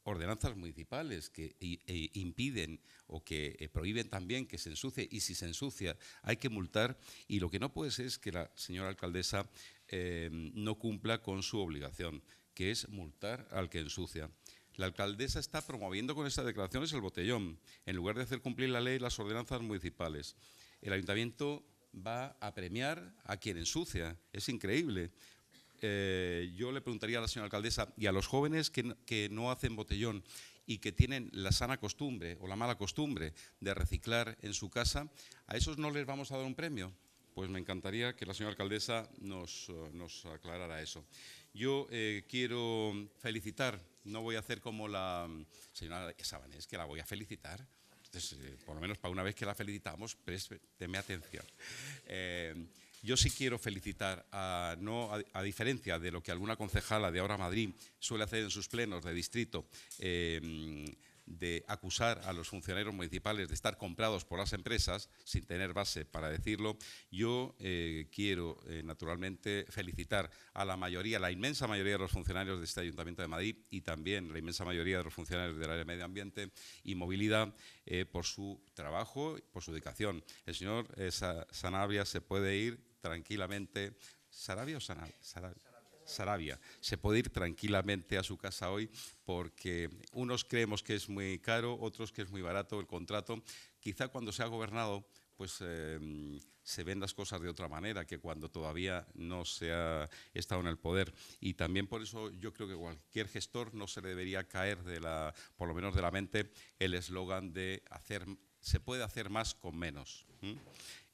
ordenanzas municipales que eh, impiden o que eh, prohíben también que se ensucie y si se ensucia hay que multar y lo que no puede ser es que la señora alcaldesa no cumpla con su obligación, que es multar al que ensucia. La alcaldesa está promoviendo con estas declaraciones el botellón, en lugar de hacer cumplir la ley las ordenanzas municipales. El ayuntamiento va a premiar a quien ensucia. Es increíble. Eh, yo le preguntaría a la señora alcaldesa y a los jóvenes que, no hacen botellón y que tienen la sana costumbre o la mala costumbre de reciclar en su casa, ¿a esos no les vamos a dar un premio? Pues me encantaría que la señora alcaldesa nos, eh, nos aclarara eso. Yo eh, quiero felicitar, no voy a hacer como la mm, señora Sabanés, que la voy a felicitar. por lo menos para una vez que la felicitamos, présteme atención. Eh, yo sí quiero felicitar, a, no, a, diferencia de lo que alguna concejala de ahora Madrid suele hacer en sus plenos de distrito, em, de acusar a los funcionarios municipales de estar comprados por las empresas, sin tener base para decirlo, yo eh, quiero eh, naturalmente felicitar a la mayoría, la inmensa mayoría de los funcionarios de este Ayuntamiento de Madrid y también la inmensa mayoría de los funcionarios del área de medio ambiente y movilidad eh, por su trabajo, por su dedicación. El señor Sanabria se puede ir tranquilamente. ¿Sarabia o Sarabia? Se puede ir tranquilamente a su casa hoy porque unos creemos que es muy caro, otros que es muy barato el contrato. Quizá cuando se ha gobernado, pues em, se ven las cosas de otra manera que cuando todavía no se ha estado en el poder. Y también por eso yo creo que cualquier gestor no se le debería caer, de la, por lo menos de la mente, el eslogan de hacer, se puede hacer más con menos.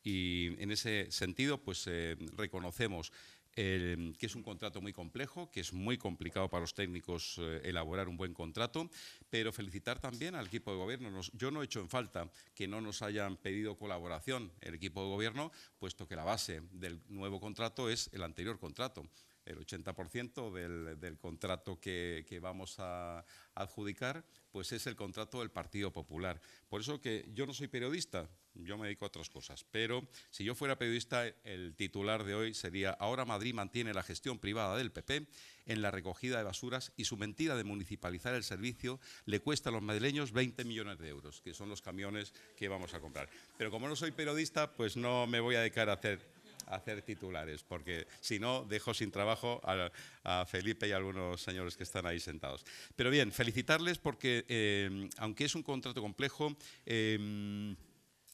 Y en ese sentido, pues eh, reconocemos que es un contrato muy complejo, que es muy complicado para los técnicos eh, elaborar un buen contrato, pero felicitar también al equipo de gobierno. yo no he hecho en falta que no nos hayan pedido colaboración el equipo de gobierno, puesto que la base del nuevo contrato es el anterior contrato el 80% del, contrato que, que, vamos a adjudicar, pues es el contrato del Partido Popular. Por eso que yo no soy periodista, yo me dedico a otras cosas, pero si yo fuera periodista, el titular de hoy sería Ahora Madrid mantiene la gestión privada del PP en la recogida de basuras y su mentira de municipalizar el servicio le cuesta a los madrileños 20 millones de euros, que son los camiones que vamos a comprar. Pero como no soy periodista, pues no me voy a dedicar a hacer hacer titulares, porque si no, dejo sin trabajo a, Felipe y a algunos señores que están ahí sentados. Pero bien, felicitarles porque, eh, aunque es un contrato complejo, eh,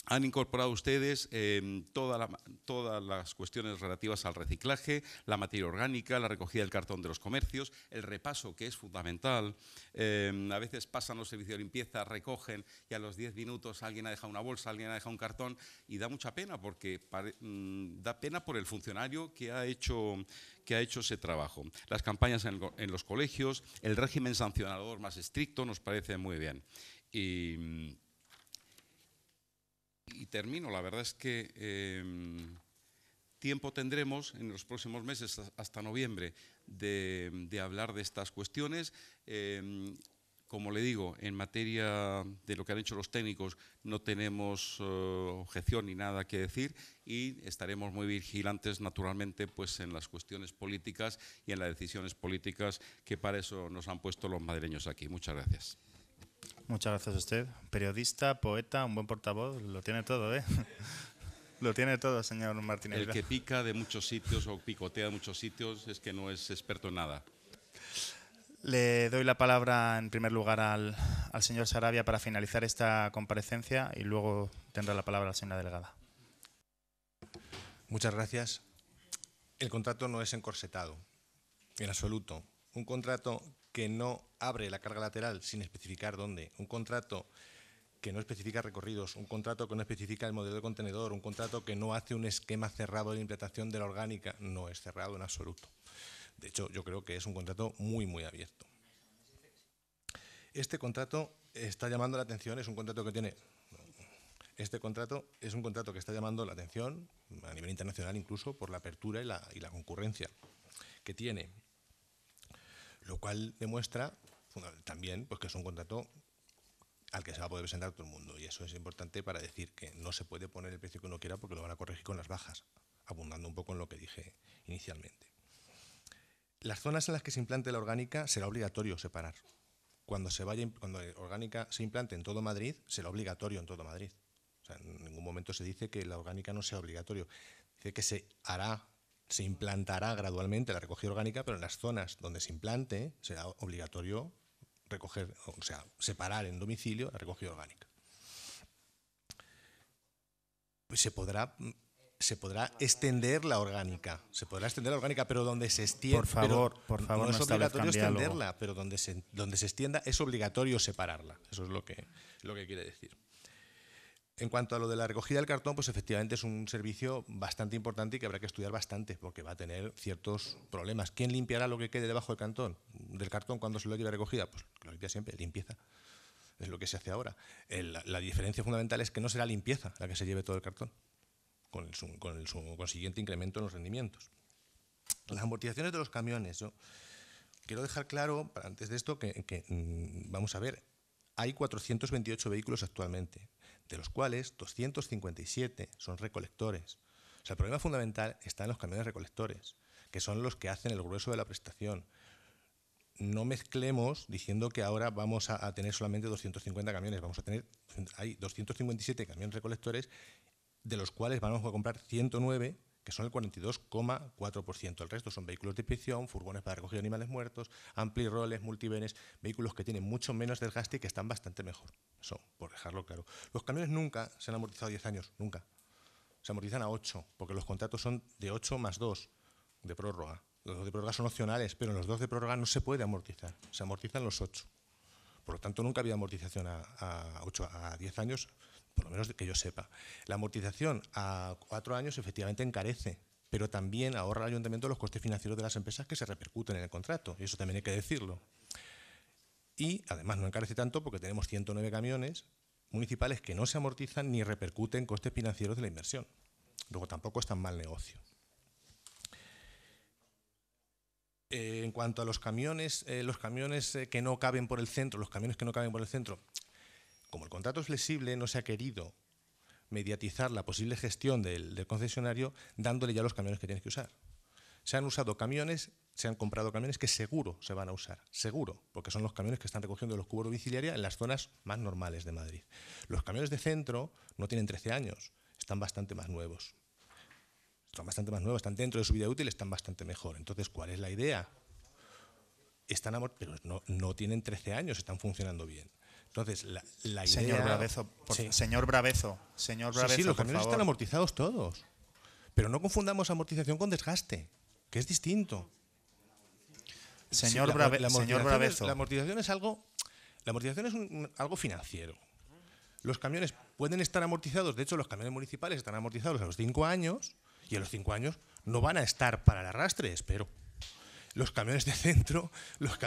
han incorporado ustedes em, toda todas las cuestiones relativas al reciclaje, la materia orgánica, la recogida del cartón de los comercios, el repaso, que es fundamental. Em, a veces pasan los servicios de limpieza, recogen y a los 10 minutos alguien ha dejado una bolsa, alguien ha dejado un cartón y da mucha pena porque mm, da pena por el funcionario que ha hecho, que ha hecho ese trabajo. Las campañas en, en los colegios, el régimen sancionador más estricto nos parece muy bien. Y, mm, y termino, la verdad es que em, tiempo tendremos en los próximos meses, hasta noviembre, de, hablar de estas cuestiones. Em, como le digo, en materia de lo que han hecho los técnicos no tenemos eh, objeción ni nada que decir y estaremos muy vigilantes naturalmente pues, en las cuestiones políticas y en las decisiones políticas que para eso nos han puesto los madrileños aquí. Muchas gracias. Muchas gracias a usted. Periodista, poeta, un buen portavoz, lo tiene todo, ¿eh? <laughs> Lo tiene todo, señor Martínez. El que pica de muchos sitios o picotea de muchos sitios es que no es experto en nada. Le doy la palabra en primer lugar al, señor Sarabia para finalizar esta comparecencia y luego tendrá la palabra la señora Delgada. Muchas gracias. El contrato no es encorsetado, en absoluto. Un contrato que no abre la carga lateral sin especificar dónde, un contrato que no especifica recorridos, un contrato que no especifica el modelo de contenedor, un contrato que no hace un esquema cerrado de implantación de la orgánica, no es cerrado en absoluto. De hecho, yo creo que es un contrato muy, muy abierto. Este contrato está llamando la atención, es un contrato que tiene... Este contrato es un contrato que está llamando la atención, a nivel internacional incluso, por la apertura y la, y la concurrencia que tiene lo cual demuestra también pues, que es un contrato al que se va a poder presentar todo el mundo. Y eso es importante para decir que no se puede poner el precio que uno quiera porque lo van a corregir con las bajas, abundando un poco en lo que dije inicialmente. Las zonas en las que se implante la orgánica será obligatorio separar. Cuando, se vaya, cuando orgánica se implante en todo Madrid, será obligatorio en todo Madrid. en ningún momento se dice que la orgánica no sea obligatorio. Dice que se hará se implantará gradualmente la recogida orgánica, pero en las zonas donde se implante será obligatorio recoger, o sea, separar en domicilio la recogida orgánica. se podrá se podrá extender la orgánica, se podrá extender la orgánica, pero donde se extienda, por favor, por favor, no es obligatorio extenderla, pero donde se, donde se extienda es obligatorio separarla. Eso es lo que, lo que quiere decir. En cuanto a lo de la recogida del cartón, pues efectivamente es un servicio bastante importante y que habrá que estudiar bastante, porque va a tener ciertos problemas. ¿Quién limpiará lo que quede debajo del cartón? Del cartón cuando se lo lleve recogida, pues lo limpia siempre, limpieza. Es lo que se hace ahora. la, diferencia fundamental es que no será limpieza la que se lleve todo el cartón, con el, su, consiguiente incremento en los rendimientos. Las amortizaciones de los camiones. Yo quiero dejar claro, antes de esto, que, que mm, vamos a ver, hay 428 vehículos actualmente de los cuales 257 son recolectores. O sea, el problema fundamental está en los camiones recolectores, que son los que hacen el grueso de la prestación. No mezclemos diciendo que ahora vamos a, tener solamente 250 camiones, vamos a tener hay 257 camiones recolectores, de los cuales vamos a comprar 109 que son el 42,4%. El resto son vehículos de inspección, furgones para recoger animales muertos, roles, multivenes, vehículos que tienen mucho menos desgaste y que están bastante mejor. Eso, por dejarlo claro. Los camiones nunca se han amortizado 10 años, nunca. Se amortizan a 8, porque los contratos son de 8 más 2 de prórroga. Los dos de prórroga son opcionales, pero en los dos de prórroga no se puede amortizar, se amortizan los 8. Por lo tanto, nunca había amortización a, a, 8, a 10 años por lo menos que yo sepa. La amortización a cuatro años efectivamente encarece, pero también ahorra al ayuntamiento los costes financieros de las empresas que se repercuten en el contrato, y eso también hay que decirlo. Y además no encarece tanto porque tenemos 109 camiones municipales que no se amortizan ni repercuten costes financieros de la inversión. Luego tampoco es tan mal negocio. Eh, en cuanto a los camiones, eh, los camiones eh, que no caben por el centro, los camiones que no caben por el centro, como el contrato es flexible, no se ha querido mediatizar la posible gestión del, concesionario dándole ya los camiones que tienes que usar. Se han usado camiones, se han comprado camiones que seguro se van a usar, seguro, porque son los camiones que están recogiendo los cubos de en las zonas más normales de Madrid. Los camiones de centro no tienen 13 años, están bastante más nuevos. Están bastante más nuevos, están dentro de su vida útil, están bastante mejor. Entonces, ¿cuál es la idea? Están amor, pero no, no tienen 13 años, están funcionando bien. Entonces, la, idea... Señor Bravezo, señor Bravezo, Sí, los camiones están amortizados todos. Pero no confundamos amortización con desgaste, que es distinto. Señor, Brabezo. la, amortización es algo, la amortización es un, algo financiero. Los camiones pueden estar amortizados, de hecho los camiones municipales están amortizados a los cinco años y a los cinco años no van a estar para el arrastre, espero. Los camiones de centro, los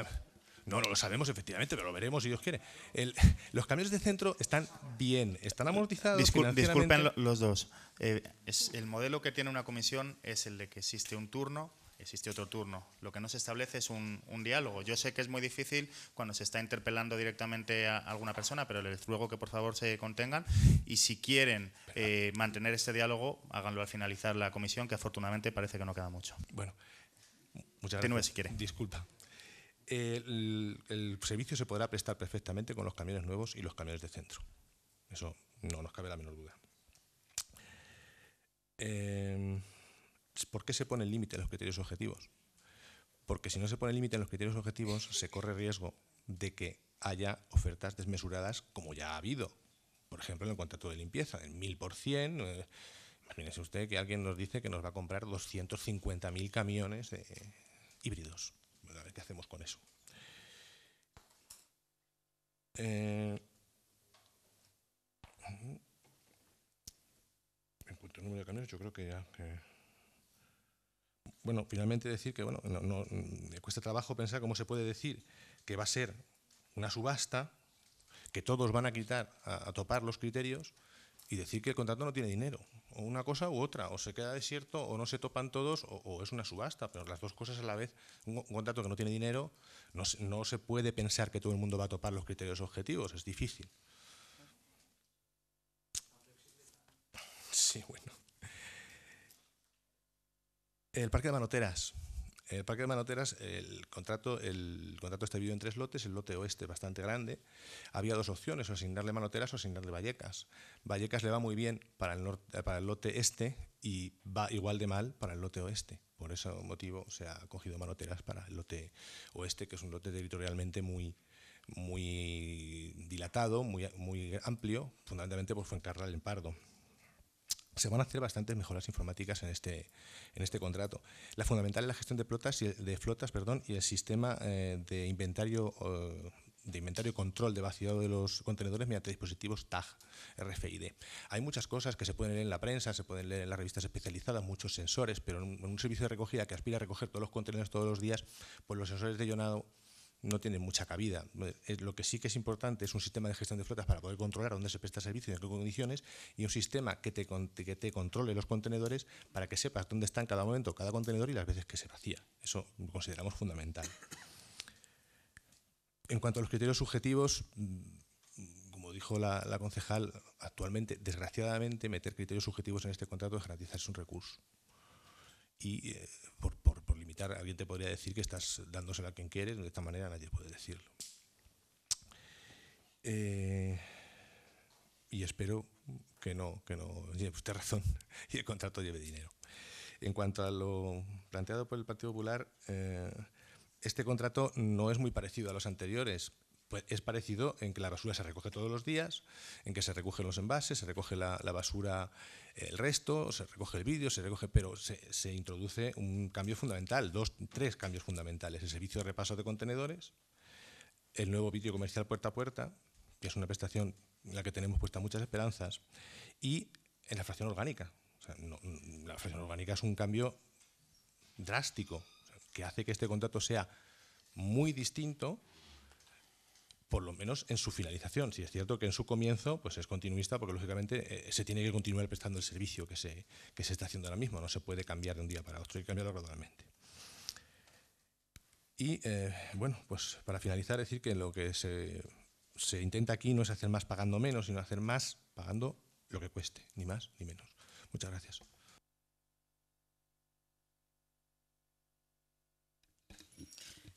no, no lo sabemos efectivamente, pero lo veremos si Dios quiere. <laughs> los cambios de centro están bien, están amortizados. disculpen los dos. Eh, el modelo que tiene una comisión es el de que existe un turno existe otro turno. Lo que no se establece es un, diálogo. Yo sé que es muy difícil cuando se está interpelando directamente a alguna persona, pero les ruego que por favor se contengan y si quieren eh, mantener este diálogo, háganlo al finalizar la comisión, que afortunadamente parece que no queda mucho. Bueno, muchas gracias. si Disculpa el, servicio se podrá prestar perfectamente con los camiones nuevos y los camiones de centro. Eso no nos cabe la menor duda. Em, ¿Por qué se pone el límite en los criterios objetivos? Porque si no se pone el límite en los criterios objetivos, se corre riesgo de que haya ofertas desmesuradas como ya ha habido. Por ejemplo, en el contrato de limpieza, el 1000%. imagínense eh, imagínese usted que alguien nos dice que nos va a comprar 250.000 camiones eh, híbridos. A ver qué hacemos con eso. en eh, cuanto al número de camiones, yo creo que ya... bueno, finalmente decir que bueno, me cuesta trabajo pensar cómo se puede decir que va a ser una subasta, que todos van a quitar a topar los criterios y decir que el contrato no tiene dinero una cosa u otra, o se queda desierto, o no se topan todos, o, es una subasta, pero las dos cosas a la vez. Un, contrato que no tiene dinero, no, no, se puede pensar que todo el mundo va a topar los criterios objetivos, es difícil. Sí, bueno. El parque de manoteras. En el Parque de Manoteras el contrato, el contrato está dividido en tres lotes, el lote oeste bastante grande. Había dos opciones, o asignarle Manoteras o asignarle Vallecas. Vallecas le va muy bien para el, norte, para el lote este y va igual de mal para el lote oeste. Por ese motivo se ha cogido Manoteras para el lote oeste, que es un lote territorialmente muy, muy dilatado, muy, muy amplio, fundamentalmente por Fuencarral en Pardo se van a hacer bastantes mejoras informáticas en este, en este contrato. La fundamental es la gestión de flotas y el, de flotas, y el sistema eh, de inventario de inventario control de vaciado de los contenedores mediante dispositivos TAG RFID. Hay muchas cosas que se pueden leer en la prensa, se pueden leer en las revistas especializadas, muchos sensores, pero en un, servicio de recogida que aspira a recoger todos los contenedores todos los días, pues los sensores de llenado no tiene mucha cabida. Eh, eh, lo que sí que es importante es un sistema de gestión de flotas para poder controlar dónde se presta servicio y en qué condiciones, y un sistema que te, que te controle los contenedores para que sepas dónde está en cada momento cada contenedor y las veces que se vacía. Eso lo consideramos fundamental. En cuanto a los criterios subjetivos, mm, como dijo la, concejal, actualmente, desgraciadamente, meter criterios subjetivos en este contrato es garantizarse un recurso. Y eh, por Alguien te podría decir que estás dándosela a quien quieres, de esta manera nadie puede decirlo. Eh, y espero que no, que no, usted razón <laughs> y el contrato lleve dinero. En cuanto a lo planteado por el Partido Popular, eh, este contrato no es muy parecido a los anteriores. Pues es parecido en que la basura se recoge todos los días, en que se recogen los envases, se recoge la basura el resto, se recoge el vídeo, se recoge, pero se, introduce un cambio fundamental, dos, tres cambios fundamentales. El servicio de repaso de contenedores, el nuevo vídeo comercial puerta a puerta, que es una prestación en la que tenemos puestas muchas esperanzas, y en la fracción orgánica. la fracción orgánica es un cambio drástico que hace que este contrato sea muy distinto por lo menos en su finalización. Si es cierto que en su comienzo pues es continuista, porque lógicamente eh, se tiene que continuar prestando el servicio que se, se está haciendo ahora mismo, no se puede cambiar de un día para otro, y que cambiarlo gradualmente. Y eh, bueno, pues para finalizar, decir que lo que se, se intenta aquí no es hacer más pagando menos, sino hacer más pagando lo que cueste, ni más ni menos. Muchas gracias.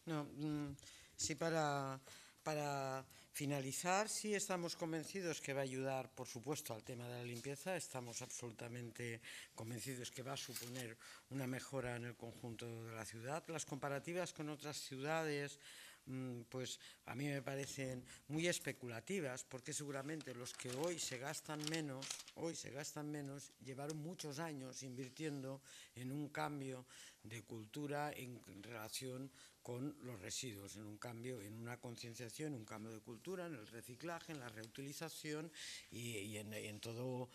No, mm, sí, para para finalizar, sí estamos convencidos que va a ayudar, por supuesto, al tema de la limpieza. Estamos absolutamente convencidos que va a suponer una mejora en el conjunto de la ciudad. Las comparativas con otras ciudades mm, pues a mí me parecen muy especulativas porque seguramente los que hoy se gastan menos, hoy se gastan menos, llevaron muchos años invirtiendo en un cambio de cultura en relación con los residuos, en un cambio, en una concienciación, un cambio de cultura, en el reciclaje, en la reutilización y, en todo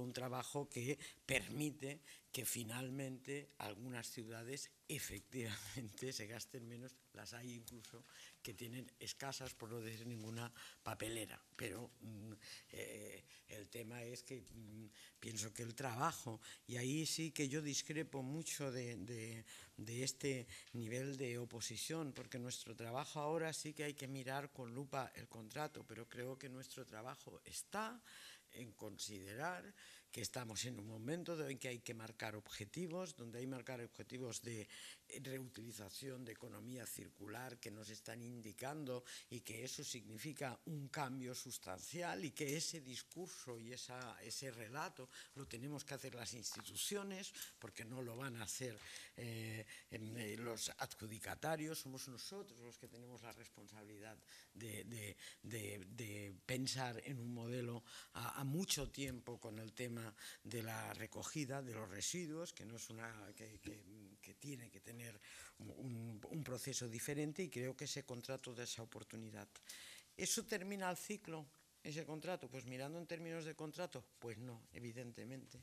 un trabajo que permite que finalmente algunas ciudades efectivamente se gasten menos, las hay incluso que tienen escasas, por no decir ninguna papelera. Pero mm, eh, el tema es que mm, pienso que el trabajo, y ahí sí que yo discrepo mucho de, este nivel de oposición, porque nuestro trabajo ahora sí que hay que mirar con lupa el contrato, pero creo que nuestro trabajo está en considerar que estamos en un momento en que hay que marcar objetivos, donde hay que marcar objetivos de reutilización de economía circular que nos están indicando y que eso significa un cambio sustancial y que ese discurso y ese relato lo tenemos que hacer las instituciones porque no lo van a hacer eh, eh, los adjudicatarios, somos nosotros los que tenemos la responsabilidad de, pensar en un modelo a, mucho tiempo con el tema de la recogida de los residuos, que no es una... que, tiene que tener un, proceso diferente y creo que ese contrato da esa oportunidad. ¿Eso termina el ciclo? ese contrato? Pues mirando en términos de contrato, pues no, evidentemente.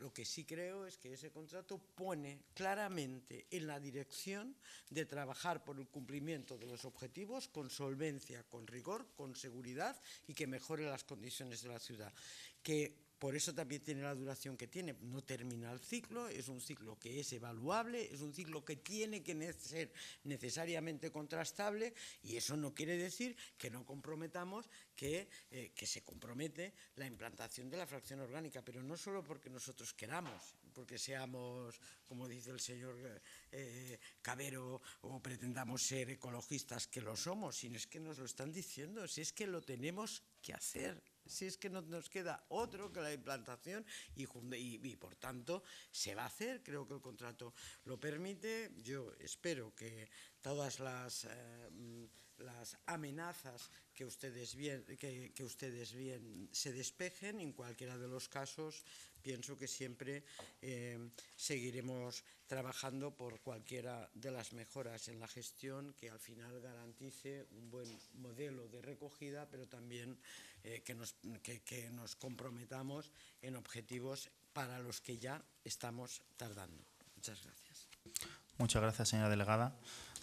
lo que sí creo es que ese contrato pone claramente en la dirección de trabajar por el cumplimiento de los objetivos con solvencia, con rigor, con seguridad y que mejore las condiciones de la ciudad. Que por eso también tiene la duración que tiene. No termina el ciclo, es un ciclo que es evaluable, es un ciclo que tiene que ser necesariamente contrastable y eso no quiere decir que no comprometamos, que, eh, que se compromete la implantación de la fracción orgánica, pero no solo porque nosotros queramos, porque seamos, como dice el señor eh, Cabero, o pretendamos ser ecologistas, que lo somos, sino es que nos lo están diciendo, si es que lo tenemos que hacer si es que no nos queda otro que la implantación y, por tanto se va a hacer, creo que el contrato lo permite, yo espero que todas las... Eh, las amenazas que ustedes bien, que, ustedes bien se despejen. En cualquiera de los casos, pienso que siempre eh, seguiremos trabajando por cualquiera de las mejoras en la gestión que al final garantice un buen modelo de recogida, pero también eh, que, nos, que nos comprometamos en objetivos para los que ya estamos tardando. Muchas gracias. Muchas gracias, señora delegada.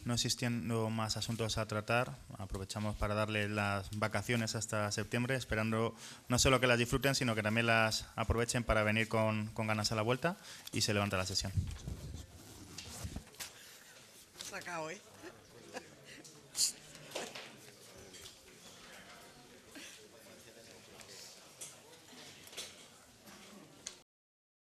No existiendo más asuntos a tratar, aprovechamos para darle las vacaciones hasta septiembre, esperando no solo que las disfruten, sino que también las aprovechen para venir con, ganas a la vuelta y se levanta la sesión. ¿eh?